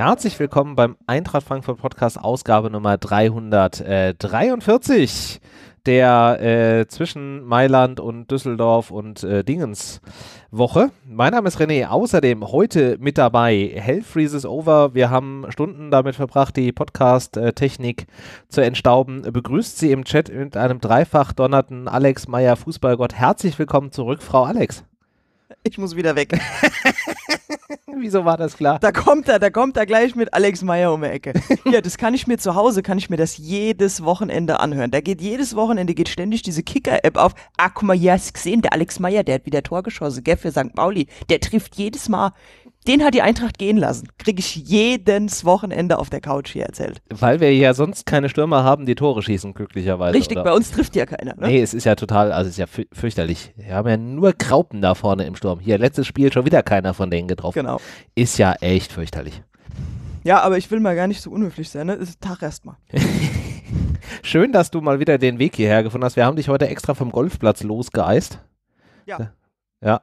Herzlich willkommen beim Eintracht Frankfurt Podcast Ausgabe Nummer 343, der äh, zwischen Mailand und Düsseldorf und äh, Dingens Woche. Mein Name ist René, außerdem heute mit dabei Hell Freezes Over. Wir haben Stunden damit verbracht, die Podcast-Technik äh, zu entstauben. Begrüßt Sie im Chat mit einem dreifach donnerten Alex Meyer Fußballgott. Herzlich willkommen zurück, Frau Alex. Ich muss wieder weg. Wieso war das klar? Da kommt er, da kommt er gleich mit Alex Meyer um die Ecke. ja, das kann ich mir zu Hause, kann ich mir das jedes Wochenende anhören. Da geht jedes Wochenende, geht ständig diese Kicker-App auf. Ach, guck mal, ja, hast gesehen, der Alex Meyer, der hat wieder Tor geschossen, gell, für St. Pauli. Der trifft jedes Mal. Den hat die Eintracht gehen lassen. Kriege ich jedes Wochenende auf der Couch hier erzählt. Weil wir ja sonst keine Stürmer haben, die Tore schießen, glücklicherweise. Richtig, oder? bei uns trifft ja keiner. Ne? Nee, es ist ja total, also es ist ja fürchterlich. Wir haben ja nur Graupen da vorne im Sturm. Hier, letztes Spiel schon wieder keiner von denen getroffen. Genau. Ist ja echt fürchterlich. Ja, aber ich will mal gar nicht so unhöflich sein. Ne? Ist Tag erstmal. Schön, dass du mal wieder den Weg hierher gefunden hast. Wir haben dich heute extra vom Golfplatz losgeeist. Ja. Ja,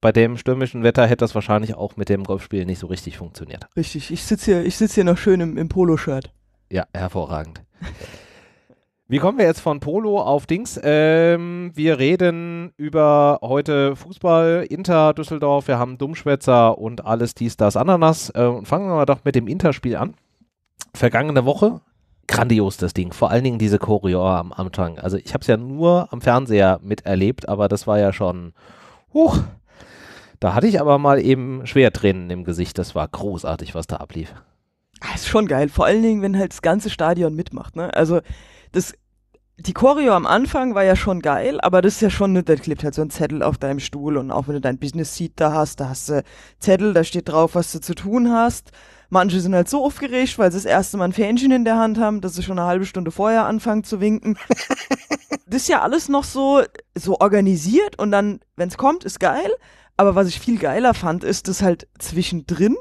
bei dem stürmischen Wetter hätte das wahrscheinlich auch mit dem Golfspiel nicht so richtig funktioniert. Richtig, ich sitze hier, sitz hier noch schön im, im Poloshirt. Ja, hervorragend. Wie kommen wir jetzt von Polo auf Dings? Ähm, wir reden über heute Fußball, Inter, Düsseldorf, wir haben Dummschwätzer und alles dies, das, Ananas. Äh, fangen wir doch mit dem Interspiel an. Vergangene Woche, grandios das Ding. Vor allen Dingen diese Choreo am Anfang. Also ich habe es ja nur am Fernseher miterlebt, aber das war ja schon... Huch, da hatte ich aber mal eben Schwertränen im Gesicht. Das war großartig, was da ablief. Das ah, ist schon geil. Vor allen Dingen, wenn halt das ganze Stadion mitmacht. Ne? Also das, die Choreo am Anfang war ja schon geil, aber das ist ja schon, ne, da klebt halt so ein Zettel auf deinem Stuhl und auch wenn du dein Business Seat da hast, da hast du Zettel, da steht drauf, was du zu tun hast. Manche sind halt so aufgeregt, weil sie das erste Mal ein Fähnchen in der Hand haben, dass sie schon eine halbe Stunde vorher anfangen zu winken. das ist ja alles noch so, so organisiert und dann, wenn es kommt, ist geil. Aber was ich viel geiler fand, ist, dass halt zwischendrin,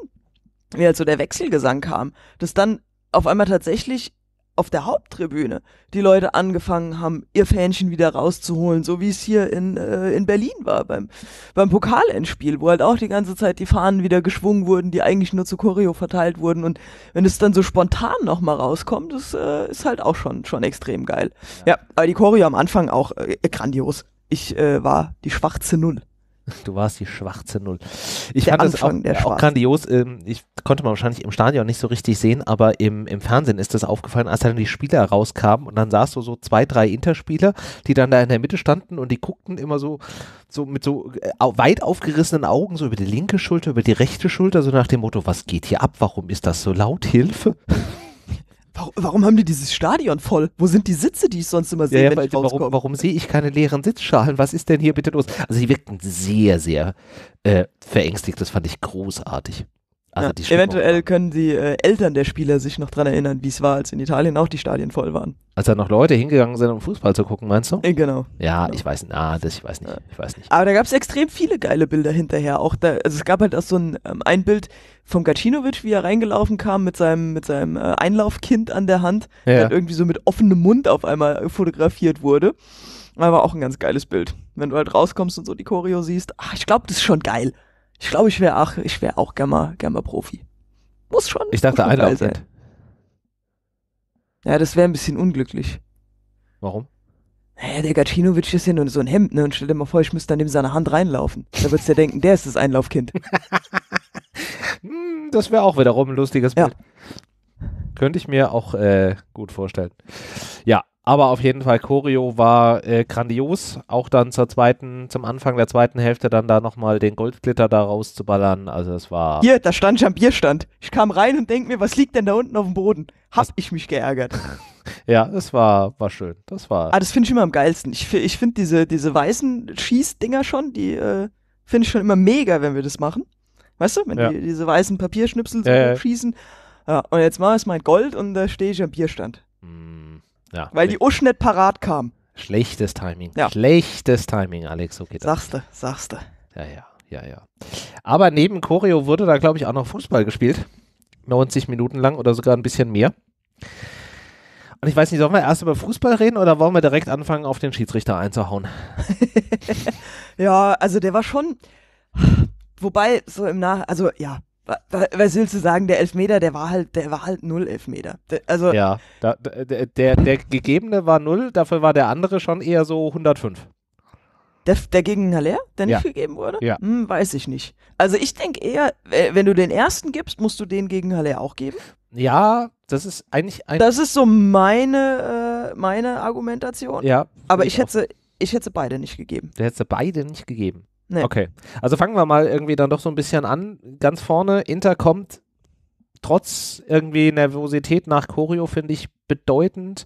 wie halt so der Wechselgesang kam, dass dann auf einmal tatsächlich auf der Haupttribüne die Leute angefangen haben, ihr Fähnchen wieder rauszuholen, so wie es hier in, äh, in Berlin war beim, beim Pokalendspiel, wo halt auch die ganze Zeit die Fahnen wieder geschwungen wurden, die eigentlich nur zu Choreo verteilt wurden. Und wenn es dann so spontan nochmal rauskommt, das äh, ist halt auch schon, schon extrem geil. Ja. ja, aber die Choreo am Anfang auch äh, grandios. Ich äh, war die schwarze Null. Du warst die schwarze Null. Ich der fand Anfang das auch, äh, auch grandios. Ähm, ich konnte man wahrscheinlich im Stadion nicht so richtig sehen, aber im, im Fernsehen ist das aufgefallen, als dann die Spieler rauskamen und dann sahst du so zwei, drei Interspieler, die dann da in der Mitte standen und die guckten immer so, so mit so äh, weit aufgerissenen Augen, so über die linke Schulter, über die rechte Schulter, so nach dem Motto, was geht hier ab? Warum ist das so laut? Hilfe? warum haben die dieses Stadion voll? Wo sind die Sitze, die ich sonst immer sehe, ja, ja, wenn ich Warum, warum sehe ich keine leeren Sitzschalen? Was ist denn hier bitte los? Also sie wirkten sehr, sehr äh, verängstigt. Das fand ich großartig. Also ja, eventuell können die äh, Eltern der Spieler sich noch daran erinnern, wie es war, als in Italien auch die Stadien voll waren. Als da noch Leute hingegangen sind, um Fußball zu gucken, meinst du? Äh, genau. Ja, genau. ich weiß nicht. Ah, das ich weiß nicht. Ja. Ich weiß nicht. Aber da gab es extrem viele geile Bilder hinterher. Auch da, also es gab halt auch so ein, ähm, ein Bild, vom Gacinovic, wie er reingelaufen kam mit seinem, mit seinem äh, Einlaufkind an der Hand, ja. der irgendwie so mit offenem Mund auf einmal fotografiert wurde. Aber auch ein ganz geiles Bild. Wenn du halt rauskommst und so die Choreo siehst, ach, ich glaube, das ist schon geil. Ich glaube, ich wäre auch, ich wäre auch gerne mal, gern mal Profi. Muss schon. Ich dachte, Einlaufkind. Ja, das wäre ein bisschen unglücklich. Warum? Naja, der Gacinovic ist ja nur so ein Hemd, ne? Und stell dir mal vor, ich müsste dann dem seine Hand reinlaufen. Da würdest du ja denken, der ist das Einlaufkind. Hm, das wäre auch wiederum ein lustiges Bild. Ja. Könnte ich mir auch äh, gut vorstellen. Ja, aber auf jeden Fall, Choreo war äh, grandios. Auch dann zur zweiten, zum Anfang der zweiten Hälfte dann da nochmal den Goldglitter da rauszuballern. Also es war. Hier, da stand schon Bierstand. Ich kam rein und denk mir, was liegt denn da unten auf dem Boden? Hab ich mich geärgert. ja, das war, war schön. Das war. Ah, das finde ich immer am geilsten. Ich, ich finde diese, diese weißen Schießdinger schon, die äh, finde ich schon immer mega, wenn wir das machen. Weißt du, wenn ja. die diese weißen Papierschnipsel so äh. schießen. Ja, und jetzt mache ich mein Gold und da stehe ich am Bierstand. Mm, ja, Weil die Usch nicht parat kam. Schlechtes Timing. Ja. Schlechtes Timing, Alex. Okay, geht sagste, das. Sagste, Ja, ja, ja, ja. Aber neben Choreo wurde da, glaube ich, auch noch Fußball gespielt. 90 Minuten lang oder sogar ein bisschen mehr. Und ich weiß nicht, sollen wir erst über Fußball reden oder wollen wir direkt anfangen, auf den Schiedsrichter einzuhauen? ja, also der war schon. Wobei, so im Nach, also ja, was willst du sagen, der Elfmeter, der war halt, der war halt null Elfmeter. also ja, da, der, der, der gegebene war null, dafür war der andere schon eher so 105. Der, der gegen Haller, der nicht ja. gegeben wurde? Ja. Hm, weiß ich nicht. Also ich denke eher, äh, wenn du den ersten gibst, musst du den gegen Haller auch geben. Ja, das ist eigentlich ein Das ist so meine, äh, meine Argumentation. Ja. Aber ich auch. hätte, ich hätte beide nicht gegeben. Du hättest beide nicht gegeben. Nee. Okay. Also fangen wir mal irgendwie dann doch so ein bisschen an. Ganz vorne, Inter kommt trotz irgendwie Nervosität nach Choreo, finde ich, bedeutend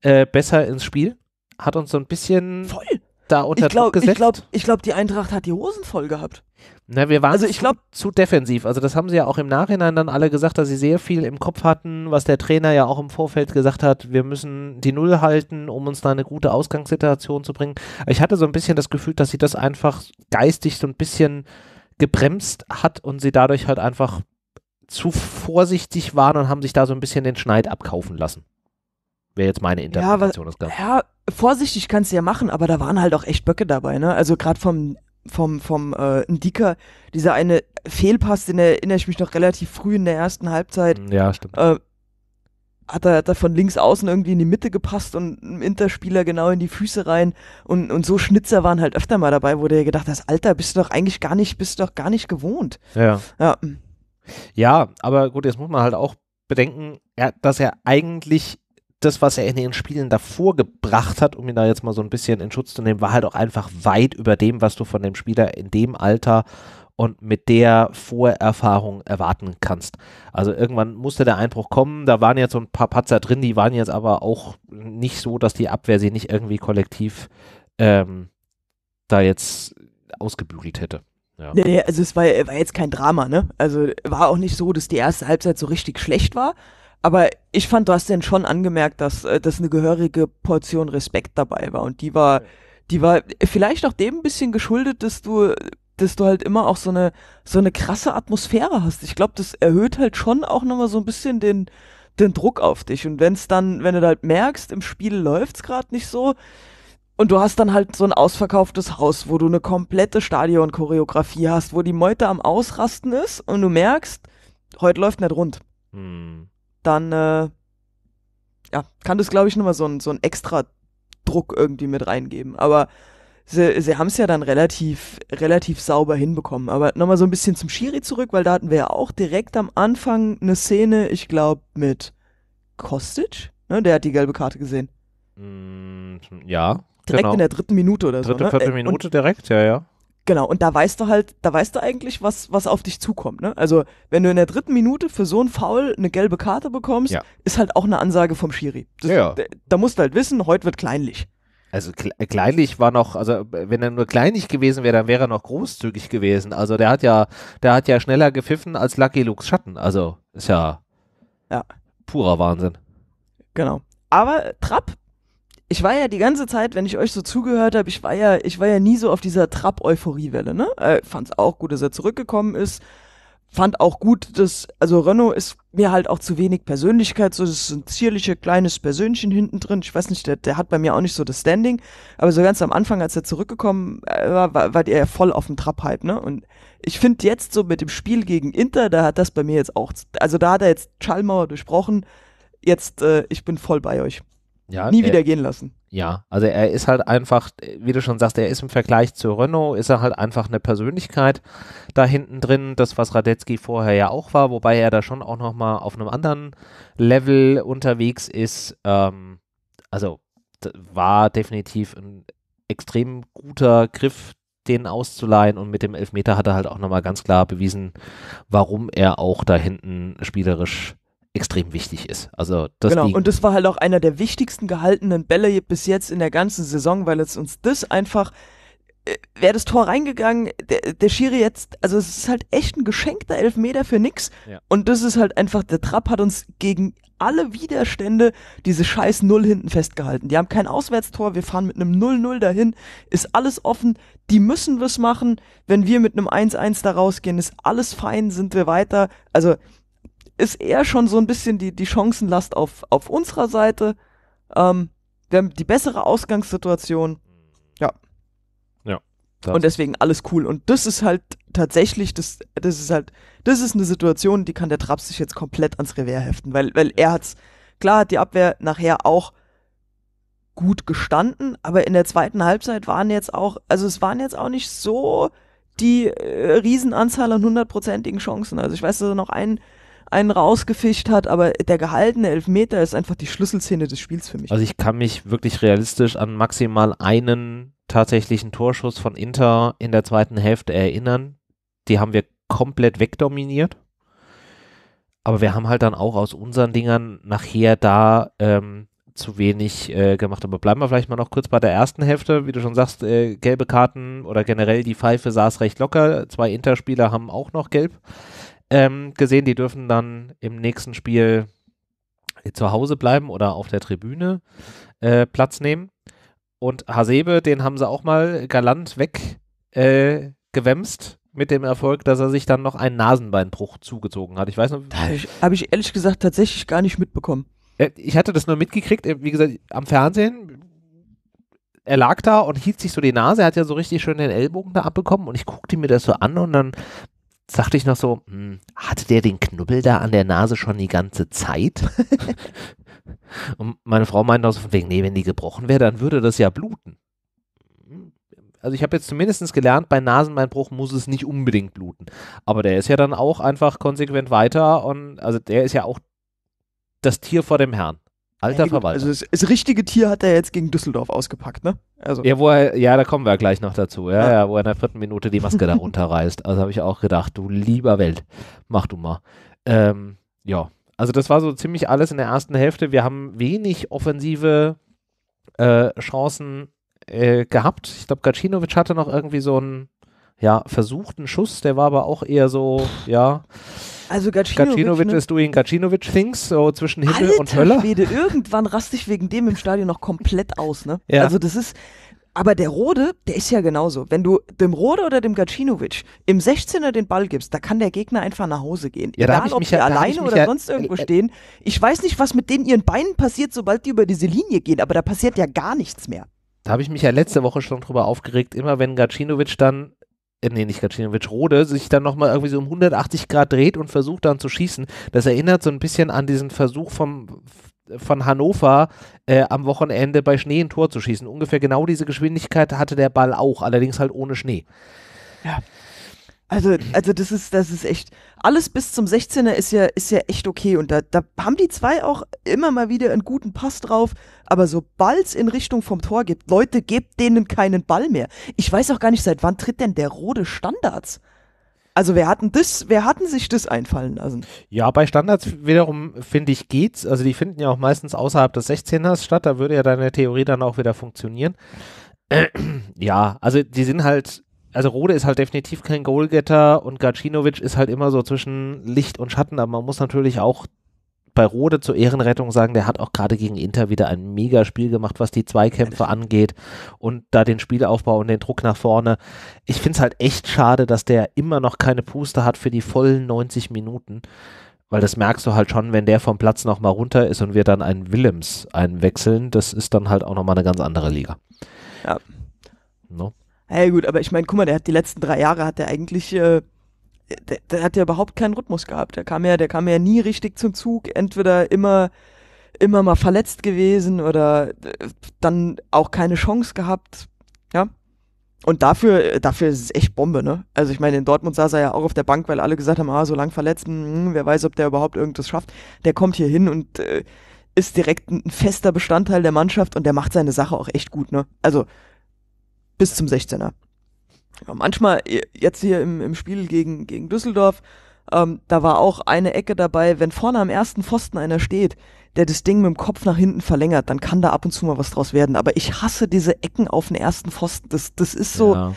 äh, besser ins Spiel. Hat uns so ein bisschen. Voll! da unter ich glaub, Druck gesetzt? Ich glaube, ich glaub, die Eintracht hat die Hosen voll gehabt. Na, wir waren also ich glaub, zu, zu defensiv. Also das haben sie ja auch im Nachhinein dann alle gesagt, dass sie sehr viel im Kopf hatten, was der Trainer ja auch im Vorfeld gesagt hat, wir müssen die Null halten, um uns da eine gute Ausgangssituation zu bringen. Ich hatte so ein bisschen das Gefühl, dass sie das einfach geistig so ein bisschen gebremst hat und sie dadurch halt einfach zu vorsichtig waren und haben sich da so ein bisschen den Schneid abkaufen lassen. Wäre jetzt meine Interpretation. Ja, was, ja vorsichtig kannst du ja machen, aber da waren halt auch echt Böcke dabei, ne? Also gerade vom vom vom äh, Dicker, dieser eine Fehlpass, den erinnere ich mich noch relativ früh in der ersten Halbzeit. Mm, ja, stimmt. Äh, hat er, hat er von links außen irgendwie in die Mitte gepasst und ein Interspieler genau in die Füße rein und, und so Schnitzer waren halt öfter mal dabei, wo du dir gedacht hast, Alter, bist du doch eigentlich gar nicht, bist du doch gar nicht gewohnt. Ja. Ja, ja aber gut, jetzt muss man halt auch bedenken, dass er eigentlich das, was er in den Spielen davor gebracht hat, um ihn da jetzt mal so ein bisschen in Schutz zu nehmen, war halt auch einfach weit über dem, was du von dem Spieler in dem Alter und mit der Vorerfahrung erwarten kannst. Also irgendwann musste der Einbruch kommen. Da waren jetzt so ein paar Patzer drin, die waren jetzt aber auch nicht so, dass die Abwehr sie nicht irgendwie kollektiv ähm, da jetzt ausgebügelt hätte. Ja. Nee, also es war, war, jetzt kein Drama, ne? Also war auch nicht so, dass die erste Halbzeit so richtig schlecht war, aber ich fand, du hast denn schon angemerkt, dass, äh, dass eine gehörige Portion Respekt dabei war. Und die war, die war vielleicht auch dem ein bisschen geschuldet, dass du, dass du halt immer auch so eine, so eine krasse Atmosphäre hast. Ich glaube, das erhöht halt schon auch nochmal so ein bisschen den, den Druck auf dich. Und wenn es dann, wenn du halt merkst, im Spiel läuft es gerade nicht so, und du hast dann halt so ein ausverkauftes Haus, wo du eine komplette Stadionchoreografie hast, wo die Meute am Ausrasten ist und du merkst, heute läuft nicht rund. Hm dann äh, ja, kann das, glaube ich, nochmal so ein, so ein extra Druck irgendwie mit reingeben. Aber sie, sie haben es ja dann relativ, relativ sauber hinbekommen. Aber nochmal so ein bisschen zum Schiri zurück, weil da hatten wir ja auch direkt am Anfang eine Szene, ich glaube, mit Kostic. Ne, der hat die gelbe Karte gesehen. Mm, ja. Direkt genau. in der dritten Minute oder Dritte, so. Dritte, ne? vierte äh, Minute Und direkt, ja, ja. Genau, und da weißt du halt, da weißt du eigentlich, was, was auf dich zukommt. Ne? Also, wenn du in der dritten Minute für so einen Foul eine gelbe Karte bekommst, ja. ist halt auch eine Ansage vom Schiri. Das, ja. da, da, musst du halt wissen, heute wird kleinlich. Also kle äh, kleinlich war noch, also wenn er nur kleinlich gewesen wäre, dann wäre er noch großzügig gewesen. Also der hat ja, der hat ja schneller gepfiffen als Lucky Lukes Schatten. Also ist ja, ja. purer Wahnsinn. Genau. Aber Trapp ich war ja die ganze Zeit, wenn ich euch so zugehört habe, ich war ja, ich war ja nie so auf dieser Trap-Euphorie-Welle, ne? Äh, fand's auch gut, dass er zurückgekommen ist. Fand auch gut, dass, also Renault ist mir halt auch zu wenig Persönlichkeit, so das ist ein zierliches kleines Persönchen hinten drin. Ich weiß nicht, der, der hat bei mir auch nicht so das Standing, aber so ganz am Anfang, als er zurückgekommen äh, war, war, war der ja voll auf dem Trap-Hype, ne? Und ich finde jetzt so mit dem Spiel gegen Inter, da hat das bei mir jetzt auch, also da hat er jetzt Schallmauer durchbrochen. Jetzt, äh, ich bin voll bei euch. Ja, nie wieder gehen lassen. Ja, also er ist halt einfach, wie du schon sagst, er ist im Vergleich zu Renault, ist er halt einfach eine Persönlichkeit da hinten drin, das was Radetzky vorher ja auch war, wobei er da schon auch nochmal auf einem anderen Level unterwegs ist. Ähm, also war definitiv ein extrem guter Griff, den auszuleihen und mit dem Elfmeter hat er halt auch nochmal ganz klar bewiesen, warum er auch da hinten spielerisch extrem wichtig ist. Also das genau, und das war halt auch einer der wichtigsten gehaltenen Bälle bis jetzt in der ganzen Saison, weil es uns das einfach äh, wäre das Tor reingegangen, der, der Schiri jetzt, also es ist halt echt ein geschenkter Elfmeter für nix. Ja. Und das ist halt einfach, der Trapp hat uns gegen alle Widerstände diese scheiß Null hinten festgehalten. Die haben kein Auswärtstor, wir fahren mit einem 0-0 dahin, ist alles offen, die müssen was machen. Wenn wir mit einem 1-1 da rausgehen, ist alles fein, sind wir weiter. Also ist eher schon so ein bisschen die, die Chancenlast auf, auf unserer Seite. Ähm, wir haben die bessere Ausgangssituation. Mhm. Ja. Ja. Und deswegen alles cool. Und das ist halt tatsächlich, das, das ist halt, das ist eine Situation, die kann der Traps sich jetzt komplett ans Revers heften, weil, weil er hat's, klar hat die Abwehr nachher auch gut gestanden, aber in der zweiten Halbzeit waren jetzt auch, also es waren jetzt auch nicht so die äh, Riesenanzahl an hundertprozentigen Chancen. Also ich weiß, dass er noch einen einen rausgefischt hat, aber der gehaltene Elfmeter ist einfach die Schlüsselszene des Spiels für mich. Also ich kann mich wirklich realistisch an maximal einen tatsächlichen Torschuss von Inter in der zweiten Hälfte erinnern. Die haben wir komplett wegdominiert. Aber wir haben halt dann auch aus unseren Dingern nachher da ähm, zu wenig äh, gemacht. Aber bleiben wir vielleicht mal noch kurz bei der ersten Hälfte. Wie du schon sagst, äh, gelbe Karten oder generell die Pfeife saß recht locker. Zwei Interspieler haben auch noch gelb ähm, gesehen. Die dürfen dann im nächsten Spiel zu Hause bleiben oder auf der Tribüne äh, Platz nehmen. Und Hasebe, den haben sie auch mal galant weggewämst. Äh, mit dem Erfolg, dass er sich dann noch einen Nasenbeinbruch zugezogen hat. Ich weiß noch. Habe ich, hab ich ehrlich gesagt tatsächlich gar nicht mitbekommen. Äh, ich hatte das nur mitgekriegt, äh, wie gesagt, am Fernsehen. Er lag da und hielt sich so die Nase. Er hat ja so richtig schön den Ellbogen da abbekommen und ich guckte mir das so an und dann sagte ich noch so, hm, hatte der den Knubbel da an der Nase schon die ganze Zeit? Und meine Frau meinte noch so von wegen, nee, wenn die gebrochen wäre, dann würde das ja bluten. Also ich habe jetzt zumindest gelernt, bei Nasenbeinbruch muss es nicht unbedingt bluten. Aber der ist ja dann auch einfach konsequent weiter und also der ist ja auch das Tier vor dem Herrn. Alter ja, Verwalter. Also das, das, richtige Tier hat er jetzt gegen Düsseldorf ausgepackt, ne? Also. Ja, wo er, ja, da kommen wir gleich noch dazu. Ja, ja. ja wo er in der vierten Minute die Maske da runterreißt. Also habe ich auch gedacht, du lieber Welt, mach du mal. Ähm, ja, also das war so ziemlich alles in der ersten Hälfte. Wir haben wenig offensive äh, Chancen äh, gehabt. Ich glaube, Gacinovic hatte noch irgendwie so einen, ja, versuchten Schuss. Der war aber auch eher so, ja also Gacinovic, ne? ist ne? is doing Gacinovic things, so zwischen Himmel Alter und Hölle. Schwede, irgendwann raste ich wegen dem im Stadion noch komplett aus, ne? Ja. Also das ist, aber der Rode, der ist ja genauso. Wenn du dem Rode oder dem Gacinovic im 16er den Ball gibst, da kann der Gegner einfach nach Hause gehen. Ja, Egal, ob die ja, alleine oder ja, sonst irgendwo äh, äh, stehen. Ich weiß nicht, was mit denen ihren Beinen passiert, sobald die über diese Linie gehen, aber da passiert ja gar nichts mehr. Da habe ich mich ja letzte Woche schon drüber aufgeregt, immer wenn Gacinovic dann äh, nee, nicht Gacinovic, Rode sich dann nochmal irgendwie so um 180 Grad dreht und versucht dann zu schießen. Das erinnert so ein bisschen an diesen Versuch vom von Hannover äh, am Wochenende bei Schnee ein Tor zu schießen. Ungefähr genau diese Geschwindigkeit hatte der Ball auch, allerdings halt ohne Schnee. Ja. Also, also das ist, das ist echt. Alles bis zum 16er ist ja, ist ja echt okay. Und da, da haben die zwei auch immer mal wieder einen guten Pass drauf. Aber sobald es in Richtung vom Tor gibt, Leute, gebt denen keinen Ball mehr. Ich weiß auch gar nicht, seit wann tritt denn der rote Standards? Also wer hatten das, wer hatten sich das einfallen lassen? Ja, bei Standards wiederum finde ich geht's. Also die finden ja auch meistens außerhalb des 16ers statt. Da würde ja deine Theorie dann auch wieder funktionieren. ja, also die sind halt also Rode ist halt definitiv kein Goalgetter und Gacinovic ist halt immer so zwischen Licht und Schatten, aber man muss natürlich auch bei Rode zur Ehrenrettung sagen, der hat auch gerade gegen Inter wieder ein mega Spiel gemacht, was die Zweikämpfe angeht und da den Spielaufbau und den Druck nach vorne. Ich finde es halt echt schade, dass der immer noch keine Puste hat für die vollen 90 Minuten, weil das merkst du halt schon, wenn der vom Platz nochmal runter ist und wir dann einen Willems einwechseln, das ist dann halt auch nochmal eine ganz andere Liga. Ja. No? hey, gut, aber ich meine, guck mal, der hat die letzten drei Jahre hat er eigentlich, äh, der, der hat ja überhaupt keinen Rhythmus gehabt. Der kam ja, der kam ja nie richtig zum Zug. Entweder immer, immer mal verletzt gewesen oder äh, dann auch keine Chance gehabt. Ja. Und dafür, äh, dafür ist es echt Bombe, ne? Also ich meine, in Dortmund saß er ja auch auf der Bank, weil alle gesagt haben, ah, so lang verletzt, mh, hm, wer weiß, ob der überhaupt irgendwas schafft. Der kommt hier hin und äh, ist direkt ein fester Bestandteil der Mannschaft und der macht seine Sache auch echt gut, ne? Also bis zum 16er. Ja, manchmal, äh, jetzt hier im, im Spiel gegen, gegen Düsseldorf, ähm, da war auch eine Ecke dabei, wenn vorne am ersten Pfosten einer steht, der das Ding mit dem Kopf nach hinten verlängert, dann kann da ab und zu mal was draus werden. Aber ich hasse diese Ecken auf den ersten Pfosten. Das, das ist so, ja.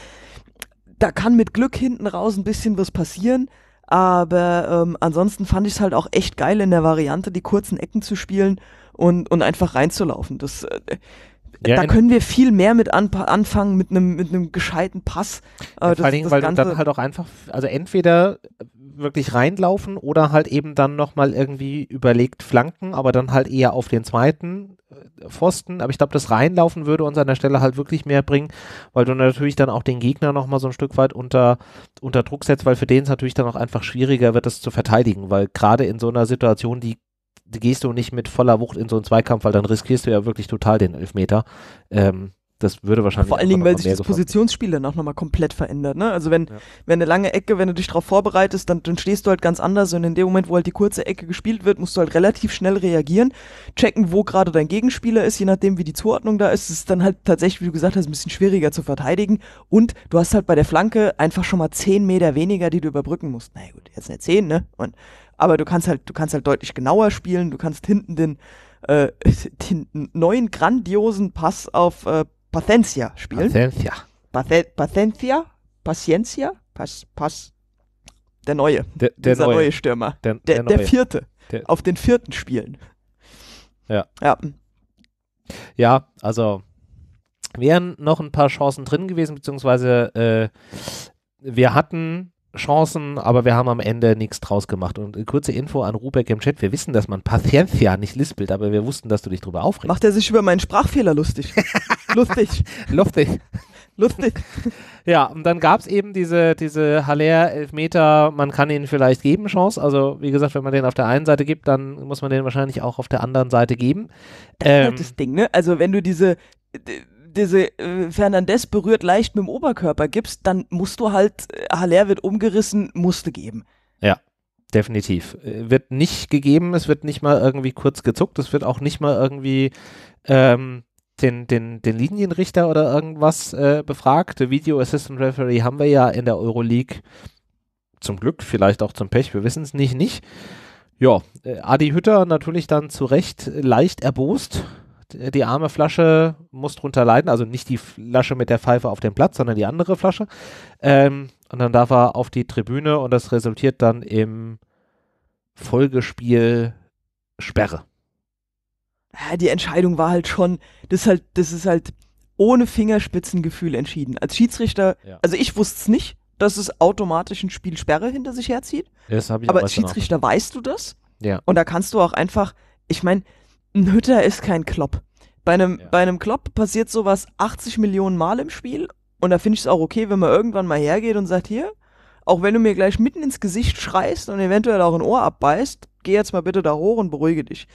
da kann mit Glück hinten raus ein bisschen was passieren. Aber ähm, ansonsten fand ich es halt auch echt geil in der Variante, die kurzen Ecken zu spielen und, und einfach reinzulaufen. Das, äh, ja, da können wir viel mehr mit an, anfangen mit einem mit gescheiten Pass. Äh, ja, vor allen Dingen, weil Ganze du dann halt auch einfach, also entweder wirklich reinlaufen oder halt eben dann nochmal irgendwie überlegt flanken, aber dann halt eher auf den zweiten äh, Pfosten. Aber ich glaube, das Reinlaufen würde uns an der Stelle halt wirklich mehr bringen, weil du natürlich dann auch den Gegner nochmal so ein Stück weit unter, unter Druck setzt, weil für den es natürlich dann auch einfach schwieriger wird, das zu verteidigen, weil gerade in so einer Situation, die gehst du nicht mit voller Wucht in so einen Zweikampf, weil dann riskierst du ja wirklich total den Elfmeter. Ähm, das würde wahrscheinlich. Vor allen Dingen, weil sich das Positionsspiel dann auch nochmal komplett verändert. Ne? Also wenn, ja. wenn eine lange Ecke, wenn du dich darauf vorbereitest, dann, dann stehst du halt ganz anders und in dem Moment, wo halt die kurze Ecke gespielt wird, musst du halt relativ schnell reagieren, checken, wo gerade dein Gegenspieler ist, je nachdem, wie die Zuordnung da ist. Es ist dann halt tatsächlich, wie du gesagt hast, ein bisschen schwieriger zu verteidigen und du hast halt bei der Flanke einfach schon mal zehn Meter weniger, die du überbrücken musst. Na naja, gut, jetzt nicht zehn, ne? Und aber du kannst halt, du kannst halt deutlich genauer spielen, du kannst hinten den, äh, den neuen grandiosen Pass auf äh, Pathencia spielen. Pathencia. Pathe Pathencia? Paciencia? Pass, Pass. Der neue. Der, der neue. neue. Stürmer. Der, der, der neue. vierte. Auf den vierten spielen. Ja. Ja. Ja, also wären noch ein paar Chancen drin gewesen, beziehungsweise äh, wir hatten Chancen, aber wir haben am Ende nichts draus gemacht. Und äh, kurze Info an Rubeck im Chat. Wir wissen, dass man Paciencia nicht lispelt, aber wir wussten, dass du dich drüber aufregst. Macht er sich über meinen Sprachfehler lustig? lustig. Lustig. Lustig. Ja, und dann gab es eben diese, diese Haller Elfmeter, man kann ihn vielleicht geben, Chance. Also wie gesagt, wenn man den auf der einen Seite gibt, dann muss man den wahrscheinlich auch auf der anderen Seite geben. Das ist halt ähm, halt das Ding, ne? Also wenn du diese diese äh, Fernandes berührt leicht mit dem Oberkörper gibst, dann musst du halt, äh, Haller wird umgerissen, musste geben. Ja, definitiv. Äh, wird nicht gegeben, es wird nicht mal irgendwie kurz gezuckt, es wird auch nicht mal irgendwie ähm, den, den, den Linienrichter oder irgendwas äh, befragt. Video Assistant Referee haben wir ja in der Euroleague zum Glück, vielleicht auch zum Pech, wir wissen es nicht, nicht. Ja, äh, Adi Hütter natürlich dann zu Recht leicht erbost die arme Flasche muss drunter leiden, also nicht die Flasche mit der Pfeife auf dem Platz, sondern die andere Flasche. Ähm, und dann darf er auf die Tribüne und das resultiert dann im Folgespiel Sperre. die Entscheidung war halt schon, das ist halt, das ist halt ohne Fingerspitzengefühl entschieden. Als Schiedsrichter, ja. also ich wusste es nicht, dass es automatisch ein Spiel Sperre hinter sich herzieht. aber als Schiedsrichter weißt du das. Ja. Und da kannst du auch einfach, ich meine, ein Hütter ist kein Klopp. Bei einem, ja. bei einem Klopp passiert sowas 80 Millionen Mal im Spiel und da finde ich es auch okay, wenn man irgendwann mal hergeht und sagt, hier, auch wenn du mir gleich mitten ins Gesicht schreist und eventuell auch ein Ohr abbeißt, geh jetzt mal bitte da hoch und beruhige dich.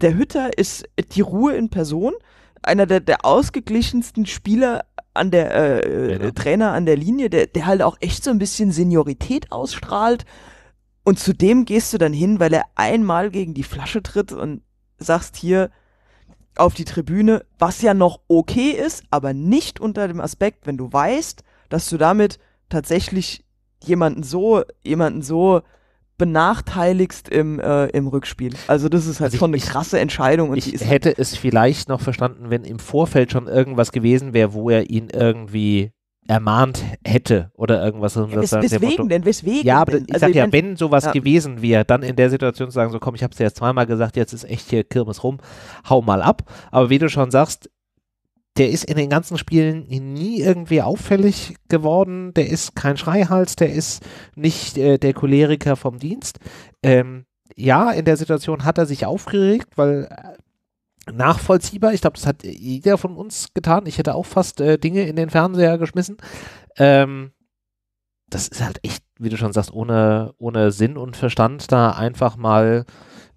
Der Hütter ist die Ruhe in Person, einer der, der ausgeglichensten Spieler an der äh, ja, Trainer an der Linie, der, der halt auch echt so ein bisschen Seniorität ausstrahlt. Und zu dem gehst du dann hin, weil er einmal gegen die Flasche tritt und sagst hier auf die Tribüne, was ja noch okay ist, aber nicht unter dem Aspekt, wenn du weißt, dass du damit tatsächlich jemanden so, jemanden so benachteiligst im, äh, im Rückspiel. Also das ist halt also schon ich, eine krasse Entscheidung. Und ich hätte es vielleicht noch verstanden, wenn im Vorfeld schon irgendwas gewesen wäre, wo er ihn irgendwie ermahnt hätte oder irgendwas. Ja, wes weswegen denn? Weswegen? Ja, aber denn? ich also sag ja, wenn sowas ja. gewesen wäre, dann in der Situation zu sagen, so komm, ich hab's dir jetzt zweimal gesagt, jetzt ist echt hier Kirmes rum, hau mal ab. Aber wie du schon sagst, der ist in den ganzen Spielen nie irgendwie auffällig geworden, der ist kein Schreihals, der ist nicht äh, der Choleriker vom Dienst. Ähm, ja, in der Situation hat er sich aufgeregt, weil äh, nachvollziehbar. Ich glaube, das hat jeder von uns getan. Ich hätte auch fast äh, Dinge in den Fernseher geschmissen. Ähm, das ist halt echt, wie du schon sagst, ohne, ohne Sinn und Verstand da einfach mal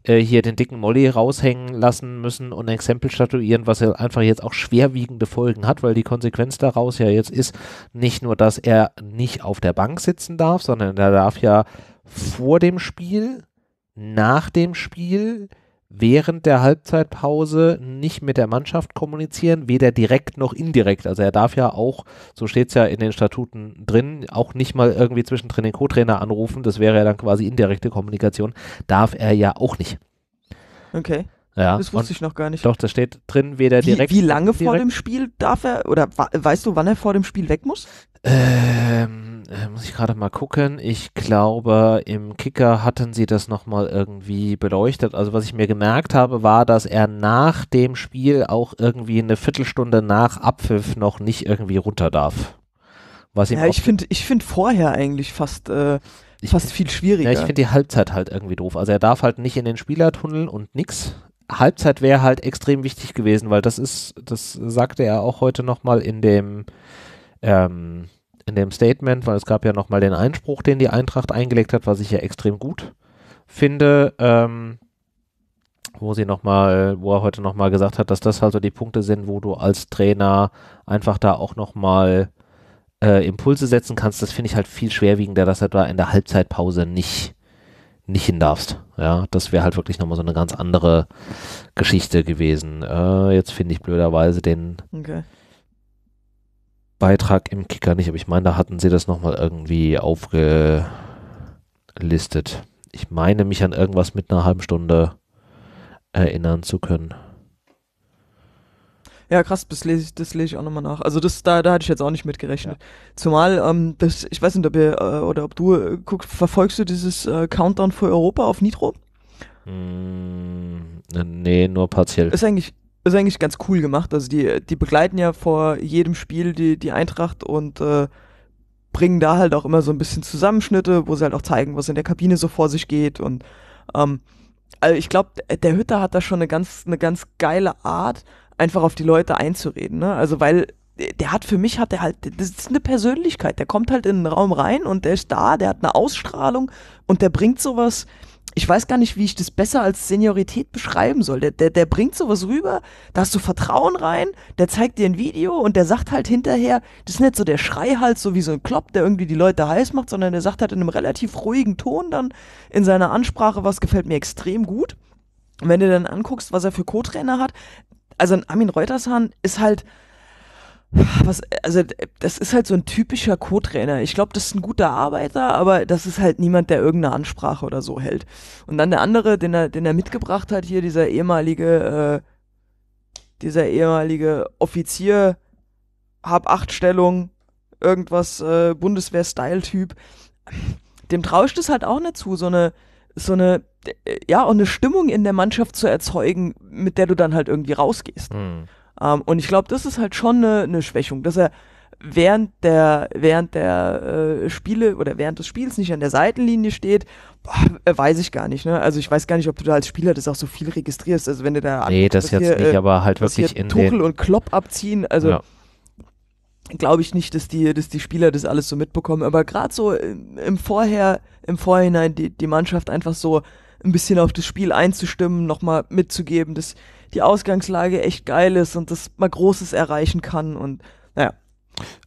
äh, hier den dicken Molly raushängen lassen müssen und ein Exempel statuieren, was ja einfach jetzt auch schwerwiegende Folgen hat, weil die Konsequenz daraus ja jetzt ist, nicht nur, dass er nicht auf der Bank sitzen darf, sondern er darf ja vor dem Spiel, nach dem Spiel, während der Halbzeitpause nicht mit der Mannschaft kommunizieren, weder direkt noch indirekt. Also er darf ja auch, so steht es ja in den Statuten drin, auch nicht mal irgendwie zwischendrin den Co-Trainer anrufen, das wäre ja dann quasi indirekte Kommunikation, darf er ja auch nicht. Okay. Ja, das wusste ich noch gar nicht. Doch, das steht drin, weder wie, direkt. Wie lange direkt vor dem Spiel darf er, oder weißt du, wann er vor dem Spiel weg muss? Ähm, äh, muss ich gerade mal gucken. Ich glaube, im Kicker hatten sie das nochmal irgendwie beleuchtet. Also was ich mir gemerkt habe, war, dass er nach dem Spiel auch irgendwie eine Viertelstunde nach Abpfiff noch nicht irgendwie runter darf. Was ja, ich finde ich find vorher eigentlich fast... Äh ich fast find, viel schwieriger. Ja, ich finde die Halbzeit halt irgendwie doof. Also er darf halt nicht in den Spielertunnel und nix. Halbzeit wäre halt extrem wichtig gewesen, weil das ist, das sagte er auch heute nochmal in dem ähm, in dem Statement, weil es gab ja nochmal den Einspruch, den die Eintracht eingelegt hat, was ich ja extrem gut finde, ähm, wo sie nochmal, wo er heute nochmal gesagt hat, dass das halt so die Punkte sind, wo du als Trainer einfach da auch nochmal äh, Impulse setzen kannst. Das finde ich halt viel schwerwiegender, dass du da in der Halbzeitpause nicht nicht hin darfst. Ja, das wäre halt wirklich nochmal so eine ganz andere Geschichte gewesen. Äh, jetzt finde ich blöderweise den okay. Beitrag im Kicker nicht, aber ich meine, da hatten sie das nochmal irgendwie aufgelistet. Ich meine, mich an irgendwas mit einer halben Stunde erinnern zu können. Ja, krass, das lese ich, das lese ich auch nochmal nach. Also das, da, da hatte ich jetzt auch nicht mit gerechnet. Ja. Zumal, ähm, das, ich weiß nicht, ob ihr äh, oder ob du äh, guckst, verfolgst du dieses äh, Countdown für Europa auf Nitro? Mm, nee, nur partiell. Ist eigentlich, ist eigentlich ganz cool gemacht. Also die, die begleiten ja vor jedem Spiel die, die Eintracht und äh, bringen da halt auch immer so ein bisschen Zusammenschnitte, wo sie halt auch zeigen, was in der Kabine so vor sich geht. Und ähm, also ich glaube, der Hütter hat da schon eine ganz, eine ganz geile Art, einfach auf die Leute einzureden. Ne? Also weil der hat für mich hat er halt, das ist eine Persönlichkeit. Der kommt halt in den Raum rein und der ist da, der hat eine Ausstrahlung und der bringt sowas ich weiß gar nicht, wie ich das besser als Seniorität beschreiben soll. Der, der, der bringt sowas rüber, da hast du Vertrauen rein, der zeigt dir ein Video und der sagt halt hinterher, das ist nicht so der Schreihals, so wie so ein Klopp, der irgendwie die Leute heiß macht, sondern der sagt halt in einem relativ ruhigen Ton dann in seiner Ansprache, was gefällt mir extrem gut. Und wenn du dann anguckst, was er für Co-Trainer hat, also ein Armin Reutershahn ist halt, was, also das ist halt so ein typischer Co-Trainer. Ich glaube, das ist ein guter Arbeiter, aber das ist halt niemand, der irgendeine Ansprache oder so hält. Und dann der andere, den er, den er mitgebracht hat, hier dieser ehemalige, äh, dieser ehemalige Offizier, hab acht Stellung, irgendwas äh, Bundeswehr-Style-Typ. Dem trauscht es halt auch nicht zu, so eine, so eine, äh, ja, und eine Stimmung in der Mannschaft zu erzeugen, mit der du dann halt irgendwie rausgehst. Mhm. Ähm, und ich glaube, das ist halt schon eine, eine Schwächung, dass er während der während der äh, Spiele oder während des Spiels nicht an der Seitenlinie steht, boah, äh, weiß ich gar nicht. Ne? Also ich weiß gar nicht, ob du da als Spieler das auch so viel registrierst. Also wenn du da nee, das jetzt hier, nicht, äh, aber halt wirklich in Tuchel und Klopp abziehen, also ja. glaube ich nicht, dass die dass die Spieler das alles so mitbekommen. Aber gerade so im Vorher im Vorhinein die die Mannschaft einfach so ein bisschen auf das Spiel einzustimmen, nochmal mitzugeben, dass die Ausgangslage echt geil ist und dass man Großes erreichen kann und naja.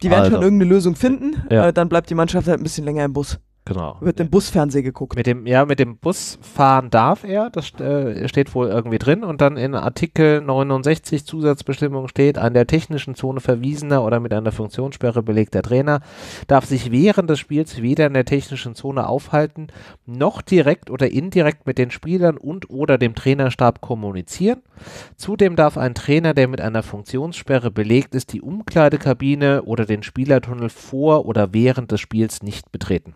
Die werden Alter. schon irgendeine Lösung finden, ja. äh, dann bleibt die Mannschaft halt ein bisschen länger im Bus. Genau. Wird im Busfernsehen geguckt. Mit dem, ja, mit dem Bus fahren darf er, das äh, steht wohl irgendwie drin. Und dann in Artikel 69 Zusatzbestimmung steht, an der technischen Zone verwiesener oder mit einer Funktionssperre belegter Trainer darf sich während des Spiels weder in der technischen Zone aufhalten, noch direkt oder indirekt mit den Spielern und oder dem Trainerstab kommunizieren. Zudem darf ein Trainer, der mit einer Funktionssperre belegt ist, die Umkleidekabine oder den Spielertunnel vor oder während des Spiels nicht betreten.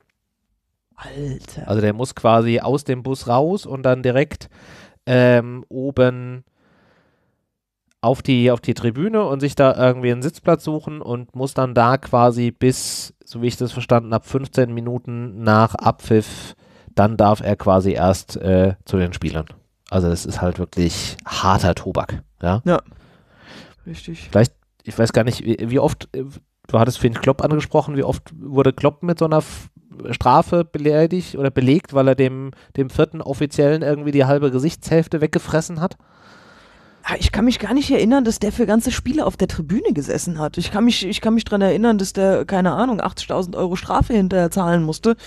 Alter. Also der muss quasi aus dem Bus raus und dann direkt ähm, oben auf die, auf die Tribüne und sich da irgendwie einen Sitzplatz suchen und muss dann da quasi bis, so wie ich das verstanden habe, 15 Minuten nach Abpfiff, dann darf er quasi erst äh, zu den Spielern. Also das ist halt wirklich harter Tobak. Ja. ja. Richtig. Vielleicht, ich weiß gar nicht, wie, wie oft, äh, du hattest Finn Klopp angesprochen, wie oft wurde Klopp mit so einer Strafe beleidigt oder belegt, weil er dem, dem vierten Offiziellen irgendwie die halbe Gesichtshälfte weggefressen hat. Ah, ich kann mich gar nicht erinnern, dass der für ganze Spiele auf der Tribüne gesessen hat. Ich kann mich, ich kann mich dran erinnern, dass der, keine Ahnung, 80.000 Euro Strafe hinterher zahlen musste,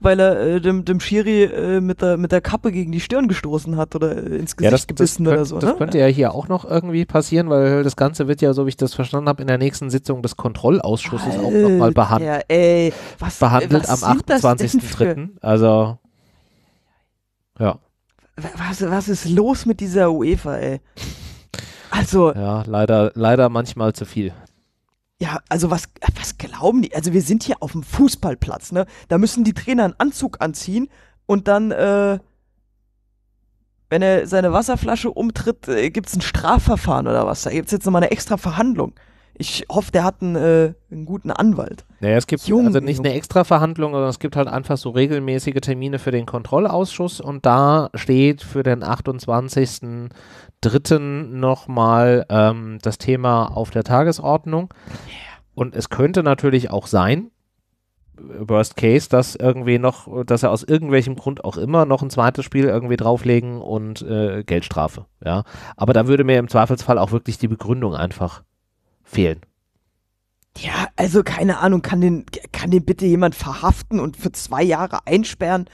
weil er äh, dem, dem Schiri äh, mit, der, mit der Kappe gegen die Stirn gestoßen hat oder äh, ins Gesicht ja, das, gebissen das, das oder so. Das ne? könnte ja hier auch noch irgendwie passieren, weil das Ganze wird ja, so wie ich das verstanden habe, in der nächsten Sitzung des Kontrollausschusses Alter, auch nochmal behandelt. Ey, was, behandelt was am 28.03. Also, ja. Was, was ist los mit dieser UEFA, ey? Also. Ja, leider, leider manchmal zu viel. Ja, also was, was glauben die? Also wir sind hier auf dem Fußballplatz, ne? Da müssen die Trainer einen Anzug anziehen und dann, äh, wenn er seine Wasserflasche umtritt, äh, es ein Strafverfahren oder was? Da gibt es jetzt nochmal eine extra Verhandlung. Ich hoffe, der hat einen, äh, einen guten Anwalt. Naja, es gibt Jung, also nicht Jung. eine extra Verhandlung, sondern es gibt halt einfach so regelmäßige Termine für den Kontrollausschuss und da steht für den 28 dritten nochmal ähm, das Thema auf der Tagesordnung. Und es könnte natürlich auch sein, äh, Worst Case, dass irgendwie noch, dass er aus irgendwelchem Grund auch immer noch ein zweites Spiel irgendwie drauflegen und äh, Geldstrafe. Ja, aber da würde mir im Zweifelsfall auch wirklich die Begründung einfach fehlen. Ja, also keine Ahnung, kann den, kann den bitte jemand verhaften und für zwei Jahre einsperren?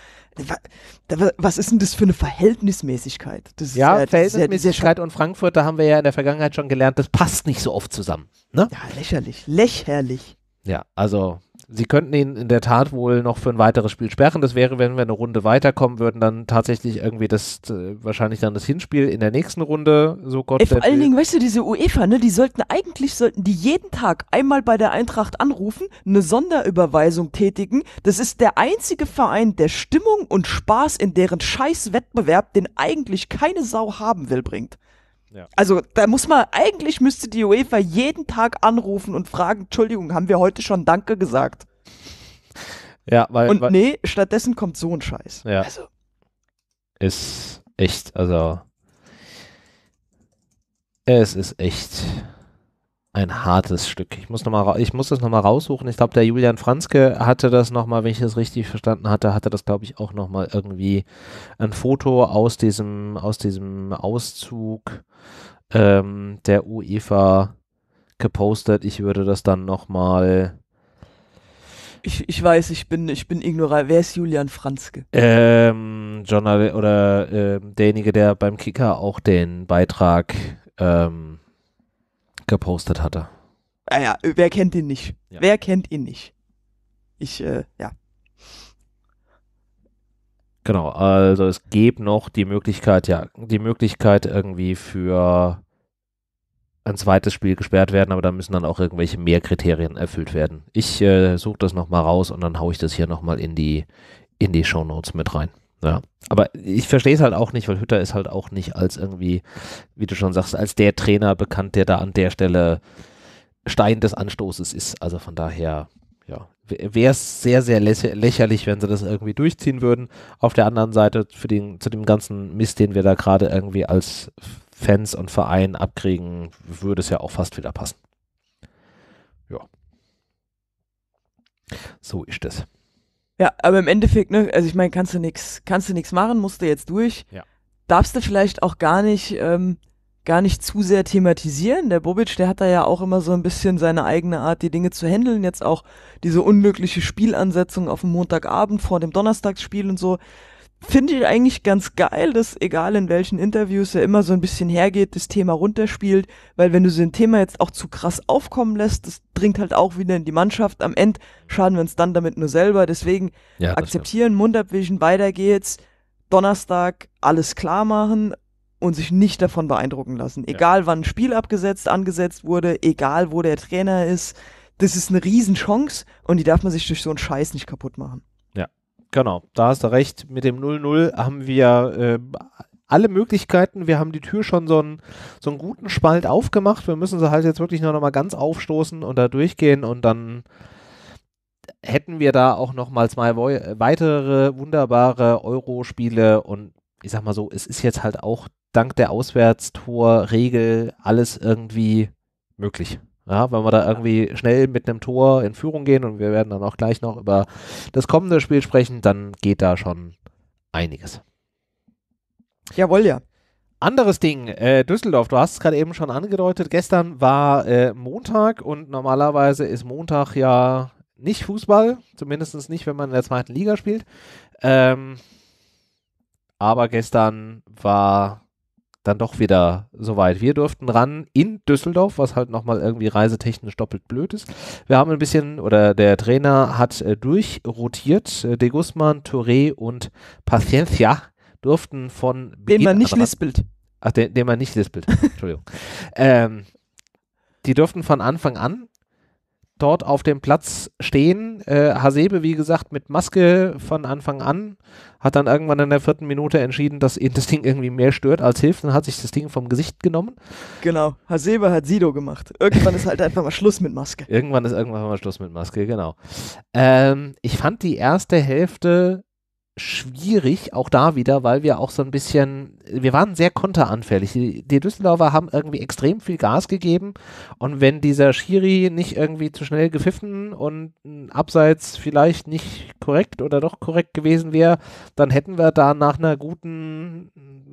Was ist denn das für eine Verhältnismäßigkeit? Das ja, ist, äh, Verhältnismäßigkeit und Frankfurt, da haben wir ja in der Vergangenheit schon gelernt, das passt nicht so oft zusammen. Ne? Ja, lächerlich, lächerlich. Ja, also Sie könnten ihn in der Tat wohl noch für ein weiteres Spiel sperren. Das wäre, wenn wir eine Runde weiterkommen würden, dann tatsächlich irgendwie das, äh, wahrscheinlich dann das Hinspiel in der nächsten Runde, so Gott Ey, Vor allen will. Dingen, weißt du, diese UEFA, ne, die sollten eigentlich, sollten die jeden Tag einmal bei der Eintracht anrufen, eine Sonderüberweisung tätigen. Das ist der einzige Verein, der Stimmung und Spaß in deren scheiß Wettbewerb, den eigentlich keine Sau haben will, bringt. Ja. Also da muss man, eigentlich müsste die UEFA jeden Tag anrufen und fragen, Entschuldigung, haben wir heute schon Danke gesagt? Ja, weil. Und weil, nee, stattdessen kommt so ein Scheiß. Ja. Also. Ist echt, also. Es ist echt ein hartes Stück. Ich muss, noch mal, ich muss das nochmal raussuchen. Ich glaube, der Julian Franzke hatte das nochmal, wenn ich das richtig verstanden hatte, hatte das, glaube ich, auch nochmal irgendwie ein Foto aus diesem, aus diesem Auszug ähm, der UEFA gepostet. Ich würde das dann nochmal. Ich, ich weiß, ich bin, ich bin ignorant. Wer ist Julian Franzke? Ähm, Journal oder äh, derjenige, der beim Kicker auch den Beitrag ähm, gepostet hatte. Ah ja, äh, wer kennt ihn nicht? Ja. Wer kennt ihn nicht? Ich, äh, ja. Genau, also es gäbe noch die Möglichkeit, ja, die Möglichkeit irgendwie für ein zweites Spiel gesperrt werden, aber da müssen dann auch irgendwelche mehr Kriterien erfüllt werden. Ich äh, suche das nochmal raus und dann haue ich das hier nochmal in die, in die Shownotes mit rein. Ja, aber ich verstehe es halt auch nicht, weil Hütter ist halt auch nicht als irgendwie, wie du schon sagst, als der Trainer bekannt, der da an der Stelle Stein des Anstoßes ist. Also von daher, ja, wäre es sehr, sehr lächerlich, wenn sie das irgendwie durchziehen würden. Auf der anderen Seite, für den, zu dem ganzen Mist, den wir da gerade irgendwie als Fans und Verein abkriegen, würde es ja auch fast wieder passen. Ja. So ist das. Ja, aber im Endeffekt, ne, also ich meine, kannst du nichts, kannst du nichts machen, musst du jetzt durch. Ja. Darfst du vielleicht auch gar nicht, ähm, gar nicht zu sehr thematisieren. Der Bobic, der hat da ja auch immer so ein bisschen seine eigene Art, die Dinge zu handeln. Jetzt auch diese unmögliche Spielansetzung auf dem Montagabend vor dem Donnerstagsspiel und so finde ich eigentlich ganz geil, dass egal in welchen Interviews er immer so ein bisschen hergeht, das Thema runterspielt, weil wenn du so ein Thema jetzt auch zu krass aufkommen lässt, das dringt halt auch wieder in die Mannschaft. Am Ende schaden wir uns dann damit nur selber. Deswegen ja, akzeptieren, Mund abwischen, weiter geht's. Donnerstag alles klar machen und sich nicht davon beeindrucken lassen. Egal ja. wann ein Spiel abgesetzt, angesetzt wurde, egal wo der Trainer ist, das ist eine Riesenchance und die darf man sich durch so einen Scheiß nicht kaputt machen. Genau, da hast du recht. Mit dem 0-0 haben wir äh, alle Möglichkeiten. Wir haben die Tür schon so einen, so einen guten Spalt aufgemacht. Wir müssen sie halt jetzt wirklich nur noch mal ganz aufstoßen und da durchgehen und dann hätten wir da auch noch mal zwei weitere wunderbare Euro-Spiele und ich sag mal so, es ist jetzt halt auch dank der Auswärtstor-Regel alles irgendwie möglich. Ja, wenn wir da irgendwie schnell mit einem Tor in Führung gehen und wir werden dann auch gleich noch über das kommende Spiel sprechen, dann geht da schon einiges. Jawohl, ja. Anderes Ding, äh, Düsseldorf, du hast es gerade eben schon angedeutet, gestern war äh, Montag und normalerweise ist Montag ja nicht Fußball, zumindest nicht, wenn man in der zweiten Liga spielt. Ähm, aber gestern war dann doch wieder soweit. Wir durften ran in Düsseldorf, was halt nochmal irgendwie reisetechnisch doppelt blöd ist. Wir haben ein bisschen, oder der Trainer hat äh, durchrotiert. Äh, De Guzman, Touré und Paciencia durften von Beginn Den man nicht lispelt. Ach, den, den man nicht lispelt. Entschuldigung. ähm, die durften von Anfang an dort auf dem Platz stehen. Äh, Hasebe, wie gesagt, mit Maske von Anfang an, hat dann irgendwann in der vierten Minute entschieden, dass ihn das Ding irgendwie mehr stört als hilft und hat sich das Ding vom Gesicht genommen. Genau, Hasebe hat Sido gemacht. Irgendwann ist halt einfach mal Schluss mit Maske. Irgendwann ist irgendwann mal Schluss mit Maske, genau. Ähm, ich fand die erste Hälfte schwierig, auch da wieder, weil wir auch so ein bisschen, wir waren sehr konteranfällig. Die, die Düsseldorfer haben irgendwie extrem viel Gas gegeben und wenn dieser Schiri nicht irgendwie zu schnell gepfiffen und abseits vielleicht nicht korrekt oder doch korrekt gewesen wäre, dann hätten wir da nach einer guten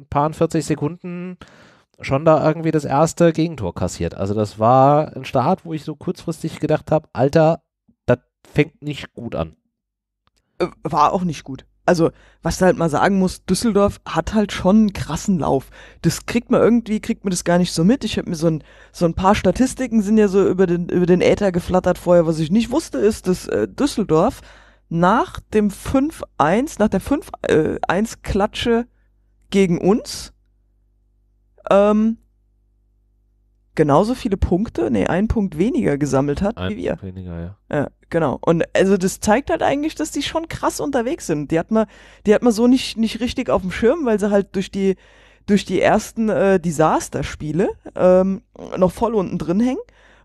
paar 40 Sekunden schon da irgendwie das erste Gegentor kassiert. Also das war ein Start, wo ich so kurzfristig gedacht habe, Alter, das fängt nicht gut an äh, war auch nicht gut also was du halt mal sagen muss, Düsseldorf hat halt schon einen krassen Lauf. Das kriegt man irgendwie, kriegt man das gar nicht so mit. Ich habe mir so ein, so ein paar Statistiken sind ja so über den, über den Äther geflattert vorher. Was ich nicht wusste, ist, dass äh, Düsseldorf nach dem 5-1, nach der 5-1-Klatsche äh, gegen uns, ähm, genauso viele Punkte, nee, einen Punkt weniger gesammelt hat ein wie wir. Weniger, ja. ja. Genau. Und also das zeigt halt eigentlich, dass die schon krass unterwegs sind. Die hat man, die hat man so nicht, nicht richtig auf dem Schirm, weil sie halt durch die, durch die ersten äh, Desaster-Spiele ähm, noch voll unten drin hängen.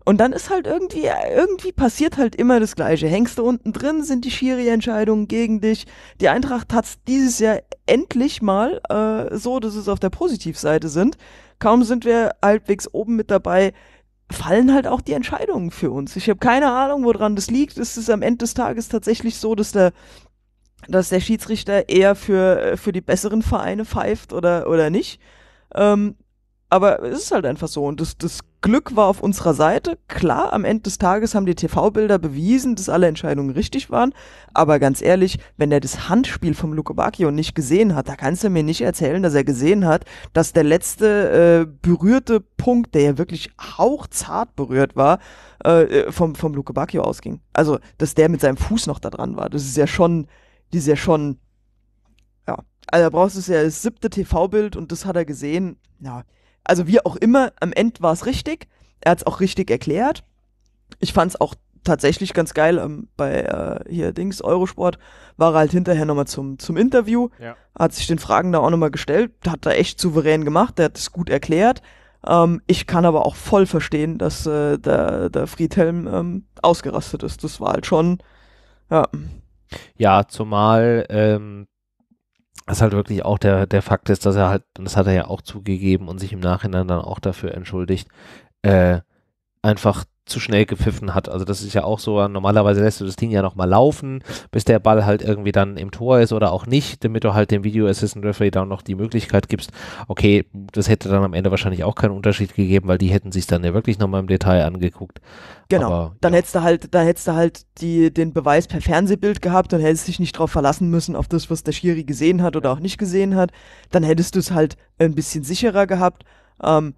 Und dann ist halt irgendwie, irgendwie passiert halt immer das Gleiche. Hängst du unten drin, sind die Schiri-Entscheidungen gegen dich. Die Eintracht hat's dieses Jahr endlich mal äh, so, dass es auf der Positivseite sind. Kaum sind wir halbwegs oben mit dabei, fallen halt auch die Entscheidungen für uns. Ich habe keine Ahnung, woran das liegt. Es ist am Ende des Tages tatsächlich so, dass der, dass der Schiedsrichter eher für, äh, für die besseren Vereine pfeift oder, oder nicht. Ähm, aber es ist halt einfach so. Und das, das Glück war auf unserer Seite. Klar, am Ende des Tages haben die TV-Bilder bewiesen, dass alle Entscheidungen richtig waren. Aber ganz ehrlich, wenn er das Handspiel vom Luca Bacchio nicht gesehen hat, da kannst du mir nicht erzählen, dass er gesehen hat, dass der letzte äh, berührte Punkt, der ja wirklich hauchzart berührt war, äh, äh vom, vom Luko Bacchio ausging. Also, dass der mit seinem Fuß noch da dran war. Das ist ja schon, das ist ja schon, ja. Also, da brauchst du ja das siebte TV-Bild und das hat er gesehen. Ja also wie auch immer, am Ende war es richtig. Er hat es auch richtig erklärt. Ich fand es auch tatsächlich ganz geil. Ähm, bei äh, hier Dings Eurosport war er halt hinterher nochmal zum, zum Interview. Ja. Hat sich den Fragen da auch nochmal gestellt. Hat er echt souverän gemacht. Der hat es gut erklärt. Ähm, ich kann aber auch voll verstehen, dass äh, der, der Friedhelm ähm, ausgerastet ist. Das war halt schon. Ja, ja zumal ähm, was halt wirklich auch der, der Fakt ist, dass er halt, und das hat er ja auch zugegeben und sich im Nachhinein dann auch dafür entschuldigt, äh, einfach zu schnell gepfiffen hat. Also das ist ja auch so, normalerweise lässt du das Ding ja nochmal laufen, bis der Ball halt irgendwie dann im Tor ist oder auch nicht, damit du halt dem Video Assistant Referee dann noch die Möglichkeit gibst, okay, das hätte dann am Ende wahrscheinlich auch keinen Unterschied gegeben, weil die hätten sich dann ja wirklich nochmal im Detail angeguckt. Genau, Aber, dann ja. hättest du halt, dann hättest du halt die, den Beweis per Fernsehbild gehabt und hättest dich nicht drauf verlassen müssen, auf das, was der Schiri gesehen hat oder auch nicht gesehen hat. Dann hättest du es halt ein bisschen sicherer gehabt. Ähm,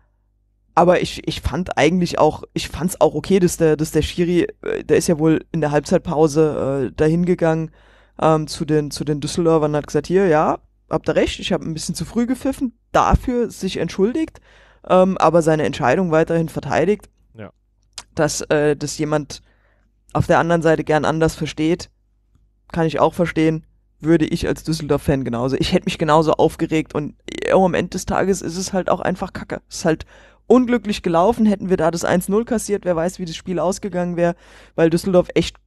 aber ich, ich fand eigentlich auch, ich fand's auch okay, dass der, dass der Schiri, äh, der ist ja wohl in der Halbzeitpause äh, dahin gegangen ähm, zu den, zu den Düsseldorfern und hat gesagt, hier, ja, habt ihr recht, ich habe ein bisschen zu früh gepfiffen, dafür sich entschuldigt, ähm, aber seine Entscheidung weiterhin verteidigt. Ja. Dass, äh, dass jemand auf der anderen Seite gern anders versteht, kann ich auch verstehen, würde ich als Düsseldorf-Fan genauso. Ich hätte mich genauso aufgeregt und äh, am Ende des Tages ist es halt auch einfach Kacke. Es ist halt unglücklich gelaufen, hätten wir da das 1-0 kassiert, wer weiß, wie das Spiel ausgegangen wäre, weil Düsseldorf echt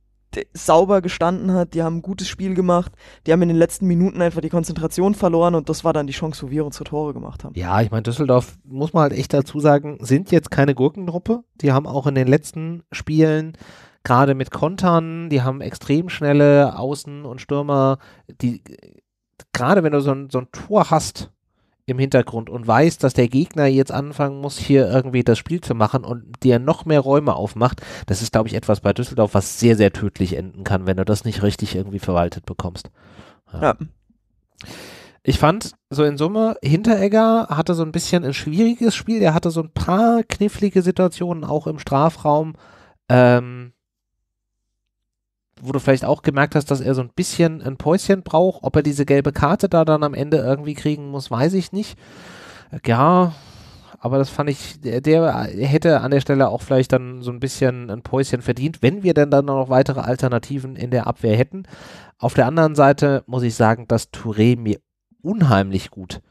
sauber gestanden hat, die haben ein gutes Spiel gemacht, die haben in den letzten Minuten einfach die Konzentration verloren und das war dann die Chance, wo wir unsere Tore gemacht haben. Ja, ich meine, Düsseldorf, muss man halt echt dazu sagen, sind jetzt keine Gurkentruppe, die haben auch in den letzten Spielen gerade mit Kontern, die haben extrem schnelle Außen- und Stürmer, die gerade wenn du so ein, so ein Tor hast, im Hintergrund und weiß, dass der Gegner jetzt anfangen muss, hier irgendwie das Spiel zu machen und dir noch mehr Räume aufmacht, das ist, glaube ich, etwas bei Düsseldorf, was sehr, sehr tödlich enden kann, wenn du das nicht richtig irgendwie verwaltet bekommst. ja. ja. Ich fand so in Summe, Hinteregger hatte so ein bisschen ein schwieriges Spiel. Er hatte so ein paar knifflige Situationen auch im Strafraum. Ähm, wo du vielleicht auch gemerkt hast, dass er so ein bisschen ein Päuschen braucht. Ob er diese gelbe Karte da dann am Ende irgendwie kriegen muss, weiß ich nicht. Äh, ja, aber das fand ich, der, der hätte an der Stelle auch vielleicht dann so ein bisschen ein Päuschen verdient, wenn wir denn dann noch weitere Alternativen in der Abwehr hätten. Auf der anderen Seite muss ich sagen, dass Touré mir unheimlich gut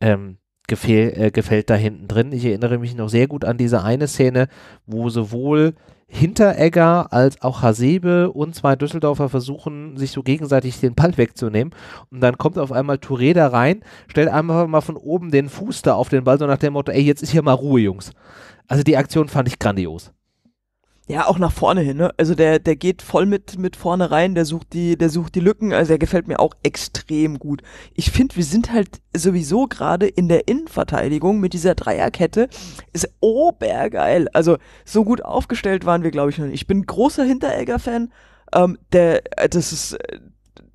ähm, gefehl, äh, gefällt da hinten drin. Ich erinnere mich noch sehr gut an diese eine Szene, wo sowohl Hinteregger als auch Hasebe und zwei Düsseldorfer versuchen, sich so gegenseitig den Ball wegzunehmen. Und dann kommt auf einmal Touré da rein, stellt einfach mal von oben den Fuß da auf den Ball, so nach dem Motto, ey, jetzt ist hier mal Ruhe, Jungs. Also die Aktion fand ich grandios. Ja, auch nach vorne hin, ne? Also der, der geht voll mit, mit vorne rein, der sucht die, der sucht die Lücken, also der gefällt mir auch extrem gut. Ich finde, wir sind halt sowieso gerade in der Innenverteidigung mit dieser Dreierkette. Ist obergeil. Also so gut aufgestellt waren wir, glaube ich, noch nicht. Ich bin großer Hinteregger-Fan. Ähm, der, das ist äh,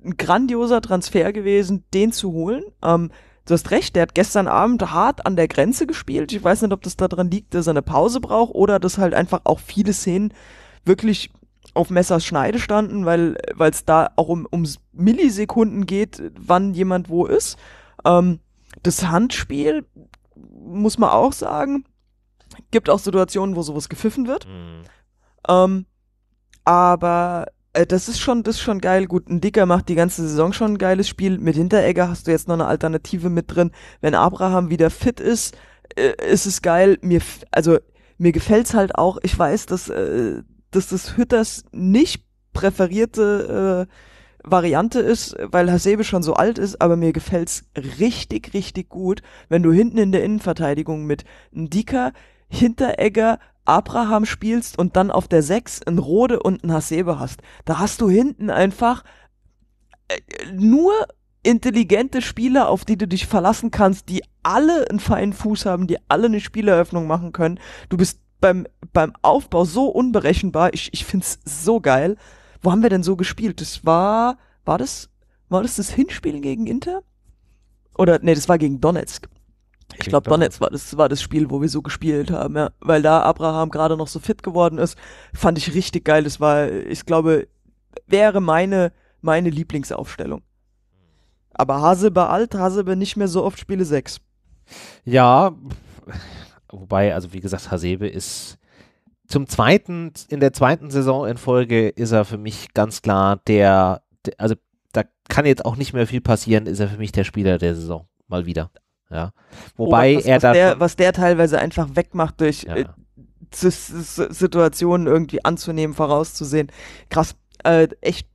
ein grandioser Transfer gewesen, den zu holen. Ähm, du hast recht, der hat gestern Abend hart an der Grenze gespielt. Ich weiß nicht, ob das daran liegt, dass er eine Pause braucht oder dass halt einfach auch viele Szenen wirklich auf Messers Schneide standen, weil es da auch um, um Millisekunden geht, wann jemand wo ist. Ähm, das Handspiel, muss man auch sagen, gibt auch Situationen, wo sowas gepfiffen wird. Mhm. Ähm, aber äh, das ist schon, das ist schon geil. Gut, ein Dicker macht die ganze Saison schon ein geiles Spiel. Mit Hinteregger hast du jetzt noch eine Alternative mit drin. Wenn Abraham wieder fit ist, äh, ist es geil. Mir, also mir gefällt's halt auch. Ich weiß, dass, äh, dass das Hütters nicht präferierte äh, Variante ist, weil Hasebe schon so alt ist, aber mir gefällt's richtig, richtig gut, wenn du hinten in der Innenverteidigung mit ein Dicker, Hinteregger, Abraham spielst und dann auf der 6 ein Rode und ein Hasebe hast. Da hast du hinten einfach äh, nur intelligente Spieler, auf die du dich verlassen kannst, die alle einen feinen Fuß haben, die alle eine Spieleröffnung machen können. Du bist beim, beim Aufbau so unberechenbar. Ich, ich find's so geil. Wo haben wir denn so gespielt? Das war, war das, war das das Hinspiel gegen Inter? Oder, nee, das war gegen Donetsk. Ich glaube, Donetsk war das, war das Spiel, wo wir so gespielt haben, ja. Weil da Abraham gerade noch so fit geworden ist, fand ich richtig geil. Das war, ich glaube, wäre meine, meine Lieblingsaufstellung. Aber Hasebe alt, Hasebe nicht mehr so oft Spiele 6. Ja, wobei, also wie gesagt, Hasebe ist zum zweiten, in der zweiten Saison in Folge ist er für mich ganz klar der, der also da kann jetzt auch nicht mehr viel passieren, ist er für mich der Spieler der Saison. Mal wieder. Ja. Wobei was, er was der, was der teilweise einfach wegmacht durch ja. äh, Situationen irgendwie anzunehmen, vorauszusehen. Krass, äh, echt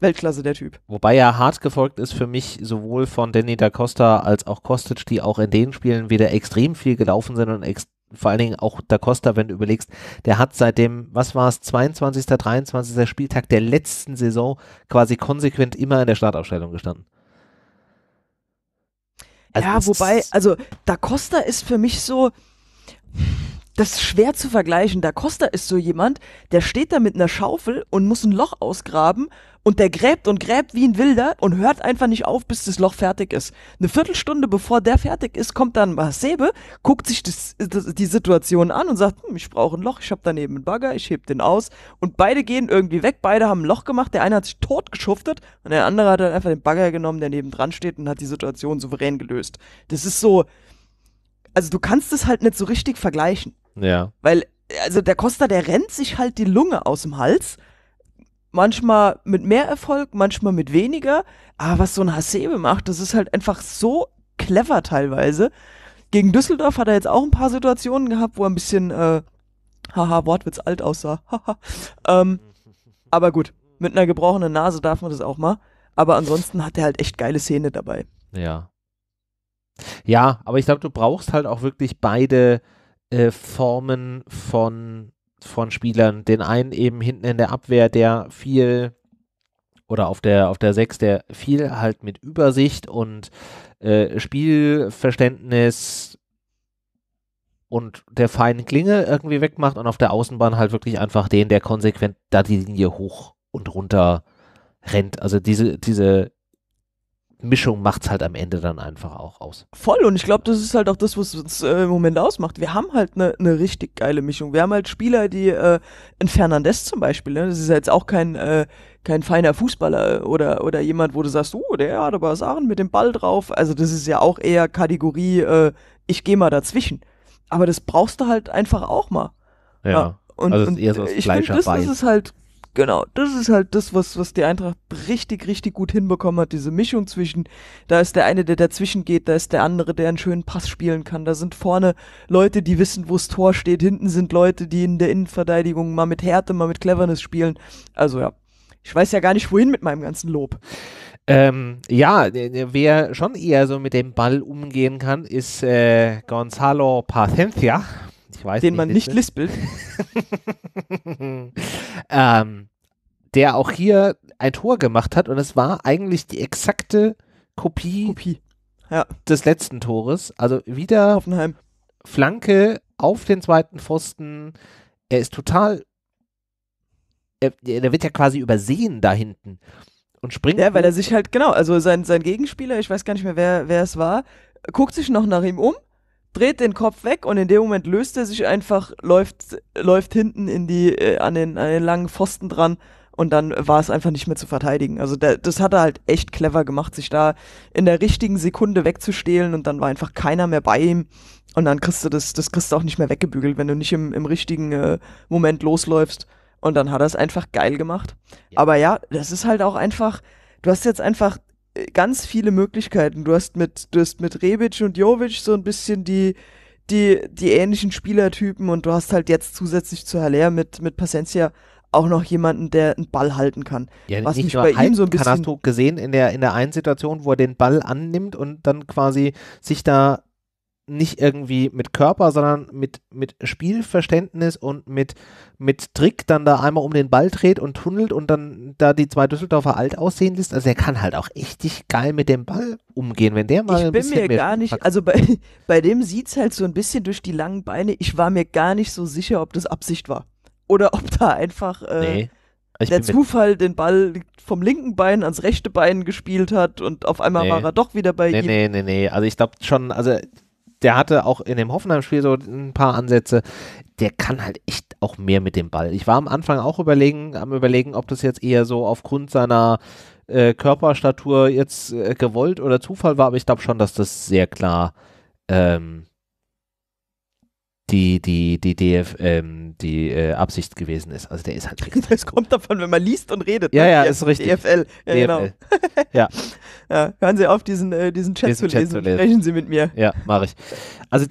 Weltklasse der Typ. Wobei er hart gefolgt ist für mich sowohl von Danny da Costa als auch Kostic, die auch in den Spielen wieder extrem viel gelaufen sind und vor allen Dingen auch da Costa, wenn du überlegst, der hat seit dem, was war es, 22., 23. Spieltag der letzten Saison quasi konsequent immer in der Startaufstellung gestanden. Also ja, wobei, also Da Costa ist für mich so, das ist schwer zu vergleichen. Da Costa ist so jemand, der steht da mit einer Schaufel und muss ein Loch ausgraben und der gräbt und gräbt wie ein Wilder und hört einfach nicht auf, bis das Loch fertig ist. Eine Viertelstunde bevor der fertig ist, kommt dann Hasebe, guckt sich das, das, die Situation an und sagt, hm, ich brauche ein Loch, ich habe daneben einen Bagger, ich heb den aus. Und beide gehen irgendwie weg, beide haben ein Loch gemacht, der eine hat sich tot geschuftet und der andere hat dann einfach den Bagger genommen, der neben dran steht und hat die Situation souverän gelöst. Das ist so, also du kannst es halt nicht so richtig vergleichen. Ja. Weil, also der Costa, der rennt sich halt die Lunge aus dem Hals manchmal mit mehr Erfolg, manchmal mit weniger. Aber was so ein Hasebe macht, das ist halt einfach so clever teilweise. Gegen Düsseldorf hat er jetzt auch ein paar Situationen gehabt, wo er ein bisschen, äh, haha, Wortwitz alt aussah. ähm, aber gut, mit einer gebrochenen Nase darf man das auch mal. Aber ansonsten hat er halt echt geile Szene dabei. Ja. Ja, aber ich glaube, du brauchst halt auch wirklich beide äh, Formen von von Spielern. Den einen eben hinten in der Abwehr, der viel oder auf der auf der 6, der viel halt mit Übersicht und äh, Spielverständnis und der feinen Klinge irgendwie wegmacht und auf der Außenbahn halt wirklich einfach den, der konsequent da die Linie hoch und runter rennt. Also diese, diese Mischung macht es halt am Ende dann einfach auch aus. Voll und ich glaube, das ist halt auch das, was uns äh, im Moment ausmacht. Wir haben halt eine ne richtig geile Mischung. Wir haben halt Spieler, die äh, ein Fernandes zum Beispiel, ne? das ist ja jetzt auch kein äh, kein feiner Fußballer äh, oder oder jemand, wo du sagst, oh, der hat aber Sachen mit dem Ball drauf. Also das ist ja auch eher Kategorie, äh, ich gehe mal dazwischen. Aber das brauchst du halt einfach auch mal. Ja. ja. Und, also und so ich finde, das ist halt Genau, das ist halt das, was, was die Eintracht richtig, richtig gut hinbekommen hat, diese Mischung zwischen, da ist der eine, der dazwischen geht, da ist der andere, der einen schönen Pass spielen kann, da sind vorne Leute, die wissen, wo das Tor steht, hinten sind Leute, die in der Innenverteidigung mal mit Härte, mal mit Cleverness spielen. Also ja, ich weiß ja gar nicht, wohin mit meinem ganzen Lob. Ähm, ja, äh, äh, wer schon eher so mit dem Ball umgehen kann, ist äh, Gonzalo Pacencia. Ich weiß den nicht, man nicht lispelt. ähm, der auch hier ein Tor gemacht hat und es war eigentlich die exakte Kopie, Kopie. Ja. des letzten Tores. Also wieder Hoffenheim. Flanke auf den zweiten Pfosten. Er ist total. Er, er wird ja quasi übersehen da hinten und springt. Ja, weil er sich halt, genau, also sein, sein Gegenspieler, ich weiß gar nicht mehr, wer, wer es war, guckt sich noch nach ihm um, dreht den Kopf weg und in dem Moment löst er sich einfach, läuft, läuft hinten in die, äh, an, den, an den langen Pfosten dran und dann war es einfach nicht mehr zu verteidigen. Also der, das hat er halt echt clever gemacht, sich da in der richtigen Sekunde wegzustehlen und dann war einfach keiner mehr bei ihm und dann kriegst du das, das kriegst du auch nicht mehr weggebügelt, wenn du nicht im, im richtigen äh, Moment losläufst. Und dann hat er es einfach geil gemacht. Ja. Aber ja, das ist halt auch einfach, du hast jetzt einfach äh, ganz viele Möglichkeiten. Du hast mit, du hast mit Rebic und Jovic so ein bisschen die, die, die ähnlichen Spielertypen und du hast halt jetzt zusätzlich zu Haller mit, mit Pacencia auch noch jemanden, der einen Ball halten kann. Ja, was nicht mich bei halten, ihm so ein bisschen. hast du gesehen in der, in der einen Situation, wo er den Ball annimmt und dann quasi sich da nicht irgendwie mit Körper, sondern mit, mit Spielverständnis und mit, mit Trick dann da einmal um den Ball dreht und tunnelt und dann da die zwei Düsseldorfer alt aussehen lässt. Also er kann halt auch richtig geil mit dem Ball umgehen, wenn der mal. Ich bin mir gar nicht, also bei, bei dem sieht es halt so ein bisschen durch die langen Beine. Ich war mir gar nicht so sicher, ob das Absicht war oder ob da einfach äh, nee. Also der Zufall den Ball vom linken Bein ans rechte Bein gespielt hat und auf einmal nee. war er doch wieder bei nee, ihm. Nee, nee, nee. Also ich glaube schon, also der hatte auch in dem Hoffenheim-Spiel so ein paar Ansätze. Der kann halt echt auch mehr mit dem Ball. Ich war am Anfang auch überlegen, am überlegen, ob das jetzt eher so aufgrund seiner äh, Körperstatur jetzt äh, gewollt oder Zufall war, aber ich glaube schon, dass das sehr klar ähm, die, die, die, DF, ähm, die äh, Absicht gewesen ist. Also der ist halt extrem Das kommt davon, wenn man liest und redet. Ja, ne? ja, DF ist richtig. DFL, ja, DFL. genau. ja. ja. Hören Sie auf, diesen, äh, diesen Chat, diesen zu, Chat lesen. zu lesen. Sprechen Sie mit mir. Ja, mache ich. Also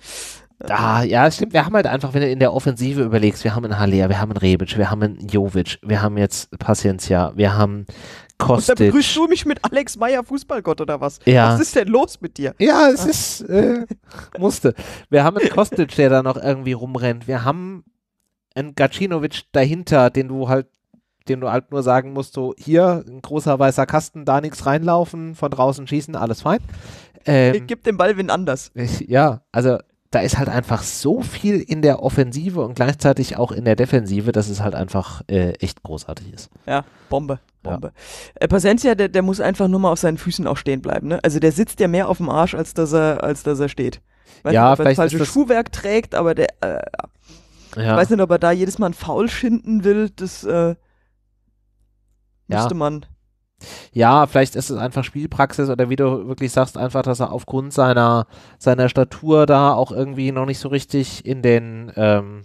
da, ja, stimmt. Wir haben halt einfach, wenn du in der Offensive überlegst, wir haben einen Haller, wir haben einen Rebic, wir haben einen Jovic, wir haben jetzt Paciencia, wir haben kostet. Und dann begrüßt du mich mit Alex Meyer Fußballgott oder was? Ja. Was ist denn los mit dir? Ja, es ist, äh, musste. Wir haben einen Kostic, der da noch irgendwie rumrennt. Wir haben einen Gacinovic dahinter, den du halt dem du halt nur sagen musst, so hier ein großer weißer Kasten, da nichts reinlaufen, von draußen schießen, alles fein. Ähm, Gib den Ball wen anders. Ja, also da ist halt einfach so viel in der Offensive und gleichzeitig auch in der Defensive, dass es halt einfach äh, echt großartig ist. Ja, Bombe. Bombe. Ja. Äh, Pasentia, der, der, muss einfach nur mal auf seinen Füßen auch stehen bleiben. Ne? Also der sitzt ja mehr auf dem Arsch, als dass er, als dass er steht. Weiß ja, nicht, ob er vielleicht falsche das Schuhwerk trägt, aber der. Äh, ja. Ich weiß nicht, ob er da jedes Mal einen Foul schinden will. Das äh, müsste ja. man ja, vielleicht ist es einfach Spielpraxis oder wie du wirklich sagst, einfach, dass er aufgrund seiner, seiner Statur da auch irgendwie noch nicht so richtig in den, ähm,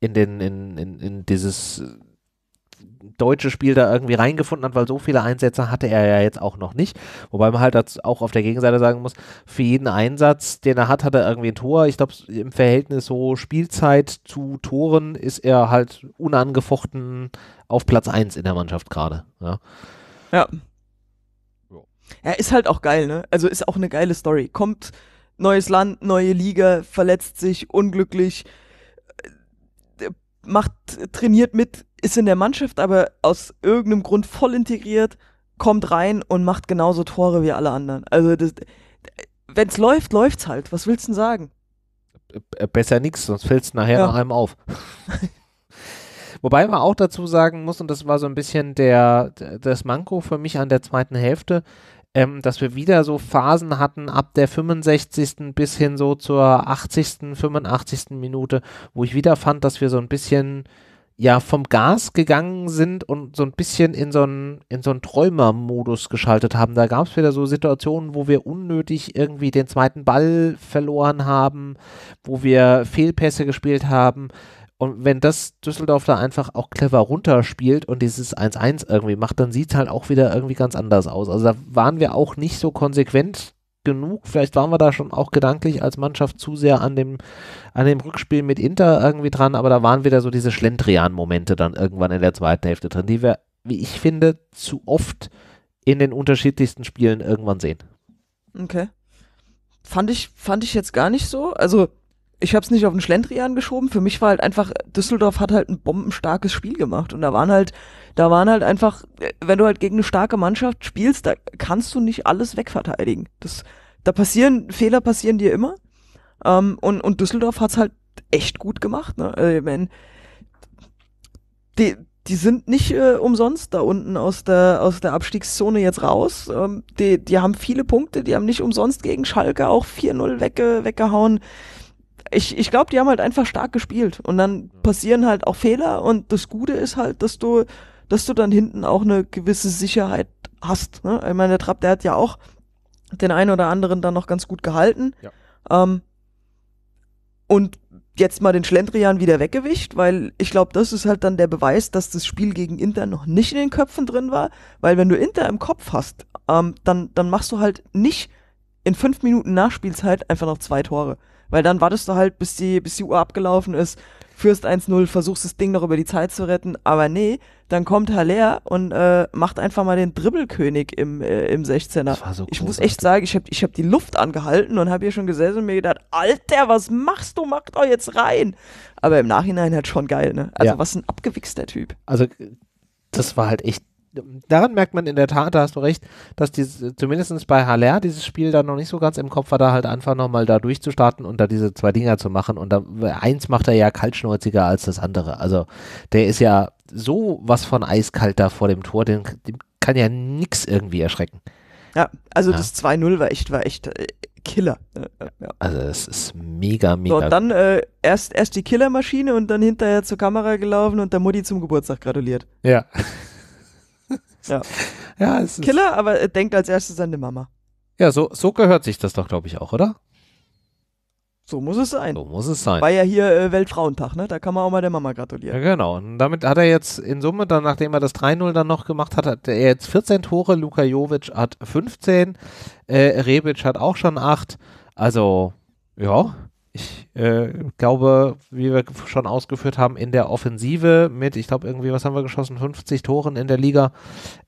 in den, in, in, in dieses deutsche Spiel da irgendwie reingefunden hat, weil so viele Einsätze hatte er ja jetzt auch noch nicht. Wobei man halt auch auf der Gegenseite sagen muss, für jeden Einsatz, den er hat, hat er irgendwie ein Tor. Ich glaube, im Verhältnis so Spielzeit zu Toren ist er halt unangefochten auf Platz 1 in der Mannschaft gerade. Ja. ja. Er ist halt auch geil, ne? Also ist auch eine geile Story. Kommt neues Land, neue Liga, verletzt sich, unglücklich, äh, macht, trainiert mit, ist in der Mannschaft aber aus irgendeinem Grund voll integriert, kommt rein und macht genauso Tore wie alle anderen. Also wenn es läuft, läuft's halt. Was willst du denn sagen? Äh, besser nichts, sonst fällt es nachher ja. noch einem auf. Wobei man auch dazu sagen muss, und das war so ein bisschen der, das Manko für mich an der zweiten Hälfte, ähm, dass wir wieder so Phasen hatten ab der 65. bis hin so zur 80., 85. Minute, wo ich wieder fand, dass wir so ein bisschen ja vom Gas gegangen sind und so ein bisschen in so einen, in so Träumermodus geschaltet haben. Da gab es wieder so Situationen, wo wir unnötig irgendwie den zweiten Ball verloren haben, wo wir Fehlpässe gespielt haben. Und wenn das Düsseldorf da einfach auch clever runterspielt und dieses 1-1 irgendwie macht, dann sieht es halt auch wieder irgendwie ganz anders aus. Also da waren wir auch nicht so konsequent genug. Vielleicht waren wir da schon auch gedanklich als Mannschaft zu sehr an dem, an dem Rückspiel mit Inter irgendwie dran, aber da waren wieder so diese Schlendrian-Momente dann irgendwann in der zweiten Hälfte drin, die wir, wie ich finde, zu oft in den unterschiedlichsten Spielen irgendwann sehen. Okay. Fand ich, fand ich jetzt gar nicht so. Also ich habe es nicht auf den Schlendrian geschoben. Für mich war halt einfach, Düsseldorf hat halt ein bombenstarkes Spiel gemacht. Und da waren halt, da waren halt einfach, wenn du halt gegen eine starke Mannschaft spielst, da kannst du nicht alles wegverteidigen. Das, da passieren, Fehler passieren dir immer. Ähm, und, und Düsseldorf hat's halt echt gut gemacht. Ne? Also, ich mein, die, die sind nicht äh, umsonst da unten aus der, aus der Abstiegszone jetzt raus. Ähm, die, die haben viele Punkte, die haben nicht umsonst gegen Schalke auch 4-0 wegge, weggehauen ich, ich glaube, die haben halt einfach stark gespielt und dann passieren halt auch Fehler und das Gute ist halt, dass du, dass du dann hinten auch eine gewisse Sicherheit hast. Ne? Ich meine, der Trapp, der hat ja auch den einen oder anderen dann noch ganz gut gehalten. Ja. Ähm, und jetzt mal den Schlendrian wieder weggewischt, weil ich glaube, das ist halt dann der Beweis, dass das Spiel gegen Inter noch nicht in den Köpfen drin war, weil wenn du Inter im Kopf hast, ähm, dann, dann machst du halt nicht in fünf Minuten Nachspielzeit einfach noch zwei Tore. Weil dann wartest du halt, bis die, bis die Uhr abgelaufen ist, führst 1-0, versuchst das Ding noch über die Zeit zu retten, aber nee, dann kommt Haller und äh, macht einfach mal den Dribbelkönig im, äh, im 16er. So ich muss echt sagen, ich habe ich hab die Luft angehalten und habe hier schon gesessen und mir gedacht, Alter, was machst du? Mach doch jetzt rein. Aber im Nachhinein halt schon geil, ne? Also ja. was ein abgewichster Typ. Also das war halt echt daran merkt man in der Tat, da hast du recht, dass die, zumindest bei Haller dieses Spiel dann noch nicht so ganz im Kopf war, da halt einfach nochmal da durchzustarten und da diese zwei Dinger zu machen. Und da, eins macht er ja kaltschnäuziger als das andere. Also der ist ja so was von eiskalt da vor dem Tor, den, den kann ja nichts irgendwie erschrecken. Ja, also ja. das 2-0 war echt, war echt äh, Killer. Äh, ja. Also es ist mega, mega. So, und dann äh, erst, erst die Killermaschine und dann hinterher zur Kamera gelaufen und der Mutti zum Geburtstag gratuliert. Ja. Ja. ja es Killer, aber äh, denkt als erstes an die Mama. Ja, so, so gehört sich das doch, glaube ich, auch, oder? So muss es sein. So muss es sein. War ja hier äh, Weltfrauentag, ne? Da kann man auch mal der Mama gratulieren. Ja, genau. Und damit hat er jetzt in Summe, dann, nachdem er das 3-0 dann noch gemacht hat, hat er jetzt 14 Tore. Luka Jovic hat 15. Äh, Rebic hat auch schon 8. Also, ja ich äh, glaube, wie wir schon ausgeführt haben, in der Offensive mit, ich glaube, irgendwie, was haben wir geschossen? 50 Toren in der Liga.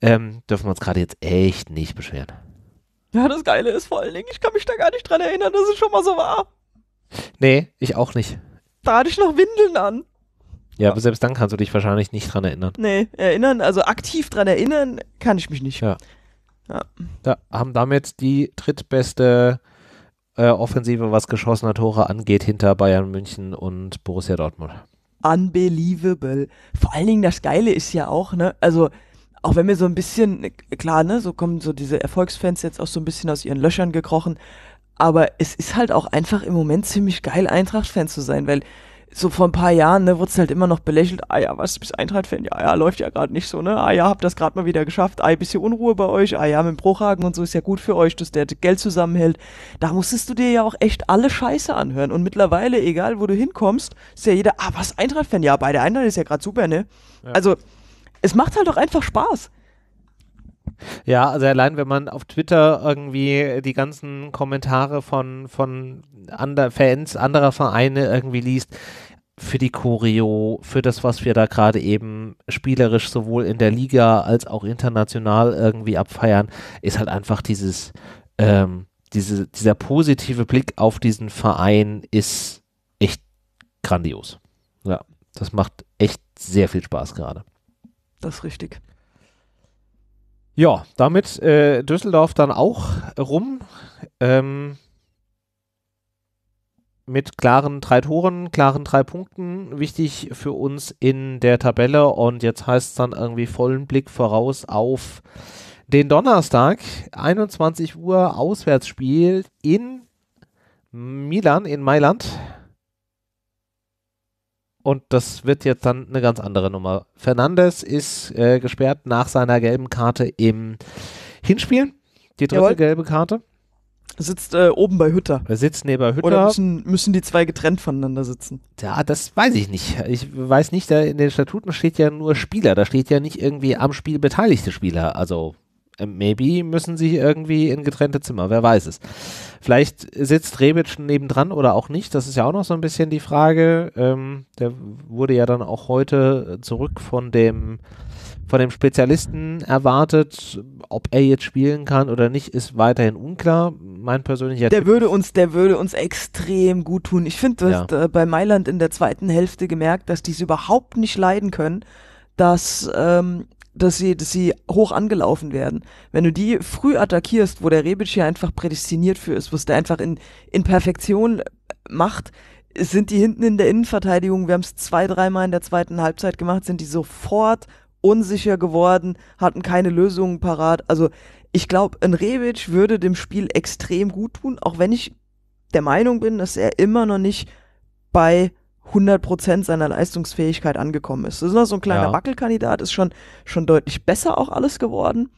Ähm, dürfen wir uns gerade jetzt echt nicht beschweren. Ja, das Geile ist vor allen Dingen, ich kann mich da gar nicht dran erinnern, dass es schon mal so war. Nee, ich auch nicht. Da hatte ich noch Windeln an. Ja, aber selbst dann kannst du dich wahrscheinlich nicht dran erinnern. Nee, erinnern, also aktiv dran erinnern, kann ich mich nicht. Ja. ja. Da haben damit die drittbeste äh, Offensive, was geschossene Tore angeht, hinter Bayern München und Borussia Dortmund. Unbelievable. Vor allen Dingen das Geile ist ja auch, ne, also auch wenn wir so ein bisschen, klar, ne, so kommen so diese Erfolgsfans jetzt auch so ein bisschen aus ihren Löchern gekrochen, aber es ist halt auch einfach im Moment ziemlich geil, Eintracht-Fan zu sein, weil so vor ein paar Jahren, ne, wurde es halt immer noch belächelt. Ah ja, was, du bist Eintracht-Fan? Ja, ja, läuft ja gerade nicht so, ne? Ah ja, habt das gerade mal wieder geschafft. Ah, ein bisschen Unruhe bei euch. Ah ja, mit dem Bruchhaken und so ist ja gut für euch, dass der Geld zusammenhält. Da musstest du dir ja auch echt alle Scheiße anhören. Und mittlerweile, egal wo du hinkommst, ist ja jeder, ah, was, Eintracht-Fan? Ja, bei der Eintracht ist ja gerade super, ne? Ja. Also, es macht halt doch einfach Spaß. Ja, also allein wenn man auf Twitter irgendwie die ganzen Kommentare von, von ander, Fans anderer Vereine irgendwie liest, für die Choreo, für das, was wir da gerade eben spielerisch sowohl in der Liga als auch international irgendwie abfeiern, ist halt einfach dieses, ähm, diese, dieser positive Blick auf diesen Verein ist echt grandios. Ja, das macht echt sehr viel Spaß gerade. Das ist richtig. Ja, damit äh, Düsseldorf dann auch rum. Ähm, mit klaren drei Toren, klaren drei Punkten. Wichtig für uns in der Tabelle. Und jetzt heißt es dann irgendwie vollen Blick voraus auf den Donnerstag, 21 Uhr, Auswärtsspiel in Milan, in Mailand. Und das wird jetzt dann eine ganz andere Nummer. Fernandes ist äh, gesperrt nach seiner gelben Karte im Hinspiel. Die dritte Jawohl. gelbe Karte. Sitzt äh, oben bei Hütter. Er sitzt neben Hütter. Oder müssen, müssen die zwei getrennt voneinander sitzen? Ja, das weiß ich nicht. Ich weiß nicht, da in den Statuten steht ja nur Spieler. Da steht ja nicht irgendwie am Spiel beteiligte Spieler. Also äh, maybe müssen sie irgendwie in getrennte Zimmer, wer weiß es. Vielleicht sitzt Rebic nebendran oder auch nicht, das ist ja auch noch so ein bisschen die Frage. Ähm, der wurde ja dann auch heute äh, zurück von dem, von dem Spezialisten erwartet. Ob er jetzt spielen kann oder nicht, ist weiterhin unklar. Mein persönlicher Der Tipp würde uns, der würde uns extrem gut tun. Ich finde, du ja. hast äh, bei Mailand in der zweiten Hälfte gemerkt, dass die es überhaupt nicht leiden können, dass ähm, dass sie, dass sie hoch angelaufen werden. Wenn du die früh attackierst, wo der Rebic hier einfach prädestiniert für ist, wo es der einfach in, in Perfektion macht, sind die hinten in der Innenverteidigung, wir haben es zwei, dreimal in der zweiten Halbzeit gemacht, sind die sofort unsicher geworden, hatten keine Lösungen parat. Also ich glaube, ein Rebic würde dem Spiel extrem gut tun, auch wenn ich der Meinung bin, dass er immer noch nicht bei 100% seiner Leistungsfähigkeit angekommen ist. Das ist noch so ein kleiner ja. Wackelkandidat, ist schon, schon deutlich besser auch alles geworden.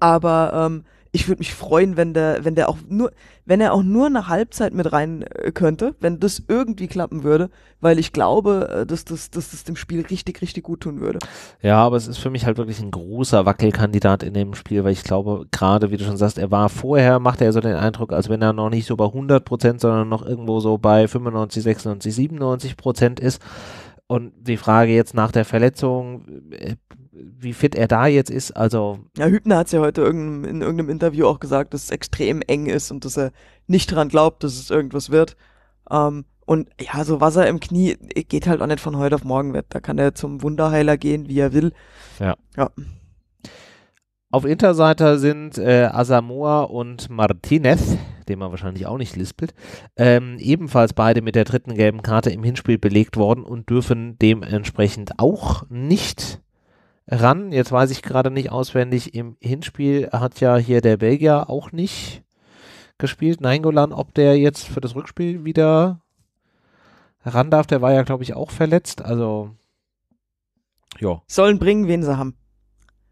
Aber ähm, ich würde mich freuen, wenn der, wenn der auch nur, wenn er auch nur eine Halbzeit mit rein äh, könnte, wenn das irgendwie klappen würde, weil ich glaube, äh, dass das, dass das dem Spiel richtig, richtig gut tun würde. Ja, aber es ist für mich halt wirklich ein großer Wackelkandidat in dem Spiel, weil ich glaube, gerade, wie du schon sagst, er war vorher, machte er so den Eindruck, als wenn er noch nicht so bei 100 Prozent, sondern noch irgendwo so bei 95, 96, 97 Prozent ist. Und die Frage jetzt nach der Verletzung, äh, wie fit er da jetzt ist, also. Ja, Hübner hat es ja heute in irgendeinem Interview auch gesagt, dass es extrem eng ist und dass er nicht dran glaubt, dass es irgendwas wird. Ähm, und ja, so Wasser im Knie äh, geht halt auch nicht von heute auf morgen weg. Da kann er zum Wunderheiler gehen, wie er will. Ja. ja. Auf Interseiter sind äh, Asamoah und Martinez, den man wahrscheinlich auch nicht lispelt, ähm, ebenfalls beide mit der dritten gelben Karte im Hinspiel belegt worden und dürfen dementsprechend auch nicht ran. Jetzt weiß ich gerade nicht auswendig, im Hinspiel hat ja hier der Belgier auch nicht gespielt. Nein, Golan, ob der jetzt für das Rückspiel wieder ran darf, der war ja, glaube ich, auch verletzt. Also, ja. Sollen bringen, wen sie haben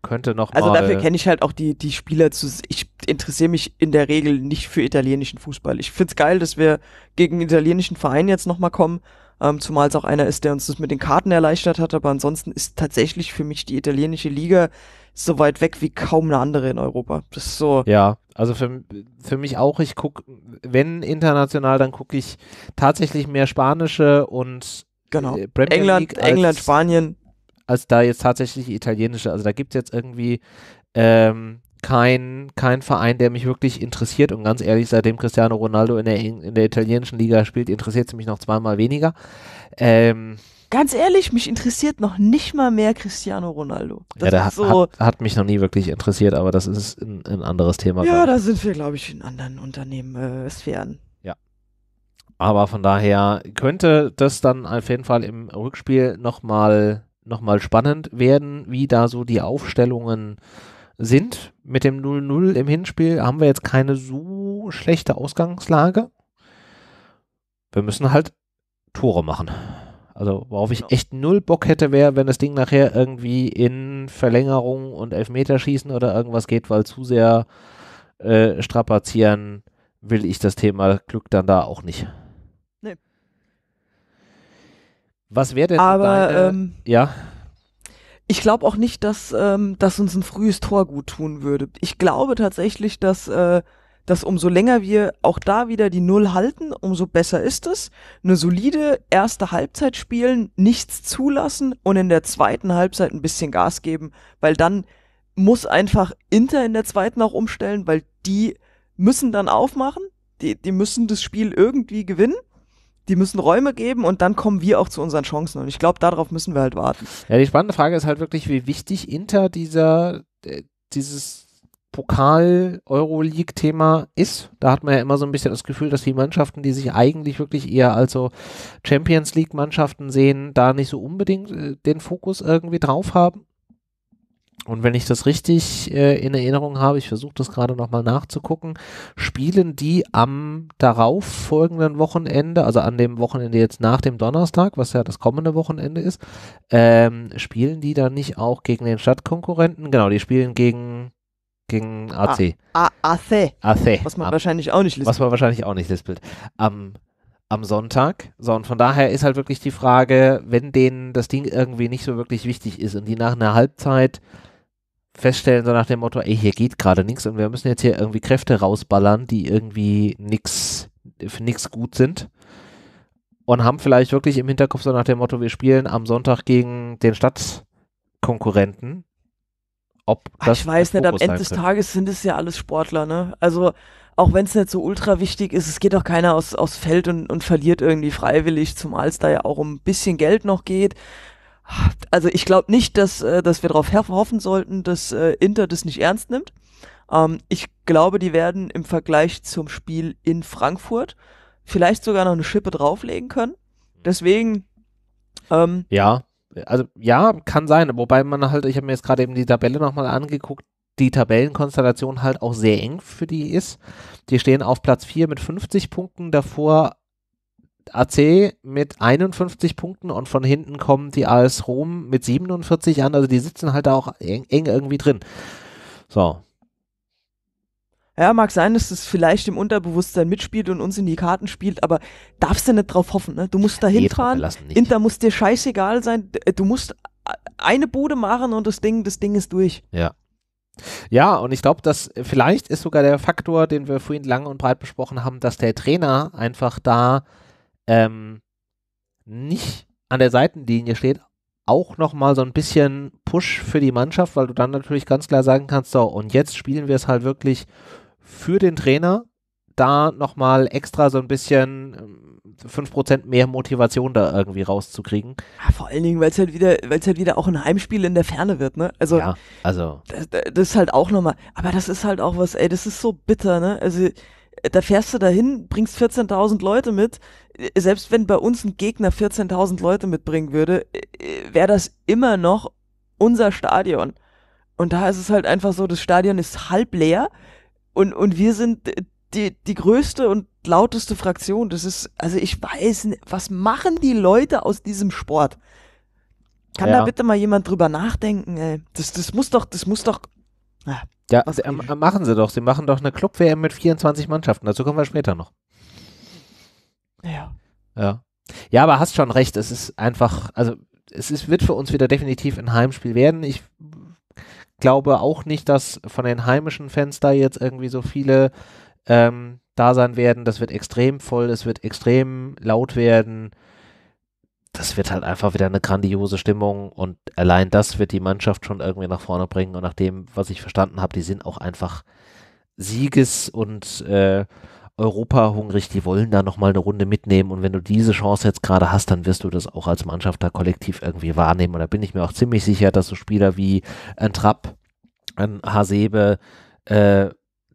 könnte noch Also mal dafür kenne ich halt auch die, die Spieler zu. Ich interessiere mich in der Regel nicht für italienischen Fußball. Ich finde es geil, dass wir gegen italienischen Verein jetzt nochmal kommen. Ähm, Zumal es auch einer ist, der uns das mit den Karten erleichtert hat. Aber ansonsten ist tatsächlich für mich die italienische Liga so weit weg wie kaum eine andere in Europa. Das ist so. Ja, also für, für mich auch. Ich gucke, wenn international, dann gucke ich tatsächlich mehr spanische und genau. Äh, England, England, Spanien, als da jetzt tatsächlich italienische. Also da gibt es jetzt irgendwie ähm, keinen kein Verein, der mich wirklich interessiert. Und ganz ehrlich, seitdem Cristiano Ronaldo in der, in der italienischen Liga spielt, interessiert es mich noch zweimal weniger. Ähm, ganz ehrlich, mich interessiert noch nicht mal mehr Cristiano Ronaldo. Das ja, der so hat, hat, mich noch nie wirklich interessiert, aber das ist ein, ein anderes Thema. Ja, da sind wir, glaube ich, in anderen Unternehmen äh, Sphären. Ja. Aber von daher könnte das dann auf jeden Fall im Rückspiel nochmal nochmal spannend werden, wie da so die Aufstellungen sind. Mit dem 0-0 im Hinspiel haben wir jetzt keine so schlechte Ausgangslage. Wir müssen halt Tore machen. Also, worauf ich genau. echt null Bock hätte, wäre, wenn das Ding nachher irgendwie in Verlängerung und Elfmeterschießen oder irgendwas geht, weil zu sehr äh, strapazieren will ich das Thema Glück dann da auch nicht. Was wäre denn Aber, deine, ähm, ja? Ich glaube auch nicht, dass, ähm, dass uns ein frühes Tor gut tun würde. Ich glaube tatsächlich, dass, äh, dass umso länger wir auch da wieder die Null halten, umso besser ist es. Eine solide erste Halbzeit spielen, nichts zulassen und in der zweiten Halbzeit ein bisschen Gas geben, weil dann muss einfach Inter in der zweiten auch umstellen, weil die müssen dann aufmachen, die, die müssen das Spiel irgendwie gewinnen die müssen Räume geben und dann kommen wir auch zu unseren Chancen. Und ich glaube, darauf müssen wir halt warten. Ja, die spannende Frage ist halt wirklich, wie wichtig Inter dieser, äh, dieses Pokal-Euroleague-Thema ist. Da hat man ja immer so ein bisschen das Gefühl, dass die Mannschaften, die sich eigentlich wirklich eher als so Champions League-Mannschaften sehen, da nicht so unbedingt äh, den Fokus irgendwie drauf haben. Und wenn ich das richtig äh, in Erinnerung habe, ich versuche das gerade nochmal nachzugucken, spielen die am darauf folgenden Wochenende, also an dem Wochenende jetzt nach dem Donnerstag, was ja das kommende Wochenende ist, ähm, spielen die dann nicht auch gegen den Stadtkonkurrenten? Genau, die spielen gegen gegen AC. Ah, AC. AC. Was man am, wahrscheinlich auch nicht lispelt. Was man wahrscheinlich auch nicht lispelt. Am am Sonntag. So, und von daher ist halt wirklich die Frage, wenn denen das Ding irgendwie nicht so wirklich wichtig ist und die nach einer Halbzeit feststellen, so nach dem Motto, ey, hier geht gerade nichts und wir müssen jetzt hier irgendwie Kräfte rausballern, die irgendwie nix, für nichts gut sind. Und haben vielleicht wirklich im Hinterkopf so nach dem Motto, wir spielen am Sonntag gegen den Stadtkonkurrenten. Ob das ich weiß nicht, am Ende des Tages sind es ja alles Sportler, ne? Also auch wenn es nicht so ultra wichtig ist, es geht doch keiner aus, aus Feld und, und verliert irgendwie freiwillig, zumal es da ja auch um ein bisschen Geld noch geht also ich glaube nicht, dass, äh, dass wir darauf hoffen sollten, dass äh, Inter das nicht ernst nimmt. Ähm, ich glaube, die werden im Vergleich zum Spiel in Frankfurt vielleicht sogar noch eine Schippe drauflegen können. Deswegen. Ähm, ja, also ja, kann sein. Wobei man halt, ich habe mir jetzt gerade eben die Tabelle nochmal angeguckt, die Tabellenkonstellation halt auch sehr eng für die ist. Die stehen auf Platz 4 mit 50 Punkten, davor AC mit 51 Punkten und von hinten kommen die AS Rom mit 47 an. Also die sitzen halt da auch eng, eng irgendwie drin. So. Ja, mag sein, dass es vielleicht im Unterbewusstsein mitspielt und uns in die Karten spielt, aber darfst du nicht drauf hoffen. Ne? Du musst da hinfahren. Nee, Inter muss dir scheißegal sein. Äh, du musst eine Bude machen und das Ding, das Ding ist durch. Ja. Ja, und ich glaube, dass äh, vielleicht ist sogar der Faktor, den wir vorhin lang und breit besprochen haben, dass der Trainer einfach da ähm, nicht an der Seitenlinie steht, auch nochmal so ein bisschen Push für die Mannschaft, weil du dann natürlich ganz klar sagen kannst, so, und jetzt spielen wir es halt wirklich für den Trainer, da nochmal extra so ein bisschen 5% ähm, mehr Motivation da irgendwie rauszukriegen. Ja, ah, vor allen Dingen, weil es halt wieder, weil es halt wieder auch ein Heimspiel in der Ferne wird, ne? Also, ja, also. Das, das ist halt auch nochmal, aber das ist halt auch was, ey, das ist so bitter, ne? Also da fährst du dahin, bringst 14.000 Leute mit. Äh, selbst wenn bei uns ein Gegner 14.000 Leute mitbringen würde, äh, wäre das immer noch unser Stadion. Und da ist es halt einfach so, das Stadion ist halb leer und, und wir sind äh, die, die größte und lauteste Fraktion. Das ist, also ich weiß nicht, was machen die Leute aus diesem Sport? Kann ja. da bitte mal jemand drüber nachdenken, ey? Das, das muss doch, das muss doch, na, ja, Was, äh, machen sie doch. Sie machen doch eine Club-WM mit 24 Mannschaften. Dazu kommen wir später noch. Ja. Ja. Ja, aber hast schon recht. Es ist einfach, also es ist, wird für uns wieder definitiv ein Heimspiel werden. Ich glaube auch nicht, dass von den heimischen Fans da jetzt irgendwie so viele ähm, da sein werden. Das wird extrem voll, es wird extrem laut werden das wird halt einfach wieder eine grandiose Stimmung und allein das wird die Mannschaft schon irgendwie nach vorne bringen. Und nach dem, was ich verstanden habe, die sind auch einfach Sieges- und äh, Europa hungrig, die wollen da nochmal eine Runde mitnehmen und wenn du diese Chance jetzt gerade hast, dann wirst du das auch als Mannschaft da kollektiv irgendwie wahrnehmen. Und da bin ich mir auch ziemlich sicher, dass so Spieler wie ein Trapp, ein Hasebe, äh,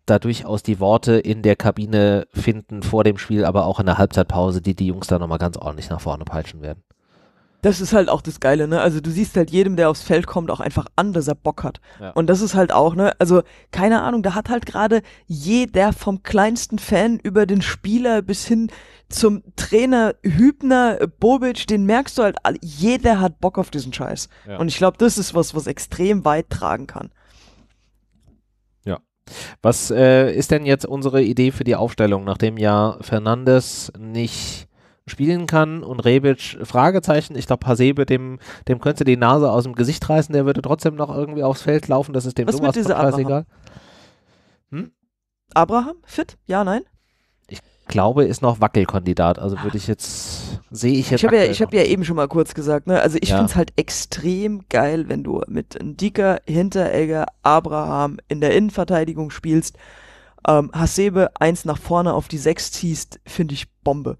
da durchaus die Worte in der Kabine finden vor dem Spiel, aber auch in der Halbzeitpause, die die Jungs da nochmal ganz ordentlich nach vorne peitschen werden. Das ist halt auch das Geile, ne? Also du siehst halt jedem, der aufs Feld kommt, auch einfach an, dass er Bock hat. Ja. Und das ist halt auch, ne? Also keine Ahnung, da hat halt gerade jeder vom kleinsten Fan über den Spieler bis hin zum Trainer Hübner, äh, Bobic, den merkst du halt, jeder hat Bock auf diesen Scheiß. Ja. Und ich glaube, das ist was, was extrem weit tragen kann. Was äh, ist denn jetzt unsere Idee für die Aufstellung, nachdem ja Fernandes nicht spielen kann und Rebic Fragezeichen. Ich glaube, Hasebe, dem, dem könntest du die Nase aus dem Gesicht reißen, der würde trotzdem noch irgendwie aufs Feld laufen, das ist dem Was sowas mit von egal. Hm? Abraham fit? Ja, nein? Ich glaube, ist noch Wackelkandidat. Also würde ich jetzt, sehe ich jetzt. Ich habe ja, hab ja eben schon mal kurz gesagt, ne? Also ich ja. finde es halt extrem geil, wenn du mit Dicker, Hinteregger, Abraham in der Innenverteidigung spielst. Ähm, Hasebe eins nach vorne auf die sechs ziehst, finde ich Bombe.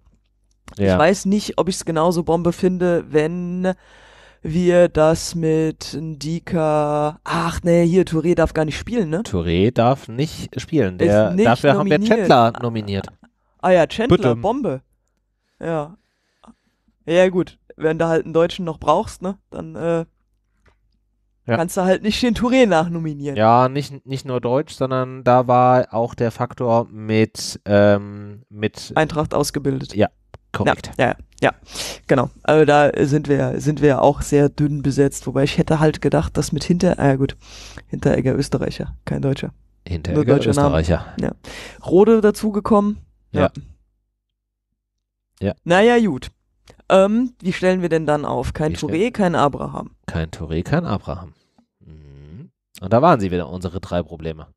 Ja. Ich weiß nicht, ob ich es genauso Bombe finde, wenn wir das mit Dika. Ach nee, hier, Touré darf gar nicht spielen, ne? Touré darf nicht spielen. Der, nicht dafür nominiert. haben wir Chandler nominiert. Ah, ja, Chandler, Bitte. Bombe. Ja. Ja, gut. Wenn du halt einen Deutschen noch brauchst, ne, dann äh, ja. kannst du halt nicht den Touré nachnominieren. Ja, nicht, nicht nur Deutsch, sondern da war auch der Faktor mit, ähm, mit Eintracht ausgebildet. Ja, Korrekt. Ja, ja, ja, genau. Also da sind wir, sind wir auch sehr dünn besetzt, wobei ich hätte halt gedacht, dass mit Hinter, ah ja gut, Hinteregger Österreicher, kein Deutscher. Hinteregger Österreicher. Ja. Rode dazugekommen. Ja. ja. Ja. Naja, gut. Ähm, wie stellen wir denn dann auf? Kein Touré, kein Abraham. Kein Touré, kein Abraham. Mhm. Und da waren sie wieder, unsere drei Probleme.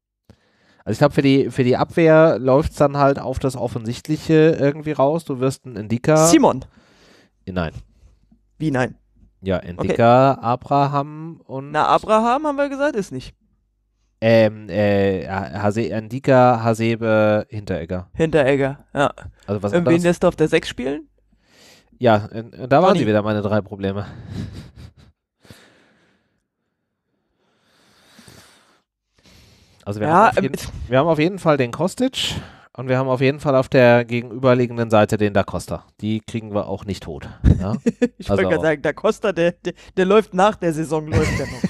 Also ich glaube, für die, für die Abwehr läuft es dann halt auf das Offensichtliche irgendwie raus. Du wirst ein Indika. Simon. Äh, nein. Wie nein? Ja, Indika, okay. Abraham und. Na, Abraham haben wir gesagt, ist nicht. Ähm, äh, Hase, Indika, Hasebe, Hinteregger. Hinteregger, ja. Also was Und lässt du auf der 6 spielen? Ja, da waren sie wieder meine drei Probleme. Also wir, ja, haben ähm, jeden, wir, haben auf jeden Fall den Kostic und wir haben auf jeden Fall auf der gegenüberliegenden Seite den Da Costa. Die kriegen wir auch nicht tot. Ja? ich also, wollte gerade sagen, Da Costa, der, der, der, läuft nach der Saison, läuft der noch.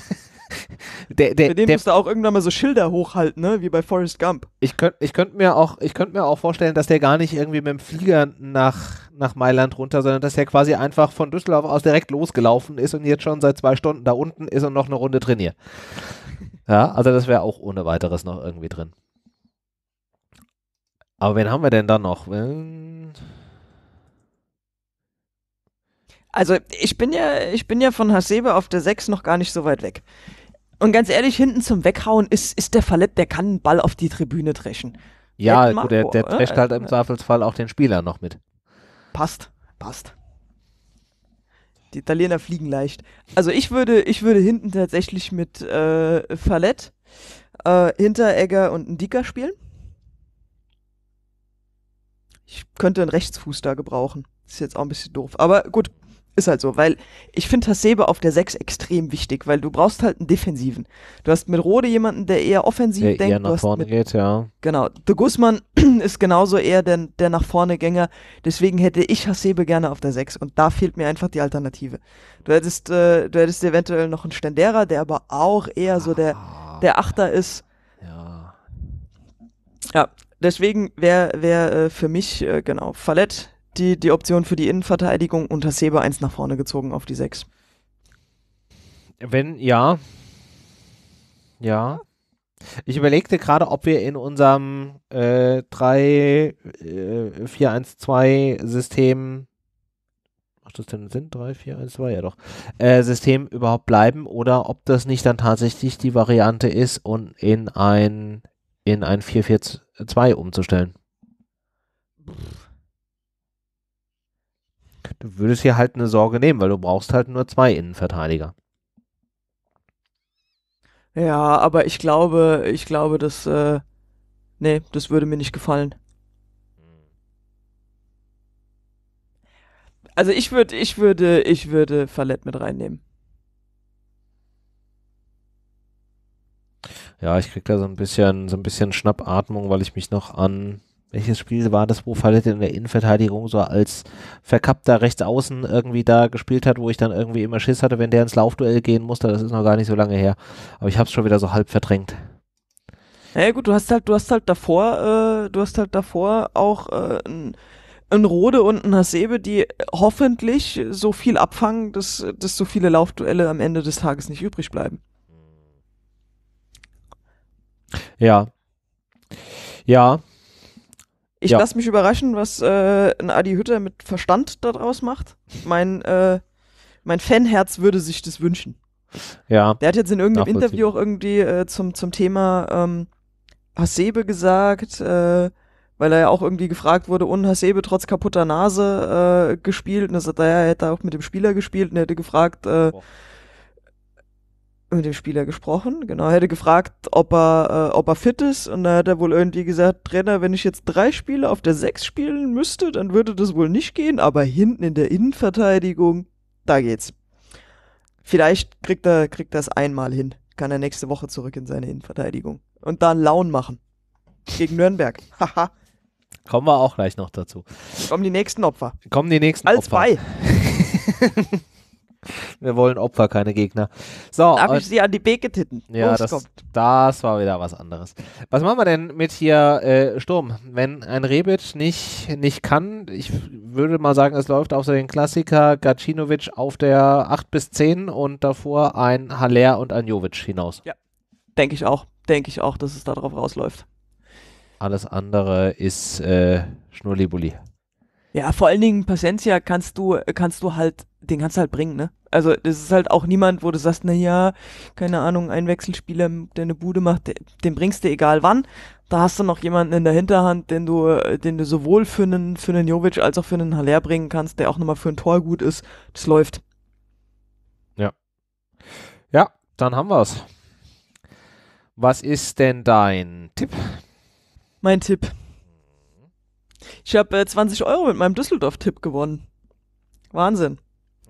Der, der, Für den der, musst du auch irgendwann mal so Schilder hochhalten, ne? wie bei Forrest Gump. Ich könnte ich könnt mir, auch, könnt mir auch vorstellen, dass der gar nicht irgendwie mit dem Flieger nach, nach Mailand runter, sondern dass der quasi einfach von Düsseldorf aus direkt losgelaufen ist und jetzt schon seit zwei Stunden da unten ist und noch eine Runde trainiert. Ja, also das wäre auch ohne weiteres noch irgendwie drin. Aber wen haben wir denn da noch? also ich bin ja, ich bin ja von Hasebe auf der 6 noch gar nicht so weit weg. Und ganz ehrlich, hinten zum Weghauen ist, ist der Verlepp, der kann einen Ball auf die Tribüne dreschen. Ja, Marco, gut, der, der äh, drescht halt im äh. Zweifelsfall auch den Spieler noch mit. Passt, passt. Die Italiener fliegen leicht. Also ich würde, ich würde hinten tatsächlich mit äh, Fallett, äh, Hinteregger und ein Dicker spielen. Ich könnte einen Rechtsfuß da gebrauchen. Ist jetzt auch ein bisschen doof. Aber gut, ist halt so, weil ich finde Hasebe auf der 6 extrem wichtig, weil du brauchst halt einen Defensiven. Du hast mit Rode jemanden, der eher offensiv der denkt. Der nach vorne mit, geht, ja. Genau. De Guzman ist genauso eher der, der nach vorne Gänger. Deswegen hätte ich Hasebe gerne auf der 6 und da fehlt mir einfach die Alternative. Du hättest, äh, du hättest eventuell noch einen Stendera, der aber auch eher so der, ah. der Achter ist. Ja. Ja, deswegen wäre wär, äh, für mich, äh, genau, Fallett die, die Option für die Innenverteidigung unter Seba 1 nach vorne gezogen auf die 6. Wenn, ja. Ja. Ich überlegte gerade, ob wir in unserem äh, 3-4-1-2-System äh, macht das denn Sinn? 3, 4, 1, 2, ja doch. Äh, System überhaupt bleiben oder ob das nicht dann tatsächlich die Variante ist und in ein, in ein 4, 4, 2 umzustellen? du würdest hier halt eine Sorge nehmen, weil du brauchst halt nur zwei Innenverteidiger. Ja, aber ich glaube, ich glaube, dass, äh, nee, das würde mir nicht gefallen. Also ich würde, ich würde, ich würde Fallett mit reinnehmen. Ja, ich krieg da so ein bisschen, so ein bisschen Schnappatmung, weil ich mich noch an welches Spiel war das, wo Fallett in der Innenverteidigung so als verkappter Rechtsaußen irgendwie da gespielt hat, wo ich dann irgendwie immer Schiss hatte, wenn der ins Laufduell gehen musste. Das ist noch gar nicht so lange her. Aber ich hab's schon wieder so halb verdrängt. Naja gut, du hast halt, du hast halt davor, äh, du hast halt davor auch äh, ein, ein Rode und ein Hasebe, die hoffentlich so viel abfangen, dass, dass so viele Laufduelle am Ende des Tages nicht übrig bleiben. Ja. Ja, ich ja. lasse mich überraschen, was äh, ein Adi Hütter mit Verstand daraus macht. Mein, äh, mein Fanherz würde sich das wünschen. Ja. Der hat jetzt in irgendeinem Interview auch irgendwie äh, zum, zum Thema ähm, Hasebe gesagt, äh, weil er ja auch irgendwie gefragt wurde, und Hasebe trotz kaputter Nase äh, gespielt. Und er sagt, ja, er hätte auch mit dem Spieler gespielt und er hätte gefragt, äh, mit dem Spieler gesprochen, genau, hätte gefragt, ob er, äh, ob er fit ist und da hat er wohl irgendwie gesagt, Trainer, wenn ich jetzt drei Spiele auf der Sechs spielen müsste, dann würde das wohl nicht gehen, aber hinten in der Innenverteidigung, da geht's. Vielleicht kriegt er, kriegt er es einmal hin, kann er nächste Woche zurück in seine Innenverteidigung und dann Laun machen. Gegen Nürnberg. Haha. Kommen wir auch gleich noch dazu. Kommen die nächsten Opfer. Kommen die nächsten Als Opfer. Als bei. Wir wollen Opfer, keine Gegner. So, Darf ich sie an die Beke titten? Ja, das, das, war wieder was anderes. Was machen wir denn mit hier äh, Sturm? Wenn ein Rebic nicht, nicht kann, ich würde mal sagen, es läuft auf so den Klassiker Gacinovic auf der 8 bis 10 und davor ein Haller und ein Jovic hinaus. Ja, denke ich auch. Denke ich auch, dass es darauf rausläuft. Alles andere ist äh, Schnurlibulli. Ja, vor allen Dingen Paciencia kannst du, kannst du halt, den kannst du halt bringen, ne? Also das ist halt auch niemand, wo du sagst, na ja, keine Ahnung, ein Wechselspieler, der eine Bude macht, den bringst du egal wann. Da hast du noch jemanden in der Hinterhand, den du, den du sowohl für einen, für einen Jovic als auch für einen Haller bringen kannst, der auch nochmal für ein Tor gut ist. Das läuft. Ja. Ja, dann haben wir's. Was ist denn dein Tipp? Mein Tipp. Ich habe äh, 20 Euro mit meinem Düsseldorf-Tipp gewonnen. Wahnsinn.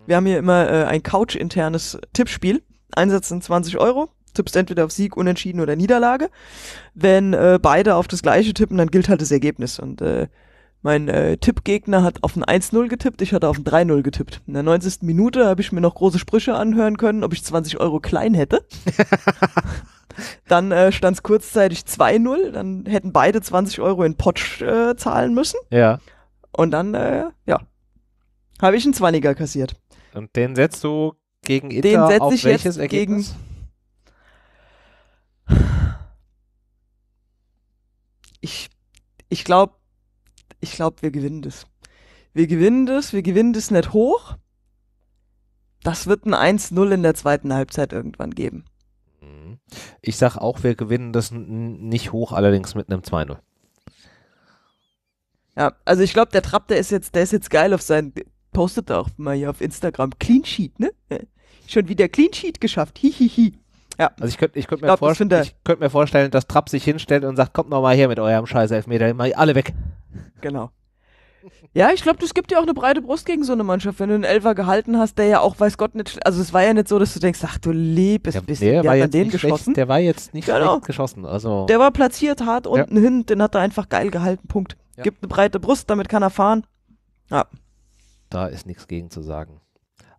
Wir haben hier immer äh, ein Couch-internes Tippspiel. Einsatz sind 20 Euro. Tippst entweder auf Sieg, Unentschieden oder Niederlage. Wenn äh, beide auf das gleiche tippen, dann gilt halt das Ergebnis. Und äh, mein äh, Tippgegner hat auf ein 1-0 getippt, ich hatte auf ein 3-0 getippt. In der 90. Minute habe ich mir noch große Sprüche anhören können, ob ich 20 Euro klein hätte. Dann äh, stand es kurzzeitig 2-0. Dann hätten beide 20 Euro in Potsch äh, zahlen müssen. Ja. Und dann, äh, ja, habe ich einen Zwanniger kassiert. Und den setzt du gegen Inter den setz auf ich welches jetzt Ergebnis? Gegen ich ich glaube, ich glaube, wir gewinnen das. Wir gewinnen das, wir gewinnen das nicht hoch. Das wird ein 1-0 in der zweiten Halbzeit irgendwann geben. Ich sage auch, wir gewinnen das nicht hoch, allerdings mit einem 2-0. Ja, also ich glaube, der Trapp, der ist jetzt, der ist jetzt geil auf seinen, postet auch mal hier auf Instagram, Clean Sheet, ne? Schon wieder Clean Sheet geschafft, hihihi. Ja. Also ich könnte ich könnt mir, glaub, könnt mir vorstellen, dass Trapp sich hinstellt und sagt, kommt noch mal her mit eurem scheiß Elfmeter, mal alle weg. Genau. Ja, ich glaube, das gibt dir auch eine breite Brust gegen so eine Mannschaft, wenn du einen Elfer gehalten hast, der ja auch weiß Gott nicht, also es war ja nicht so, dass du denkst, ach du liebes bisschen, der, der war jetzt den geschossen. Schlecht, der war jetzt nicht genau. schlecht geschossen, also. Der war platziert hart unten ja. hin, den hat er einfach geil gehalten, Punkt. Ja. Gibt eine breite Brust, damit kann er fahren. Ja. Da ist nichts gegen zu sagen.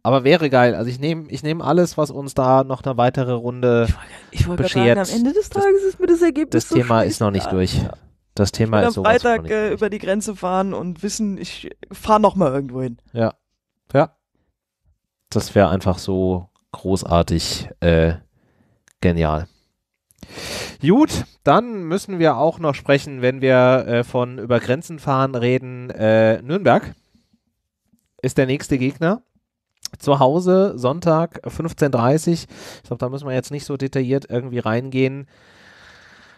Aber wäre geil. Also ich nehme ich nehm alles, was uns da noch eine weitere Runde ich wollt, ich wollt beschert. Sagen, am Ende des Tages das, ist mir das Ergebnis Das so Thema ist noch nicht durch. Ja. Das Thema ist sowas. Freitag äh, über die Grenze fahren und wissen, ich fahre nochmal irgendwo hin. Ja. Ja. Das wäre einfach so großartig äh, genial. Gut, dann müssen wir auch noch sprechen, wenn wir äh, von über Grenzen fahren reden. Äh, Nürnberg ist der nächste Gegner. Zu Hause, Sonntag, 15.30 Uhr. Ich glaube, da müssen wir jetzt nicht so detailliert irgendwie reingehen.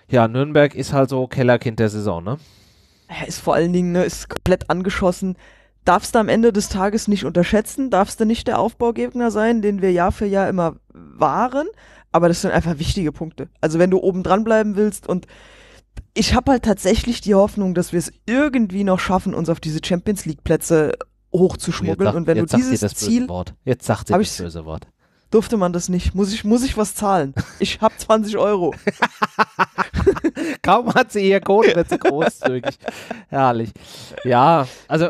Ja, Nürnberg ist halt so Kellerkind der Saison, ne? Er ist vor allen Dingen, ne, ist komplett angeschossen. Darfst du am Ende des Tages nicht unterschätzen, darfst du nicht der Aufbaugegner sein, den wir Jahr für Jahr immer waren, aber das sind einfach wichtige Punkte. Also wenn du oben dran bleiben willst und ich habe halt tatsächlich die Hoffnung, dass wir es irgendwie noch schaffen, uns auf diese Champions League Plätze hochzuschmuggeln. und wenn du dieses Ziel, Wort. jetzt sagt sie das böse Wort durfte man das nicht. Muss ich, muss ich was zahlen? Ich habe 20 Euro. Kaum hat sie ihr Code, wird sie großzügig. Herrlich. Ja, also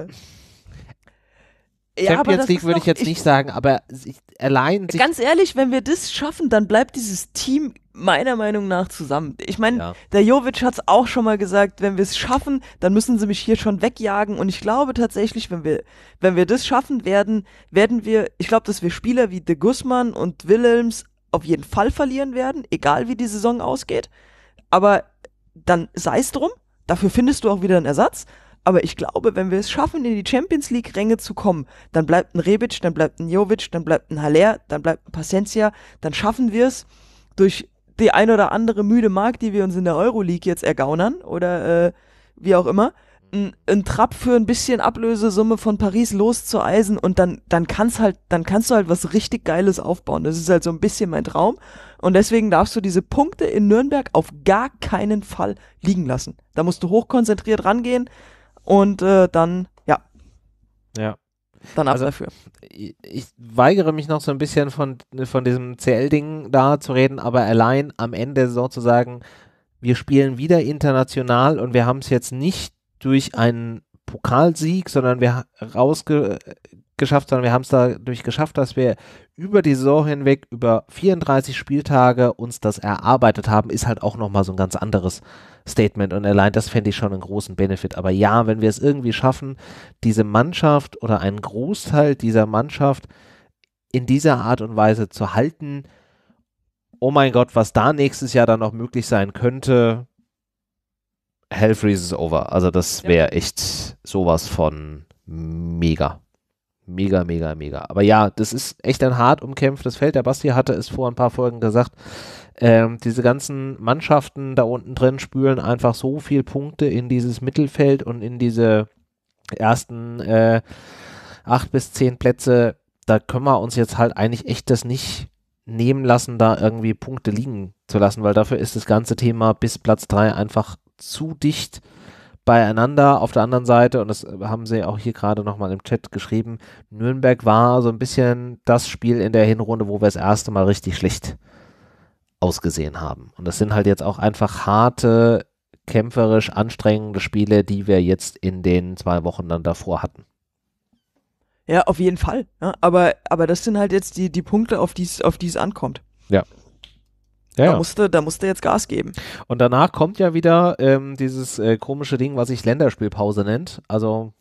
ja, Champions League würde ich jetzt ich, nicht sagen, aber sich, allein. Sich ganz ehrlich, wenn wir das schaffen, dann bleibt dieses Team meiner Meinung nach zusammen. Ich meine, ja. der Jovic hat es auch schon mal gesagt, wenn wir es schaffen, dann müssen sie mich hier schon wegjagen. Und ich glaube tatsächlich, wenn wir, wenn wir das schaffen werden, werden wir, ich glaube, dass wir Spieler wie De Guzman und Willems auf jeden Fall verlieren werden, egal wie die Saison ausgeht. Aber dann sei es drum, dafür findest du auch wieder einen Ersatz. Aber ich glaube, wenn wir es schaffen, in die Champions League-Ränge zu kommen, dann bleibt ein Rebic, dann bleibt ein Jovic, dann bleibt ein Haller, dann bleibt ein Pacencia, dann schaffen wir es durch die ein oder andere müde Mark, die wir uns in der Euroleague jetzt ergaunern oder äh, wie auch immer, ein Trab für ein bisschen Ablösesumme von Paris loszueisen und dann, dann kannst halt, dann kannst du halt was richtig Geiles aufbauen. Das ist halt so ein bisschen mein Traum. Und deswegen darfst du diese Punkte in Nürnberg auf gar keinen Fall liegen lassen. Da musst du hochkonzentriert rangehen, und äh, dann, ja. Ja. Dann ab also, dafür. Ich weigere mich noch so ein bisschen von, von diesem CL-Ding da zu reden, aber allein am Ende sozusagen, wir spielen wieder international und wir haben es jetzt nicht durch einen Pokalsieg, sondern wir rausgeschafft, äh, sondern wir haben es dadurch geschafft, dass wir über die Saison hinweg, über 34 Spieltage uns das erarbeitet haben, ist halt auch nochmal so ein ganz anderes Statement. Und allein das fände ich schon einen großen Benefit. Aber ja, wenn wir es irgendwie schaffen, diese Mannschaft oder einen Großteil dieser Mannschaft in dieser Art und Weise zu halten, oh mein Gott, was da nächstes Jahr dann noch möglich sein könnte, Hell Freezes over. Also das wäre ja. echt sowas von mega mega, mega, mega. Aber ja, das ist echt ein hart umkämpftes Feld. Der Basti hatte es vor ein paar Folgen gesagt. Ähm, diese ganzen Mannschaften da unten drin spülen einfach so viel Punkte in dieses Mittelfeld und in diese ersten äh, acht bis zehn Plätze. Da können wir uns jetzt halt eigentlich echt das nicht nehmen lassen, da irgendwie Punkte liegen zu lassen, weil dafür ist das ganze Thema bis Platz drei einfach zu dicht beieinander auf der anderen Seite, und das haben sie auch hier gerade nochmal im Chat geschrieben, Nürnberg war so ein bisschen das Spiel in der Hinrunde, wo wir das erste Mal richtig schlecht ausgesehen haben. Und das sind halt jetzt auch einfach harte, kämpferisch anstrengende Spiele, die wir jetzt in den zwei Wochen dann davor hatten. Ja, auf jeden Fall. Ja, ne? aber, aber das sind halt jetzt die, die Punkte, auf die auf es ankommt. Ja. Ja. Da, musste, da musste jetzt Gas geben. Und danach kommt ja wieder ähm, dieses äh, komische Ding, was sich Länderspielpause nennt. Also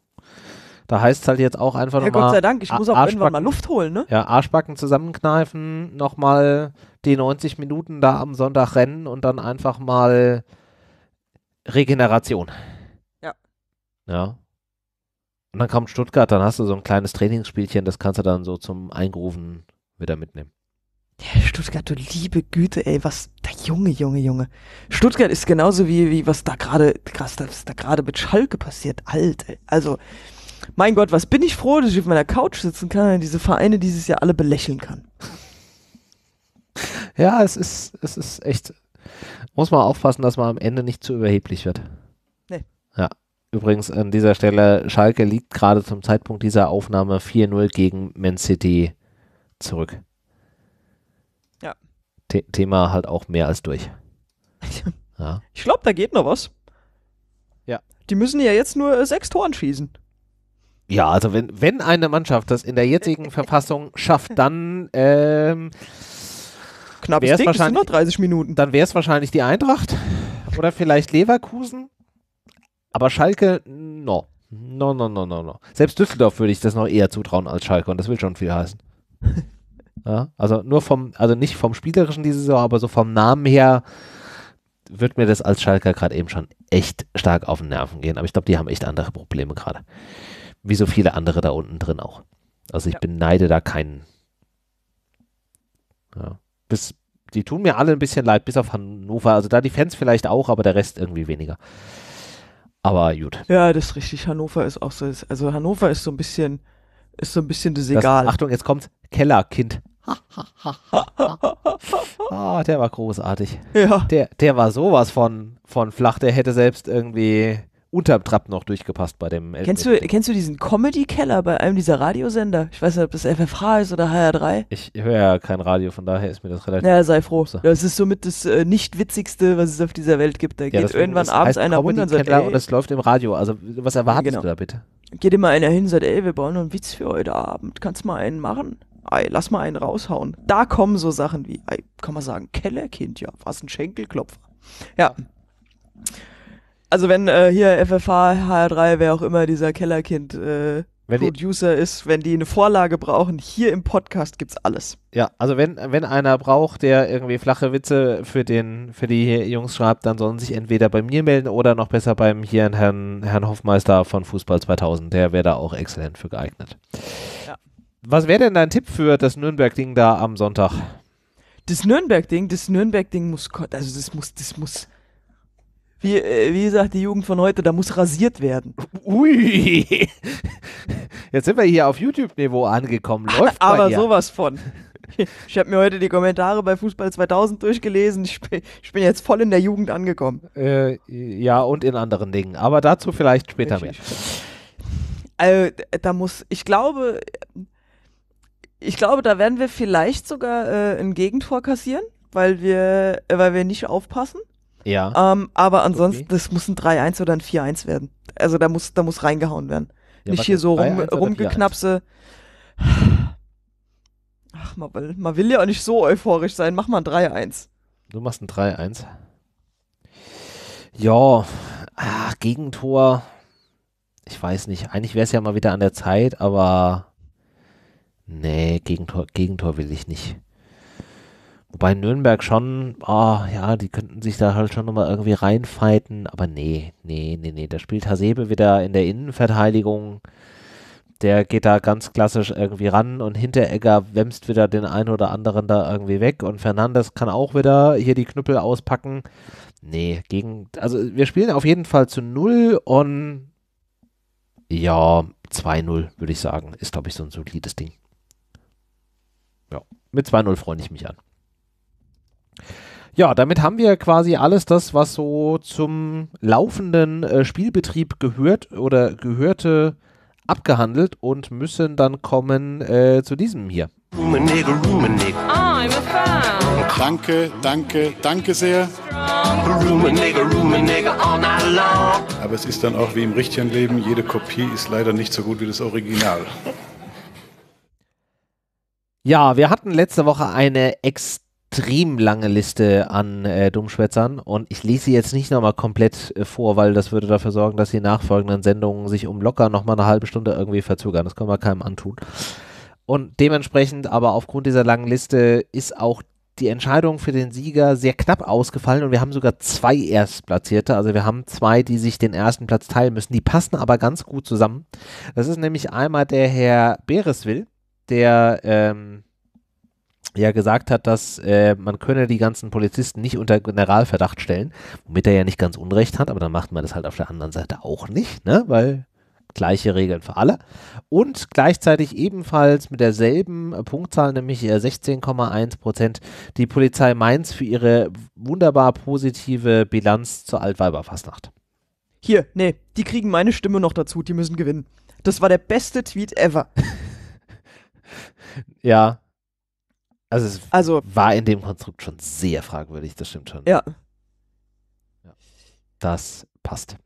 da heißt es halt jetzt auch einfach ja, nochmal. Gott sei Dank, ich muss auch irgendwann mal Luft holen, ne? Ja, Arschbacken zusammenkneifen, nochmal die 90 Minuten da am Sonntag rennen und dann einfach mal Regeneration. Ja. Ja. Und dann kommt Stuttgart, dann hast du so ein kleines Trainingsspielchen, das kannst du dann so zum Eingrufen wieder mitnehmen. Ja, Stuttgart, du liebe Güte, ey, was, der Junge, Junge, Junge. Stuttgart ist genauso wie, wie was da gerade, krass, was da gerade mit Schalke passiert, alt, ey. Also, mein Gott, was bin ich froh, dass ich auf meiner Couch sitzen kann und diese Vereine dieses Jahr alle belächeln kann. Ja, es ist, es ist echt, muss man aufpassen, dass man am Ende nicht zu überheblich wird. Nee. Ja. Übrigens an dieser Stelle, Schalke liegt gerade zum Zeitpunkt dieser Aufnahme 4-0 gegen Man City zurück. The Thema halt auch mehr als durch. ja. Ich glaube, da geht noch was. Ja. Die müssen ja jetzt nur äh, sechs Toren schießen. Ja, also wenn, wenn eine Mannschaft das in der jetzigen Verfassung schafft, dann ähm, knappes Ding, wahrscheinlich, noch 30 Minuten. Dann wäre es wahrscheinlich die Eintracht oder vielleicht Leverkusen. Aber Schalke, no. No, no, no, no, no. Selbst Düsseldorf würde ich das noch eher zutrauen als Schalke und das will schon viel heißen. Ja, also nur vom, also nicht vom Spielerischen diese Saison, aber so vom Namen her wird mir das als Schalker gerade eben schon echt stark auf den Nerven gehen. Aber ich glaube, die haben echt andere Probleme gerade. Wie so viele andere da unten drin auch. Also ich ja. beneide da keinen. Ja. Bis, die tun mir alle ein bisschen leid, bis auf Hannover. Also da die Fans vielleicht auch, aber der Rest irgendwie weniger. Aber gut. Ja, das ist richtig. Hannover ist auch so. Also Hannover ist so ein bisschen, ist so ein bisschen das Egal. Das, Achtung, jetzt kommt's. Kellerkind. ah, der war großartig. Ja. Der, der war sowas von, von flach, der hätte selbst irgendwie unterm Trapp noch durchgepasst bei dem Elfmeter. Kennst du, kennst du diesen Comedy-Keller bei einem dieser Radiosender? Ich weiß nicht, ob das FFH ist oder HR3. Ich höre ja kein Radio, von daher ist mir das relativ... Ja, sei froh. So. Das ist somit das äh, nicht witzigste, was es auf dieser Welt gibt. Da ja, geht irgendwann abends einer runter und sagt... Ey, und das läuft im Radio. Also, was erwartest genau. du da bitte? Geht immer einer hin und sagt, ey, wir bauen einen Witz für heute Abend. Kannst mal einen machen? ey, lass mal einen raushauen. Da kommen so Sachen wie, ey, kann man sagen, Kellerkind, ja, was ein Schenkelklopfer. Ja. Also wenn äh, hier FFH, HR3, wer auch immer dieser Kellerkind äh, wenn Producer die, ist, wenn die eine Vorlage brauchen, hier im Podcast gibt's alles. Ja, also wenn, wenn einer braucht, der irgendwie flache Witze für den, für die Jungs schreibt, dann sollen sich entweder bei mir melden oder noch besser beim hier Herrn, Herrn Hofmeister von Fußball 2000, der wäre da auch exzellent für geeignet. Was wäre denn dein Tipp für das Nürnberg-Ding da am Sonntag? Das Nürnberg-Ding, das Nürnberg-Ding muss, also das muss, das muss, wie, äh, wie gesagt, die Jugend von heute, da muss rasiert werden. Ui! Jetzt sind wir hier auf YouTube-Niveau angekommen. Läuft Aber, aber sowas von. Ich habe mir heute die Kommentare bei Fußball 2000 durchgelesen. Ich bin, ich bin jetzt voll in der Jugend angekommen. Äh, ja, und in anderen Dingen. Aber dazu vielleicht später ich, mehr. Ich, also, da muss, ich glaube, ich glaube, da werden wir vielleicht sogar äh, ein Gegentor kassieren, weil wir, äh, weil wir nicht aufpassen. Ja. Ähm, aber ansonsten, okay. das muss ein 3-1 oder ein 4-1 werden. Also da muss, da muss reingehauen werden. Ja, nicht hier so rum, rumgeknapse. Ach, man will, man will ja auch nicht so euphorisch sein. Mach mal ein 3-1. Du machst ein 3-1. Ja, ach, Gegentor. Ich weiß nicht. Eigentlich wäre es ja mal wieder an der Zeit, aber Nee, Gegentor, Gegentor will ich nicht. Wobei Nürnberg schon, oh, ja, die könnten sich da halt schon nochmal irgendwie reinfighten, aber nee, nee, nee, nee. Da spielt Hasebe wieder in der Innenverteidigung. Der geht da ganz klassisch irgendwie ran und Hinteregger wämst wieder den einen oder anderen da irgendwie weg und Fernandes kann auch wieder hier die Knüppel auspacken. Nee, gegen, also wir spielen auf jeden Fall zu null und ja, 2-0 würde ich sagen, ist glaube ich so ein solides Ding. Ja, mit 2-0 freue ich mich an. Ja, damit haben wir quasi alles das, was so zum laufenden äh, Spielbetrieb gehört oder gehörte, abgehandelt und müssen dann kommen äh, zu diesem hier. Rumenegel, Rumenegel. Ah, I'm a fan. Danke, danke, danke sehr. Rumenegel, Rumenegel all night long. Aber es ist dann auch wie im richtigen Leben, jede Kopie ist leider nicht so gut wie das Original. Ja, wir hatten letzte Woche eine extrem lange Liste an äh, Dummschwätzern und ich lese sie jetzt nicht nochmal komplett äh, vor, weil das würde dafür sorgen, dass die nachfolgenden Sendungen sich um locker nochmal eine halbe Stunde irgendwie verzögern. Das können wir keinem antun. Und dementsprechend, aber aufgrund dieser langen Liste ist auch die Entscheidung für den Sieger sehr knapp ausgefallen und wir haben sogar zwei Erstplatzierte. Also wir haben zwei, die sich den ersten Platz teilen müssen. Die passen aber ganz gut zusammen. Das ist nämlich einmal der Herr Bereswil der ähm, ja gesagt hat, dass äh, man könne die ganzen Polizisten nicht unter Generalverdacht stellen, womit er ja nicht ganz Unrecht hat, aber dann macht man das halt auf der anderen Seite auch nicht, ne? weil gleiche Regeln für alle. Und gleichzeitig ebenfalls mit derselben äh, Punktzahl, nämlich 16,1 äh, Prozent, die Polizei Mainz für ihre wunderbar positive Bilanz zur Altweiberfastnacht. Hier, nee, die kriegen meine Stimme noch dazu, die müssen gewinnen. Das war der beste Tweet ever. Ja. Also es also, war in dem Konstrukt schon sehr fragwürdig, das stimmt schon. Ja. Das passt.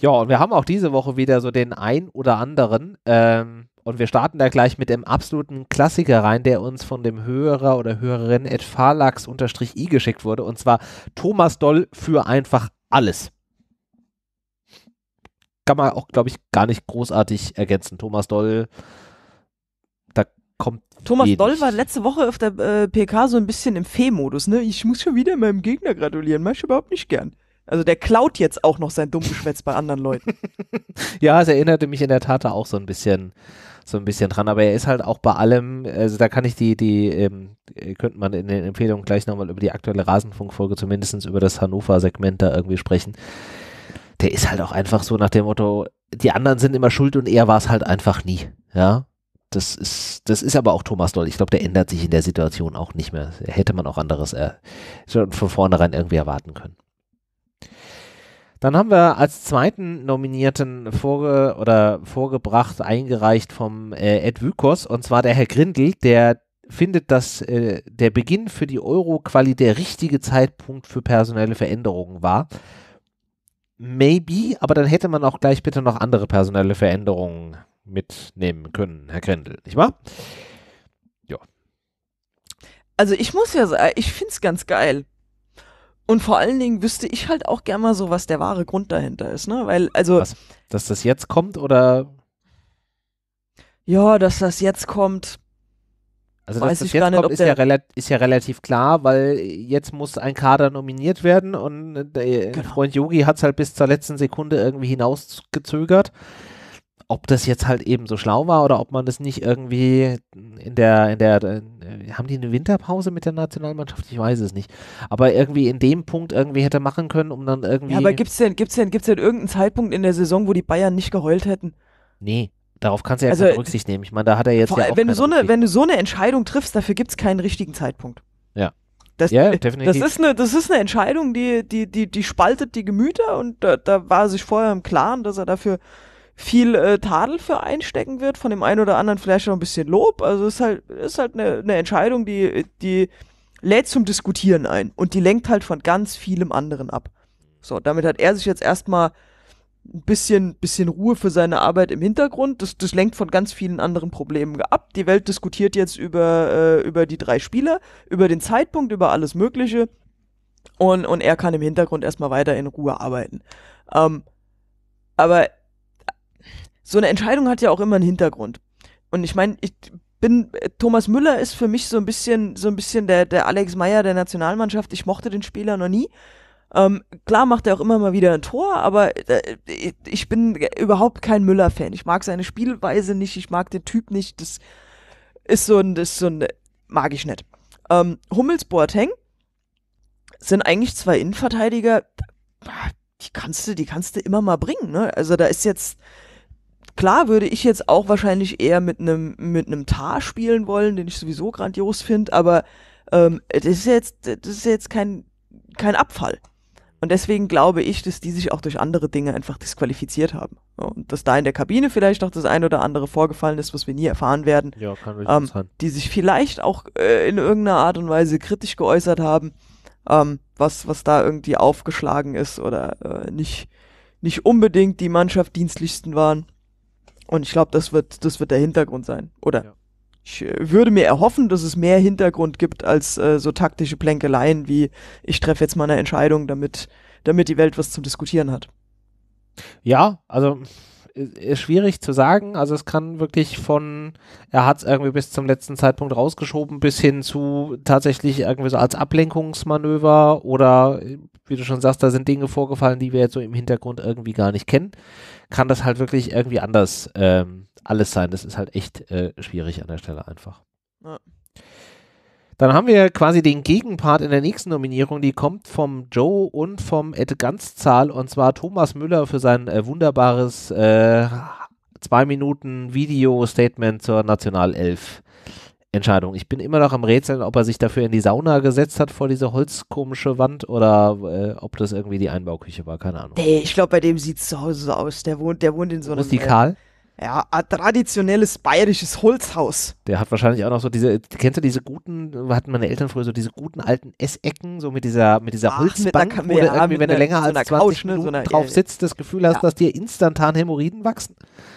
Ja, und wir haben auch diese Woche wieder so den ein oder anderen. Ähm, und wir starten da gleich mit dem absoluten Klassiker rein, der uns von dem Hörer oder Hörerin Ed Farlax-I geschickt wurde. Und zwar Thomas Doll für einfach alles. Kann man auch, glaube ich, gar nicht großartig ergänzen. Thomas Doll kommt. Thomas wenig. Eh Doll war letzte Woche auf der äh, PK so ein bisschen im Fee-Modus, ne? Ich muss schon wieder meinem Gegner gratulieren, mach ich überhaupt nicht gern. Also der klaut jetzt auch noch sein Dummgeschwätz bei anderen Leuten. ja, es erinnerte mich in der Tat da auch so ein bisschen, so ein bisschen dran. Aber er ist halt auch bei allem, also da kann ich die, die, ähm, könnte man in den Empfehlungen gleich nochmal über die aktuelle Rasenfunkfolge, zumindest über das Hannover-Segment da irgendwie sprechen. Der ist halt auch einfach so nach dem Motto, die anderen sind immer schuld und er war es halt einfach nie. Ja, das ist, das ist aber auch Thomas Doll. Ich glaube, der ändert sich in der Situation auch nicht mehr. Hätte man auch anderes äh, schon von vornherein irgendwie erwarten können. Dann haben wir als zweiten Nominierten vorge oder vorgebracht, eingereicht vom äh, Ed Vykos, und zwar der Herr Grindel, der findet, dass äh, der Beginn für die Euro-Quali der richtige Zeitpunkt für personelle Veränderungen war. Maybe, aber dann hätte man auch gleich bitte noch andere personelle Veränderungen mitnehmen können, Herr Grendel, nicht wahr? Ja. Also ich muss ja sagen, ich finde es ganz geil. Und vor allen Dingen wüsste ich halt auch gerne mal so, was der wahre Grund dahinter ist, ne? Weil, also. Was, dass das jetzt kommt oder? Ja, dass das jetzt kommt. Also, dass das jetzt nicht, kommt, ist ja, ist ja, relativ klar, weil jetzt muss ein Kader nominiert werden und der genau. Freund Yogi hat es halt bis zur letzten Sekunde irgendwie hinausgezögert ob das jetzt halt eben so schlau war oder ob man das nicht irgendwie in der, in der, in, haben die eine Winterpause mit der Nationalmannschaft? Ich weiß es nicht. Aber irgendwie in dem Punkt irgendwie hätte machen können, um dann irgendwie. Ja, aber gibt's denn, gibt's denn, gibt's denn irgendeinen Zeitpunkt in der Saison, wo die Bayern nicht geheult hätten? Nee. Darauf kannst du ja also, keine Rücksicht nehmen. Ich meine, da hat er jetzt vor, ja auch wenn du so eine, Wenn du so eine Entscheidung triffst, dafür gibt es keinen richtigen Zeitpunkt. Ja. Das, ja, definitiv. Das ist eine, das ist eine Entscheidung, die, die, die, die spaltet die Gemüter und da, da war sich vorher im Klaren, dass er dafür viel äh, Tadel für einstecken wird, von dem einen oder anderen vielleicht noch ein bisschen Lob. Also ist halt, ist halt eine, eine Entscheidung, die, die lädt zum Diskutieren ein und die lenkt halt von ganz vielem anderen ab. So, damit hat er sich jetzt erstmal ein bisschen, bisschen Ruhe für seine Arbeit im Hintergrund. Das, das lenkt von ganz vielen anderen Problemen ab. Die Welt diskutiert jetzt über, äh, über die drei Spieler, über den Zeitpunkt, über alles Mögliche. Und, und er kann im Hintergrund erstmal weiter in Ruhe arbeiten. Ähm, aber so eine Entscheidung hat ja auch immer einen Hintergrund. Und ich meine, ich bin, äh, Thomas Müller ist für mich so ein bisschen, so ein bisschen der, der Alex Meyer der Nationalmannschaft. Ich mochte den Spieler noch nie. Ähm, klar macht er auch immer mal wieder ein Tor, aber äh, äh ich bin überhaupt kein Müller-Fan. Ich mag seine Spielweise nicht, ich mag den Typ nicht. Das ist so ein, das ist so ein, äh, mag ich nicht. Ähm, Hummels, Boateng sind eigentlich zwei Innenverteidiger, die kannst du, die kannst du immer mal bringen. Ne? Also da ist jetzt, Klar würde ich jetzt auch wahrscheinlich eher mit einem mit einem Tar spielen wollen, den ich sowieso grandios finde, aber ähm, das ist jetzt das ist jetzt kein kein Abfall. Und deswegen glaube ich, dass die sich auch durch andere Dinge einfach disqualifiziert haben. Und dass da in der Kabine vielleicht noch das ein oder andere vorgefallen ist, was wir nie erfahren werden. Ja, kann ähm, sein. Die sich vielleicht auch äh, in irgendeiner Art und Weise kritisch geäußert haben, ähm, was, was da irgendwie aufgeschlagen ist oder äh, nicht, nicht unbedingt die Mannschaft dienstlichsten waren. Und ich glaube, das wird, das wird der Hintergrund sein. Oder ja. ich äh, würde mir erhoffen, dass es mehr Hintergrund gibt als äh, so taktische Plänkeleien wie ich treffe jetzt mal eine Entscheidung, damit, damit die Welt was zu diskutieren hat. Ja, also äh, ist schwierig zu sagen. Also es kann wirklich von, er hat es irgendwie bis zum letzten Zeitpunkt rausgeschoben, bis hin zu tatsächlich irgendwie so als Ablenkungsmanöver oder äh, wie du schon sagst, da sind Dinge vorgefallen, die wir jetzt so im Hintergrund irgendwie gar nicht kennen. Kann das halt wirklich irgendwie anders ähm, alles sein. Das ist halt echt äh, schwierig an der Stelle einfach. Ja. Dann haben wir quasi den Gegenpart in der nächsten Nominierung, die kommt vom Joe und vom Ed Ganzzahl und zwar Thomas Müller für sein äh, wunderbares äh, zwei Minuten Video-Statement zur Nationalelf. Entscheidung. Ich bin immer noch am Rätseln, ob er sich dafür in die Sauna gesetzt hat vor diese holzkomische Wand oder äh, ob das irgendwie die Einbauküche war, keine Ahnung. Nee, ich glaube, bei dem sieht es zu Hause so aus. Der wohnt, der wohnt in so einem. Rustikal? Äh, ja, ein traditionelles bayerisches Holzhaus. Der hat wahrscheinlich auch noch so diese, kennst du diese guten, hatten meine Eltern früher so diese guten alten Essecken, so mit dieser, mit dieser Ach, Holzbank, mit einer, wo ja, du wenn du länger so als 20 Couch, ne, Minuten so einer, drauf sitzt, das Gefühl hast, ja. dass dir instantan Hämorrhoiden wachsen.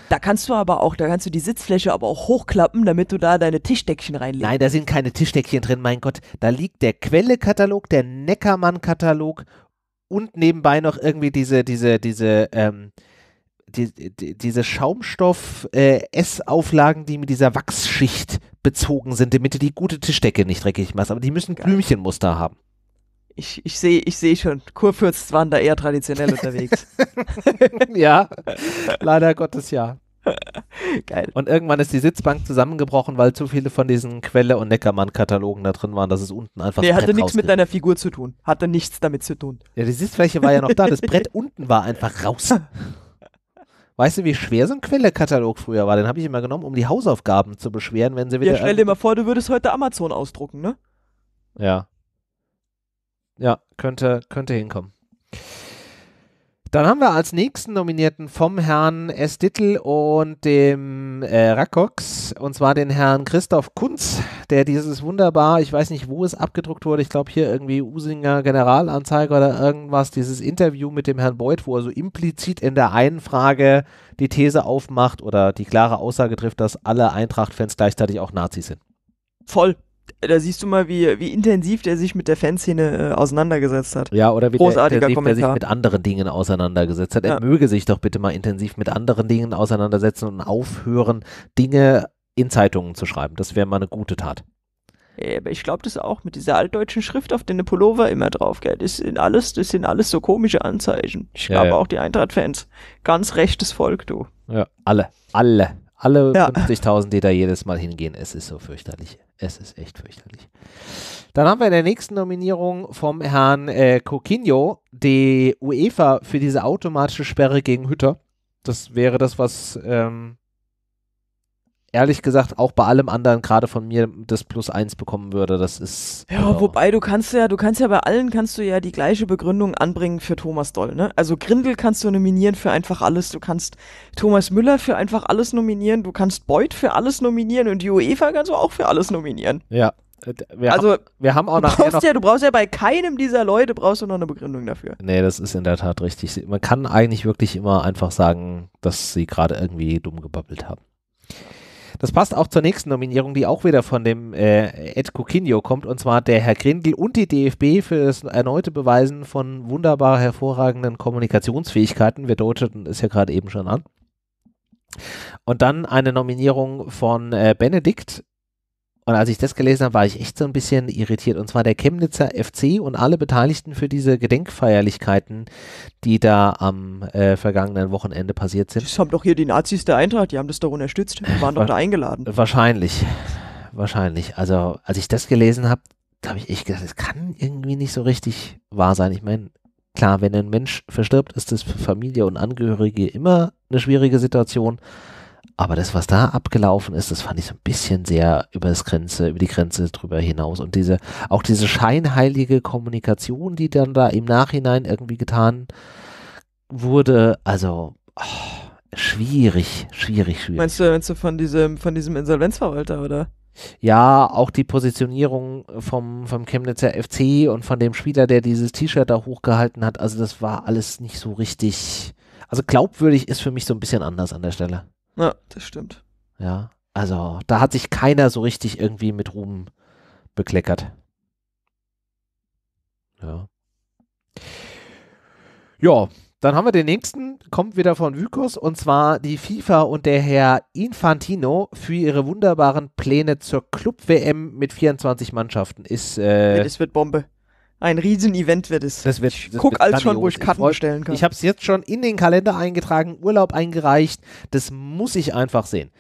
Da kannst du aber auch, da kannst du die Sitzfläche aber auch hochklappen, damit du da deine Tischdeckchen reinlegst. Nein, da sind keine Tischdeckchen drin, mein Gott. Da liegt der Quelle-Katalog, der Neckermann-Katalog und nebenbei noch irgendwie diese, diese, diese, ähm, die, die, diese Schaumstoff-Essauflagen, äh, die mit dieser Wachsschicht bezogen sind, damit du die gute Tischdecke nicht dreckig machst. Aber die müssen Geil. Blümchenmuster haben. Ich, ich sehe ich seh schon, Kurfürst waren da eher traditionell unterwegs. ja, leider Gottes ja. Geil. Und irgendwann ist die Sitzbank zusammengebrochen, weil zu viele von diesen Quelle- und Neckermann-Katalogen da drin waren, dass es unten einfach Nee, hatte nichts mit deiner Figur zu tun. Hatte nichts damit zu tun. Ja, die Sitzfläche war ja noch da. Das Brett unten war einfach raus. Weißt du, wie schwer so ein Quellekatalog früher war? Den habe ich immer genommen, um die Hausaufgaben zu beschweren, wenn sie wieder. Ja, stell dir mal vor, du würdest heute Amazon ausdrucken, ne? Ja. Ja, könnte, könnte hinkommen. Dann haben wir als nächsten Nominierten vom Herrn S. Dittel und dem äh, Rakox, und zwar den Herrn Christoph Kunz, der dieses wunderbar, ich weiß nicht, wo es abgedruckt wurde, ich glaube hier irgendwie Usinger Generalanzeige oder irgendwas, dieses Interview mit dem Herrn Beuth, wo er so implizit in der einen Frage die These aufmacht oder die klare Aussage trifft, dass alle Eintracht-Fans gleichzeitig auch Nazis sind. Voll da siehst du mal, wie, wie intensiv der sich mit der Fanszene äh, auseinandergesetzt hat. Ja, oder wie Großartiger der, intensiv, der sich mit anderen Dingen auseinandergesetzt hat. Er möge sich doch bitte mal intensiv mit anderen Dingen auseinandersetzen und aufhören, Dinge in Zeitungen zu schreiben. Das wäre mal eine gute Tat. Ja, äh, aber ich glaube das auch mit dieser altdeutschen Schrift auf den Pullover immer drauf, gell? Das sind alles, das sind alles so komische Anzeichen. Ich glaube ja, auch die Eintracht-Fans. Ganz rechtes Volk, du. Ja, alle. Alle. Alle ja. 50.000, die da jedes Mal hingehen. Es ist so fürchterlich. Es ist echt fürchterlich. Dann haben wir in der nächsten Nominierung vom Herrn äh, Coquinho die UEFA für diese automatische Sperre gegen Hütter. Das wäre das, was ähm, ehrlich gesagt auch bei allem anderen gerade von mir das Plus 1 bekommen würde. Das ist. Ja, äh, wobei du kannst ja, du kannst ja bei allen kannst du ja die gleiche Begründung anbringen für Thomas Doll, ne? Also Grindel kannst du nominieren für einfach alles, du kannst Thomas Müller für einfach alles nominieren, du kannst Beuth für alles nominieren und die UEFA kannst du auch für alles nominieren. Ja. Äh, wir also, haben, wir haben auch du brauchst, ja, du brauchst ja bei keinem dieser Leute brauchst du noch eine Begründung dafür. Nee, das ist in der Tat richtig. Man kann eigentlich wirklich immer einfach sagen, dass sie gerade irgendwie dumm gebabbelt haben. Das passt auch zur nächsten Nominierung, die auch wieder von dem äh, Ed Coquinho kommt, und zwar der Herr Grindel und die DFB für das erneute Beweisen von wunderbar hervorragenden Kommunikationsfähigkeiten. Wir deuteten es ja gerade eben schon an. Und dann eine Nominierung von äh, Benedikt und als ich das gelesen habe, war ich echt so ein bisschen irritiert. Und zwar der Chemnitzer FC und alle Beteiligten für diese Gedenkfeierlichkeiten, die da am äh, vergangenen Wochenende passiert sind. Das haben doch hier die Nazis der Eintracht, die haben das doch unterstützt. Die waren doch da eingeladen. Wahrscheinlich. Wahrscheinlich. Also, als ich das gelesen habe, da habe ich echt gedacht, das kann irgendwie nicht so richtig wahr sein. Ich meine, klar, wenn ein Mensch verstirbt, ist das für Familie und Angehörige immer eine schwierige Situation. Aber das, was da abgelaufen ist, das fand ich so ein bisschen sehr über das Grenze, über die Grenze drüber hinaus. Und diese, auch diese scheinheilige Kommunikation, die dann da im Nachhinein irgendwie getan wurde, also oh, schwierig, schwierig, schwierig. Meinst du, meinst du von diesem, von diesem Insolvenzverwalter, oder? Ja, auch die Positionierung vom, vom Chemnitzer FC und von dem Spieler, der dieses T-Shirt da hochgehalten hat, also das war alles nicht so richtig. Also glaubwürdig ist für mich so ein bisschen anders an der Stelle. Ja, das stimmt. Ja, also da hat sich keiner so richtig irgendwie mit Ruhm bekleckert. Ja. Ja, dann haben wir den nächsten, kommt wieder von Vykos, und zwar die FIFA und der Herr Infantino für ihre wunderbaren Pläne zur Club-WM mit 24 Mannschaften. Ist, äh, nee, das wird Bombe. Ein Riesenevent wird es. Das wird, ich das guck als halt schon, wo ich Karten bestellen kann. Ich habe es jetzt schon in den Kalender eingetragen, Urlaub eingereicht. Das muss ich einfach sehen.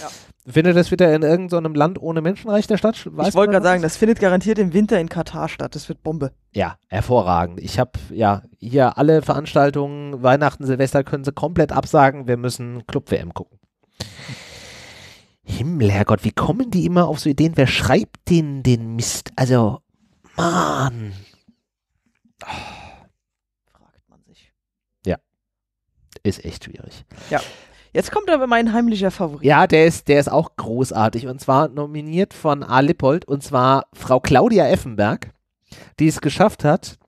Ja. Findet das wieder in irgendeinem so Land ohne Menschenrechte statt? Weiß ich wollte gerade sagen, das findet garantiert im Winter in Katar statt. Das wird Bombe. Ja, hervorragend. Ich habe ja hier alle Veranstaltungen, Weihnachten, Silvester können sie komplett absagen. Wir müssen Club-WM gucken. Himmel, Herrgott, wie kommen die immer auf so Ideen? Wer schreibt denen den Mist? Also, Mann! Hm. Fragt man sich. Ja. Ist echt schwierig. Ja. Jetzt kommt aber mein heimlicher Favorit. Ja, der ist, der ist auch großartig. Und zwar nominiert von A. Lippold. Und zwar Frau Claudia Effenberg, die es geschafft hat,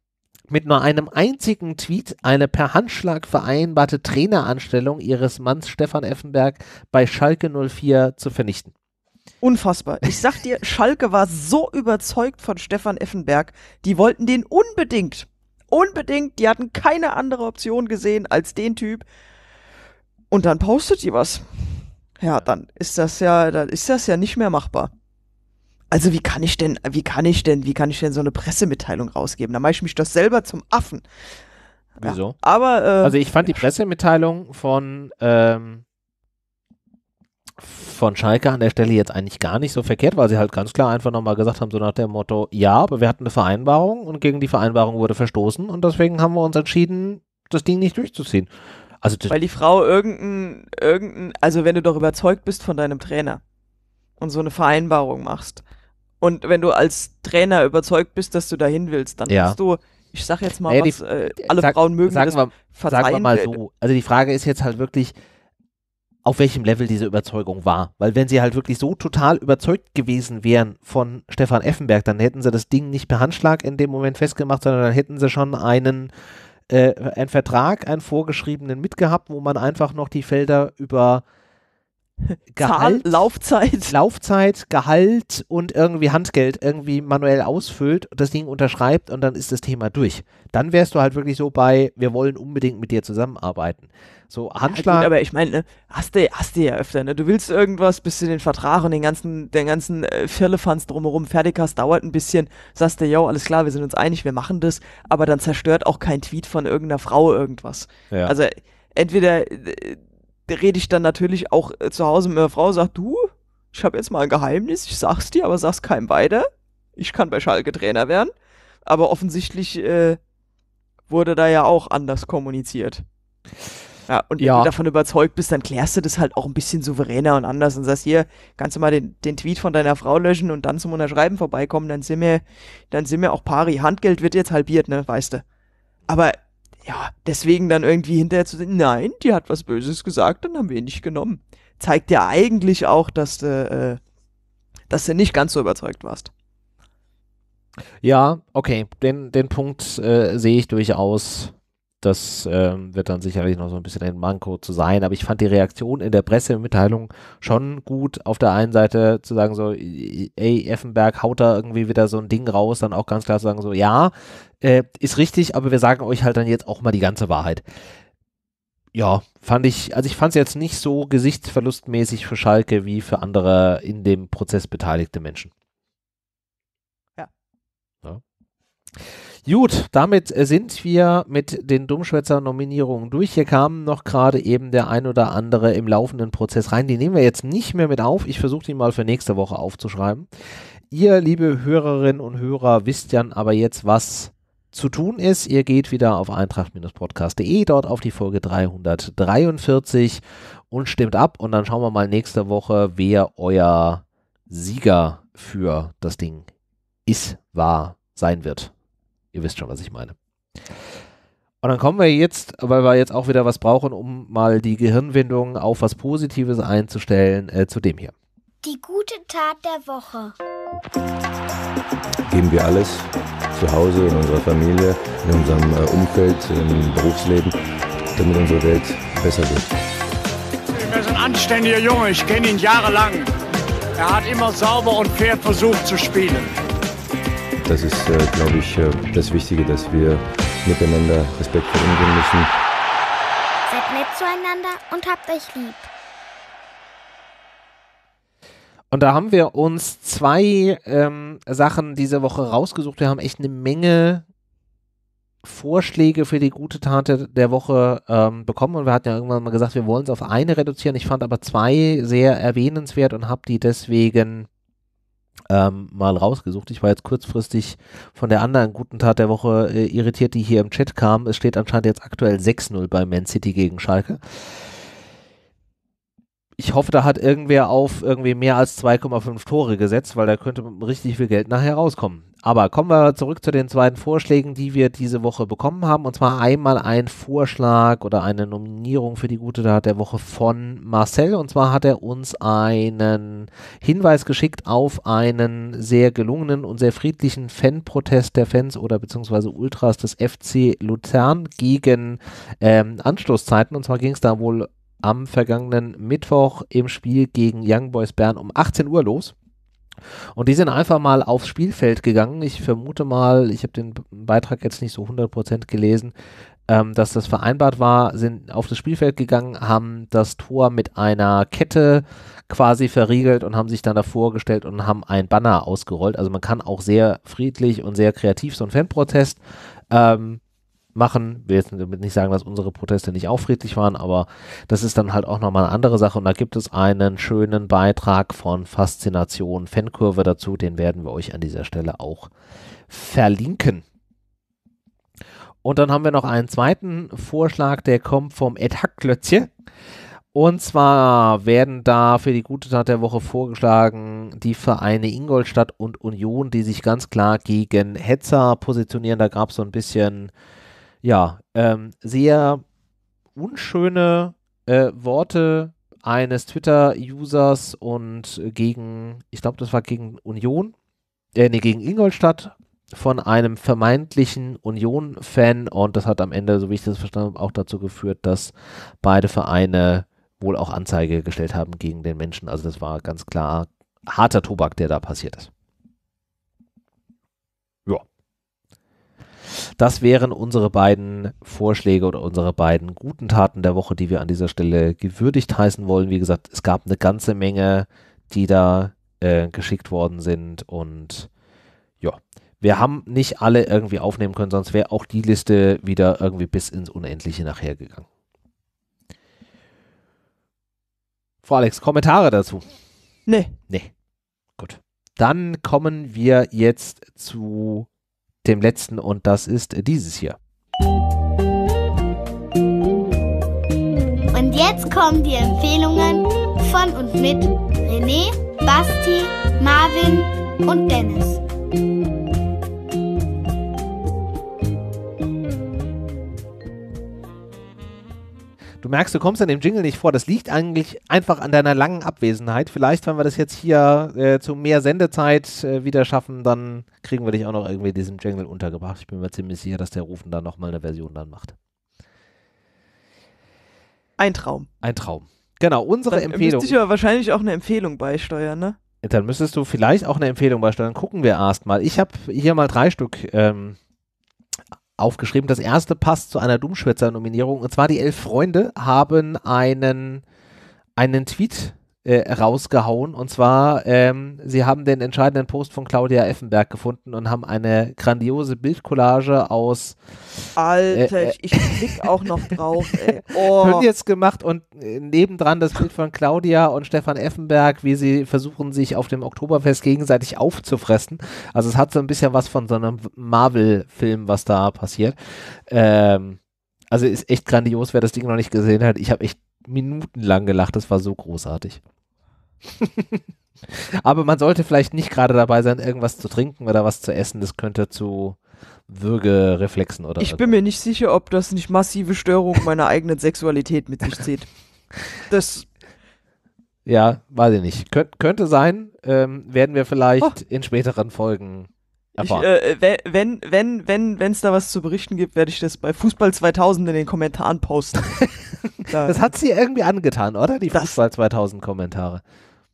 mit nur einem einzigen Tweet eine per Handschlag vereinbarte Traineranstellung ihres Manns Stefan Effenberg bei Schalke 04 zu vernichten. Unfassbar. Ich sag dir, Schalke war so überzeugt von Stefan Effenberg. Die wollten den unbedingt. Unbedingt. Die hatten keine andere Option gesehen als den Typ. Und dann postet die was. Ja, dann ist das ja, dann ist das ja nicht mehr machbar. Also wie kann ich denn, wie kann ich denn, wie kann ich denn so eine Pressemitteilung rausgeben? Da mache ich mich doch selber zum Affen. Wieso? Ja, aber äh, also ich fand die Pressemitteilung von ähm, von Schalke an der Stelle jetzt eigentlich gar nicht so verkehrt, weil sie halt ganz klar einfach nochmal gesagt haben, so nach dem Motto, ja, aber wir hatten eine Vereinbarung und gegen die Vereinbarung wurde verstoßen und deswegen haben wir uns entschieden, das Ding nicht durchzuziehen. Also weil die Frau irgendein, irgendein, also wenn du doch überzeugt bist von deinem Trainer und so eine Vereinbarung machst und wenn du als Trainer überzeugt bist, dass du dahin willst, dann ja. musst du ich sag jetzt mal, naja, was, die, äh, alle sag, Frauen mögen sagen das. Wir, sagen wir mal so. Also die Frage ist jetzt halt wirklich, auf welchem Level diese Überzeugung war. Weil wenn sie halt wirklich so total überzeugt gewesen wären von Stefan Effenberg, dann hätten sie das Ding nicht per Handschlag in dem Moment festgemacht, sondern dann hätten sie schon einen, äh, einen Vertrag, einen vorgeschriebenen mitgehabt, wo man einfach noch die Felder über Gehalt, Zahl, Laufzeit. Laufzeit, Gehalt und irgendwie Handgeld irgendwie manuell ausfüllt, das Ding unterschreibt und dann ist das Thema durch. Dann wärst du halt wirklich so bei, wir wollen unbedingt mit dir zusammenarbeiten. So Handschlag. Ja, gut, aber ich meine, ne, hast du, hast du ja öfter, ne? Du willst irgendwas, bis du den Vertrag und den ganzen, den ganzen äh, Firlefanz drumherum fertig hast, dauert ein bisschen, sagst du, yo, alles klar, wir sind uns einig, wir machen das, aber dann zerstört auch kein Tweet von irgendeiner Frau irgendwas. Ja. Also entweder äh, rede ich dann natürlich auch äh, zu Hause mit meiner Frau, sag du, ich habe jetzt mal ein Geheimnis, ich sag's dir, aber sag's keinem weiter. Ich kann bei Schalke Trainer werden. Aber offensichtlich äh, wurde da ja auch anders kommuniziert. Ja, und ja. wenn du davon überzeugt bist, dann klärst du das halt auch ein bisschen souveräner und anders und sagst hier, kannst du mal den, den Tweet von deiner Frau löschen und dann zum Unterschreiben vorbeikommen, dann sind wir, dann sind wir auch pari. Handgeld wird jetzt halbiert, ne, weißt du. Aber ja, deswegen dann irgendwie hinterher zu sehen, nein, die hat was Böses gesagt, dann haben wir ihn nicht genommen. Zeigt ja eigentlich auch, dass du, äh, dass du nicht ganz so überzeugt warst. Ja, okay, den, den Punkt äh, sehe ich durchaus. Das ähm, wird dann sicherlich noch so ein bisschen ein Manko zu sein. Aber ich fand die Reaktion in der Pressemitteilung schon gut. Auf der einen Seite zu sagen so, ey, Effenberg haut da irgendwie wieder so ein Ding raus. Dann auch ganz klar zu sagen so, ja, äh, ist richtig, aber wir sagen euch halt dann jetzt auch mal die ganze Wahrheit. Ja, fand ich, also ich fand es jetzt nicht so gesichtsverlustmäßig für Schalke wie für andere in dem Prozess beteiligte Menschen. Ja. ja. Gut, damit sind wir mit den Dummschwätzer-Nominierungen durch. Hier kam noch gerade eben der ein oder andere im laufenden Prozess rein. Die nehmen wir jetzt nicht mehr mit auf. Ich versuche die mal für nächste Woche aufzuschreiben. Ihr, liebe Hörerinnen und Hörer, wisst ja aber jetzt, was zu tun ist. Ihr geht wieder auf eintracht-podcast.de, dort auf die Folge 343 und stimmt ab. Und dann schauen wir mal nächste Woche, wer euer Sieger für das Ding ist, war, sein wird. Ihr wisst schon, was ich meine. Und dann kommen wir jetzt, weil wir jetzt auch wieder was brauchen, um mal die Gehirnwindung auf was Positives einzustellen, äh, zu dem hier. Die gute Tat der Woche. Geben wir alles zu Hause, in unserer Familie, in unserem äh, Umfeld, im Berufsleben, damit unsere Welt besser wird. Er ist ein anständiger Junge, ich kenne ihn jahrelang. Er hat immer sauber und fair versucht zu spielen das ist, äh, glaube ich, äh, das Wichtige, dass wir miteinander respektvoll umgehen müssen. Seid nett zueinander und habt euch lieb. Und da haben wir uns zwei ähm, Sachen diese Woche rausgesucht. Wir haben echt eine Menge Vorschläge für die gute Tat der Woche ähm, bekommen und wir hatten ja irgendwann mal gesagt, wir wollen es auf eine reduzieren. Ich fand aber zwei sehr erwähnenswert und habe die deswegen ähm, mal rausgesucht. Ich war jetzt kurzfristig von der anderen guten Tat der Woche äh, irritiert, die hier im Chat kam. Es steht anscheinend jetzt aktuell 6-0 bei Man City gegen Schalke ich hoffe, da hat irgendwer auf irgendwie mehr als 2,5 Tore gesetzt, weil da könnte richtig viel Geld nachher rauskommen. Aber kommen wir zurück zu den zweiten Vorschlägen, die wir diese Woche bekommen haben. Und zwar einmal ein Vorschlag oder eine Nominierung für die gute Tat der Woche von Marcel. Und zwar hat er uns einen Hinweis geschickt auf einen sehr gelungenen und sehr friedlichen Fanprotest der Fans oder beziehungsweise Ultras des FC Luzern gegen ähm, Anschlusszeiten. Und zwar ging es da wohl am vergangenen Mittwoch im Spiel gegen Young Boys Bern um 18 Uhr los. Und die sind einfach mal aufs Spielfeld gegangen. Ich vermute mal, ich habe den Beitrag jetzt nicht so 100% gelesen, ähm, dass das vereinbart war, sind auf das Spielfeld gegangen, haben das Tor mit einer Kette quasi verriegelt und haben sich dann davor gestellt und haben ein Banner ausgerollt. Also man kann auch sehr friedlich und sehr kreativ so einen Fanprotest ähm, machen. Ich Will jetzt damit nicht sagen, dass unsere Proteste nicht auch friedlich waren, aber das ist dann halt auch nochmal eine andere Sache. Und da gibt es einen schönen Beitrag von Faszination Fankurve dazu. Den werden wir euch an dieser Stelle auch verlinken. Und dann haben wir noch einen zweiten Vorschlag, der kommt vom Ed Hackklötzje. Und zwar werden da für die gute Tat der Woche vorgeschlagen die Vereine Ingolstadt und Union, die sich ganz klar gegen Hetzer positionieren. Da gab es so ein bisschen ja, ähm, sehr unschöne äh, Worte eines Twitter-Users und gegen, ich glaube, das war gegen Union, äh, nee, gegen Ingolstadt von einem vermeintlichen Union-Fan und das hat am Ende, so wie ich das verstanden habe, auch dazu geführt, dass beide Vereine wohl auch Anzeige gestellt haben gegen den Menschen. Also das war ganz klar harter Tobak, der da passiert ist. Das wären unsere beiden Vorschläge oder unsere beiden guten Taten der Woche, die wir an dieser Stelle gewürdigt heißen wollen. Wie gesagt, es gab eine ganze Menge, die da äh, geschickt worden sind und ja, wir haben nicht alle irgendwie aufnehmen können, sonst wäre auch die Liste wieder irgendwie bis ins Unendliche nachher gegangen. Frau Alex, Kommentare dazu? Nee. Nee. Gut. Dann kommen wir jetzt zu dem letzten und das ist dieses hier. Und jetzt kommen die Empfehlungen von und mit René, Basti, Marvin und Dennis. Du merkst, du kommst an dem Jingle nicht vor. Das liegt eigentlich einfach an deiner langen Abwesenheit. Vielleicht, wenn wir das jetzt hier äh, zu mehr Sendezeit äh, wieder schaffen, dann kriegen wir dich auch noch irgendwie diesen Jingle untergebracht. Ich bin mir ziemlich sicher, dass der Rufen dann nochmal eine Version dann macht. Ein Traum. Ein Traum. Genau, unsere dann Empfehlung. Müsste ich aber wahrscheinlich auch eine Empfehlung beisteuern, ne? Dann müsstest du vielleicht auch eine Empfehlung beisteuern. Dann Gucken wir erstmal. Ich habe hier mal drei Stück ähm, aufgeschrieben. Das erste passt zu einer Dummschwätzer-Nominierung. Und zwar die elf Freunde haben einen, einen Tweet äh, rausgehauen. Und zwar, ähm, sie haben den entscheidenden Post von Claudia Effenberg gefunden und haben eine grandiose Bildcollage aus. Alter, äh, äh, ich blick auch noch drauf, ey. Oh. jetzt gemacht und äh, nebendran das Bild von Claudia und Stefan Effenberg, wie sie versuchen, sich auf dem Oktoberfest gegenseitig aufzufressen. Also es hat so ein bisschen was von so einem Marvel-Film, was da passiert. Ähm, also ist echt grandios, wer das Ding noch nicht gesehen hat. Ich habe echt minutenlang gelacht. Das war so großartig. Aber man sollte vielleicht nicht gerade dabei sein, irgendwas zu trinken oder was zu essen. Das könnte zu Würgereflexen oder Ich bin mir nicht sicher, ob das nicht massive Störungen meiner eigenen Sexualität mit sich zieht. Das. Ja, weiß ich nicht. Kön könnte sein. Ähm, werden wir vielleicht oh. in späteren Folgen ich, äh, wenn wenn wenn wenn es da was zu berichten gibt, werde ich das bei Fußball 2000 in den Kommentaren posten. das hat sie irgendwie angetan, oder? Die das Fußball 2000 Kommentare.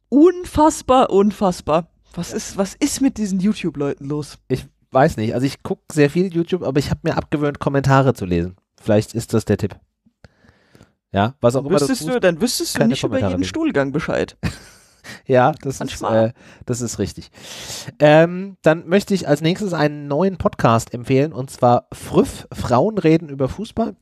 Unfassbar, unfassbar. Was ja. ist was ist mit diesen YouTube Leuten los? Ich weiß nicht. Also ich gucke sehr viel YouTube, aber ich habe mir abgewöhnt Kommentare zu lesen. Vielleicht ist das der Tipp. Ja, was auch dann immer. Du, dann wüsstest du nicht Kommentare über jeden lesen. Stuhlgang Bescheid. ja, das ist, äh, das ist richtig. Ähm, dann möchte ich als nächstes einen neuen Podcast empfehlen und zwar Früff, Frauen reden über Fußball.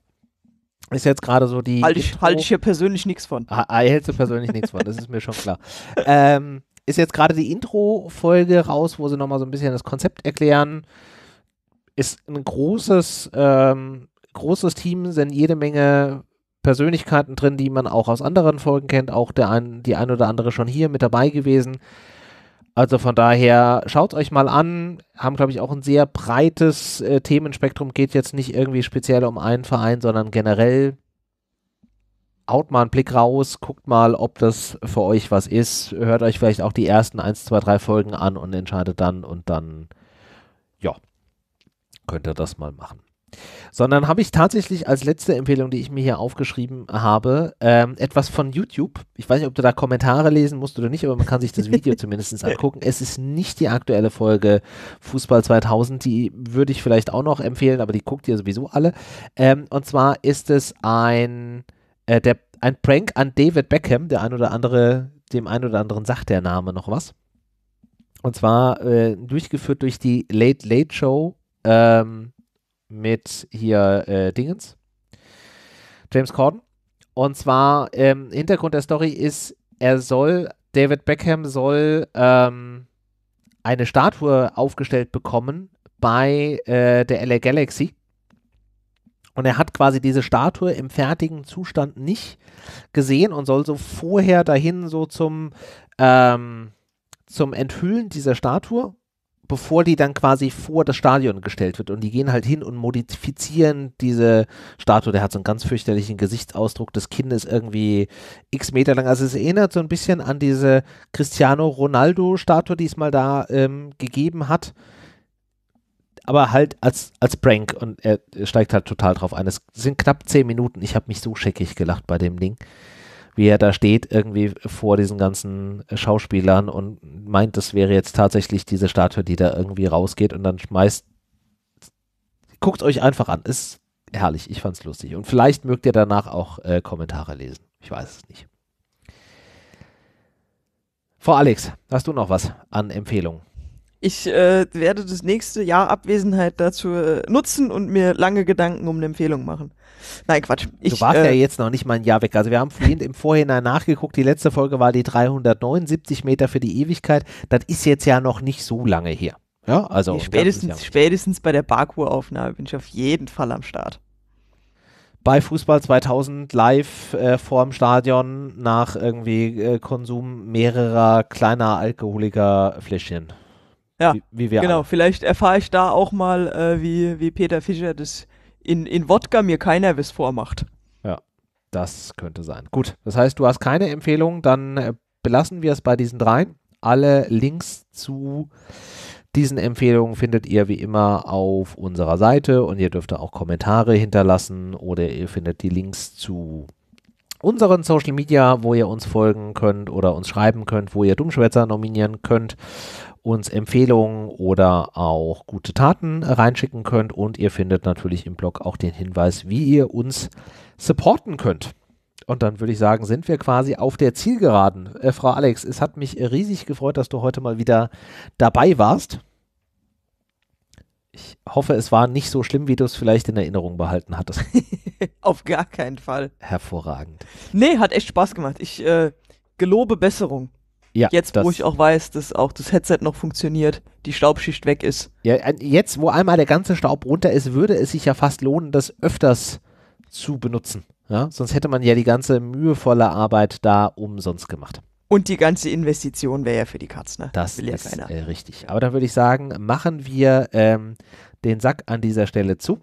Ist jetzt gerade so die. Halte ich, halt ich hier persönlich nichts von. Ah, ah, hältst du persönlich nichts von, das ist mir schon klar. Ähm, ist jetzt gerade die Intro-Folge raus, wo sie nochmal so ein bisschen das Konzept erklären. Ist ein großes, ähm, großes Team, sind jede Menge Persönlichkeiten drin, die man auch aus anderen Folgen kennt, auch der ein, die ein oder andere schon hier mit dabei gewesen. Also von daher schaut euch mal an, haben glaube ich auch ein sehr breites äh, Themenspektrum, geht jetzt nicht irgendwie speziell um einen Verein, sondern generell haut mal einen Blick raus, guckt mal, ob das für euch was ist, hört euch vielleicht auch die ersten 1, 2, 3 Folgen an und entscheidet dann und dann, ja, könnt ihr das mal machen sondern habe ich tatsächlich als letzte Empfehlung, die ich mir hier aufgeschrieben habe, ähm, etwas von YouTube. Ich weiß nicht, ob du da Kommentare lesen musst oder nicht, aber man kann sich das Video zumindest angucken. Es ist nicht die aktuelle Folge Fußball 2000, die würde ich vielleicht auch noch empfehlen, aber die guckt ihr sowieso alle. Ähm, und zwar ist es ein, äh, der, ein Prank an David Beckham, der ein oder andere, dem ein oder anderen sagt der Name noch was. Und zwar äh, durchgeführt durch die Late Late Show ähm, mit hier äh, Dingens, James Corden. Und zwar, ähm, Hintergrund der Story ist, er soll, David Beckham soll ähm, eine Statue aufgestellt bekommen bei äh, der LA Galaxy. Und er hat quasi diese Statue im fertigen Zustand nicht gesehen und soll so vorher dahin so zum, ähm, zum Enthüllen dieser Statue bevor die dann quasi vor das Stadion gestellt wird. Und die gehen halt hin und modifizieren diese Statue. Der hat so einen ganz fürchterlichen Gesichtsausdruck Das des ist irgendwie x Meter lang. Also es erinnert so ein bisschen an diese Cristiano Ronaldo-Statue, die es mal da ähm, gegeben hat. Aber halt als, als Prank und er steigt halt total drauf ein. Es sind knapp zehn Minuten. Ich habe mich so scheckig gelacht bei dem Ding wie er da steht, irgendwie vor diesen ganzen Schauspielern und meint, das wäre jetzt tatsächlich diese Statue, die da irgendwie rausgeht und dann schmeißt. Guckt euch einfach an. Ist herrlich. Ich fand's lustig. Und vielleicht mögt ihr danach auch äh, Kommentare lesen. Ich weiß es nicht. Frau Alex, hast du noch was an Empfehlungen? Ich äh, werde das nächste Jahr Abwesenheit dazu äh, nutzen und mir lange Gedanken um eine Empfehlung machen. Nein, Quatsch. Ich, du warst äh, ja jetzt noch nicht mal ein Jahr weg. Also wir haben vorhin im Vorhinein nachgeguckt. Die letzte Folge war die 379 Meter für die Ewigkeit. Das ist jetzt ja noch nicht so lange her. Ja, also spätestens, spätestens bei der Barkur-Aufnahme bin ich auf jeden Fall am Start bei Fußball 2000 live äh, vorm Stadion nach irgendwie äh, Konsum mehrerer kleiner alkoholiger Fläschchen. Ja, wie, wie wir genau. Alle. Vielleicht erfahre ich da auch mal, äh, wie, wie Peter Fischer das in, in Wodka mir keiner was vormacht. Ja, das könnte sein. Gut, das heißt, du hast keine Empfehlung, dann äh, belassen wir es bei diesen dreien. Alle Links zu diesen Empfehlungen findet ihr wie immer auf unserer Seite und ihr dürft auch Kommentare hinterlassen oder ihr findet die Links zu unseren Social Media, wo ihr uns folgen könnt oder uns schreiben könnt, wo ihr Dummschwätzer nominieren könnt uns Empfehlungen oder auch gute Taten reinschicken könnt. Und ihr findet natürlich im Blog auch den Hinweis, wie ihr uns supporten könnt. Und dann würde ich sagen, sind wir quasi auf der Zielgeraden. Äh, Frau Alex, es hat mich riesig gefreut, dass du heute mal wieder dabei warst. Ich hoffe, es war nicht so schlimm, wie du es vielleicht in Erinnerung behalten hattest. auf gar keinen Fall. Hervorragend. Nee, hat echt Spaß gemacht. Ich äh, gelobe Besserung. Ja, jetzt, wo ich auch weiß, dass auch das Headset noch funktioniert, die Staubschicht weg ist. Ja, jetzt, wo einmal der ganze Staub runter ist, würde es sich ja fast lohnen, das öfters zu benutzen. Ja? Sonst hätte man ja die ganze mühevolle Arbeit da umsonst gemacht. Und die ganze Investition wäre ja für die Katz, ne? Das Will ja ist ja äh, richtig. Aber dann würde ich sagen, machen wir ähm, den Sack an dieser Stelle zu.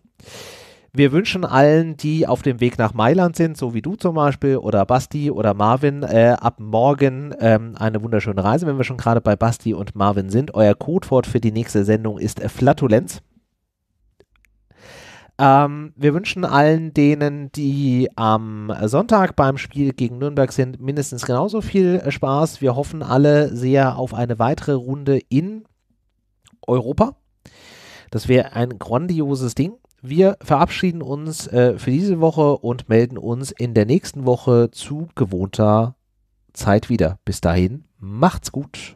Wir wünschen allen, die auf dem Weg nach Mailand sind, so wie du zum Beispiel oder Basti oder Marvin, äh, ab morgen ähm, eine wunderschöne Reise, wenn wir schon gerade bei Basti und Marvin sind. Euer Codewort für die nächste Sendung ist Flatulenz. Ähm, wir wünschen allen denen, die am Sonntag beim Spiel gegen Nürnberg sind, mindestens genauso viel Spaß. Wir hoffen alle sehr auf eine weitere Runde in Europa. Das wäre ein grandioses Ding. Wir verabschieden uns äh, für diese Woche und melden uns in der nächsten Woche zu gewohnter Zeit wieder. Bis dahin, macht's gut.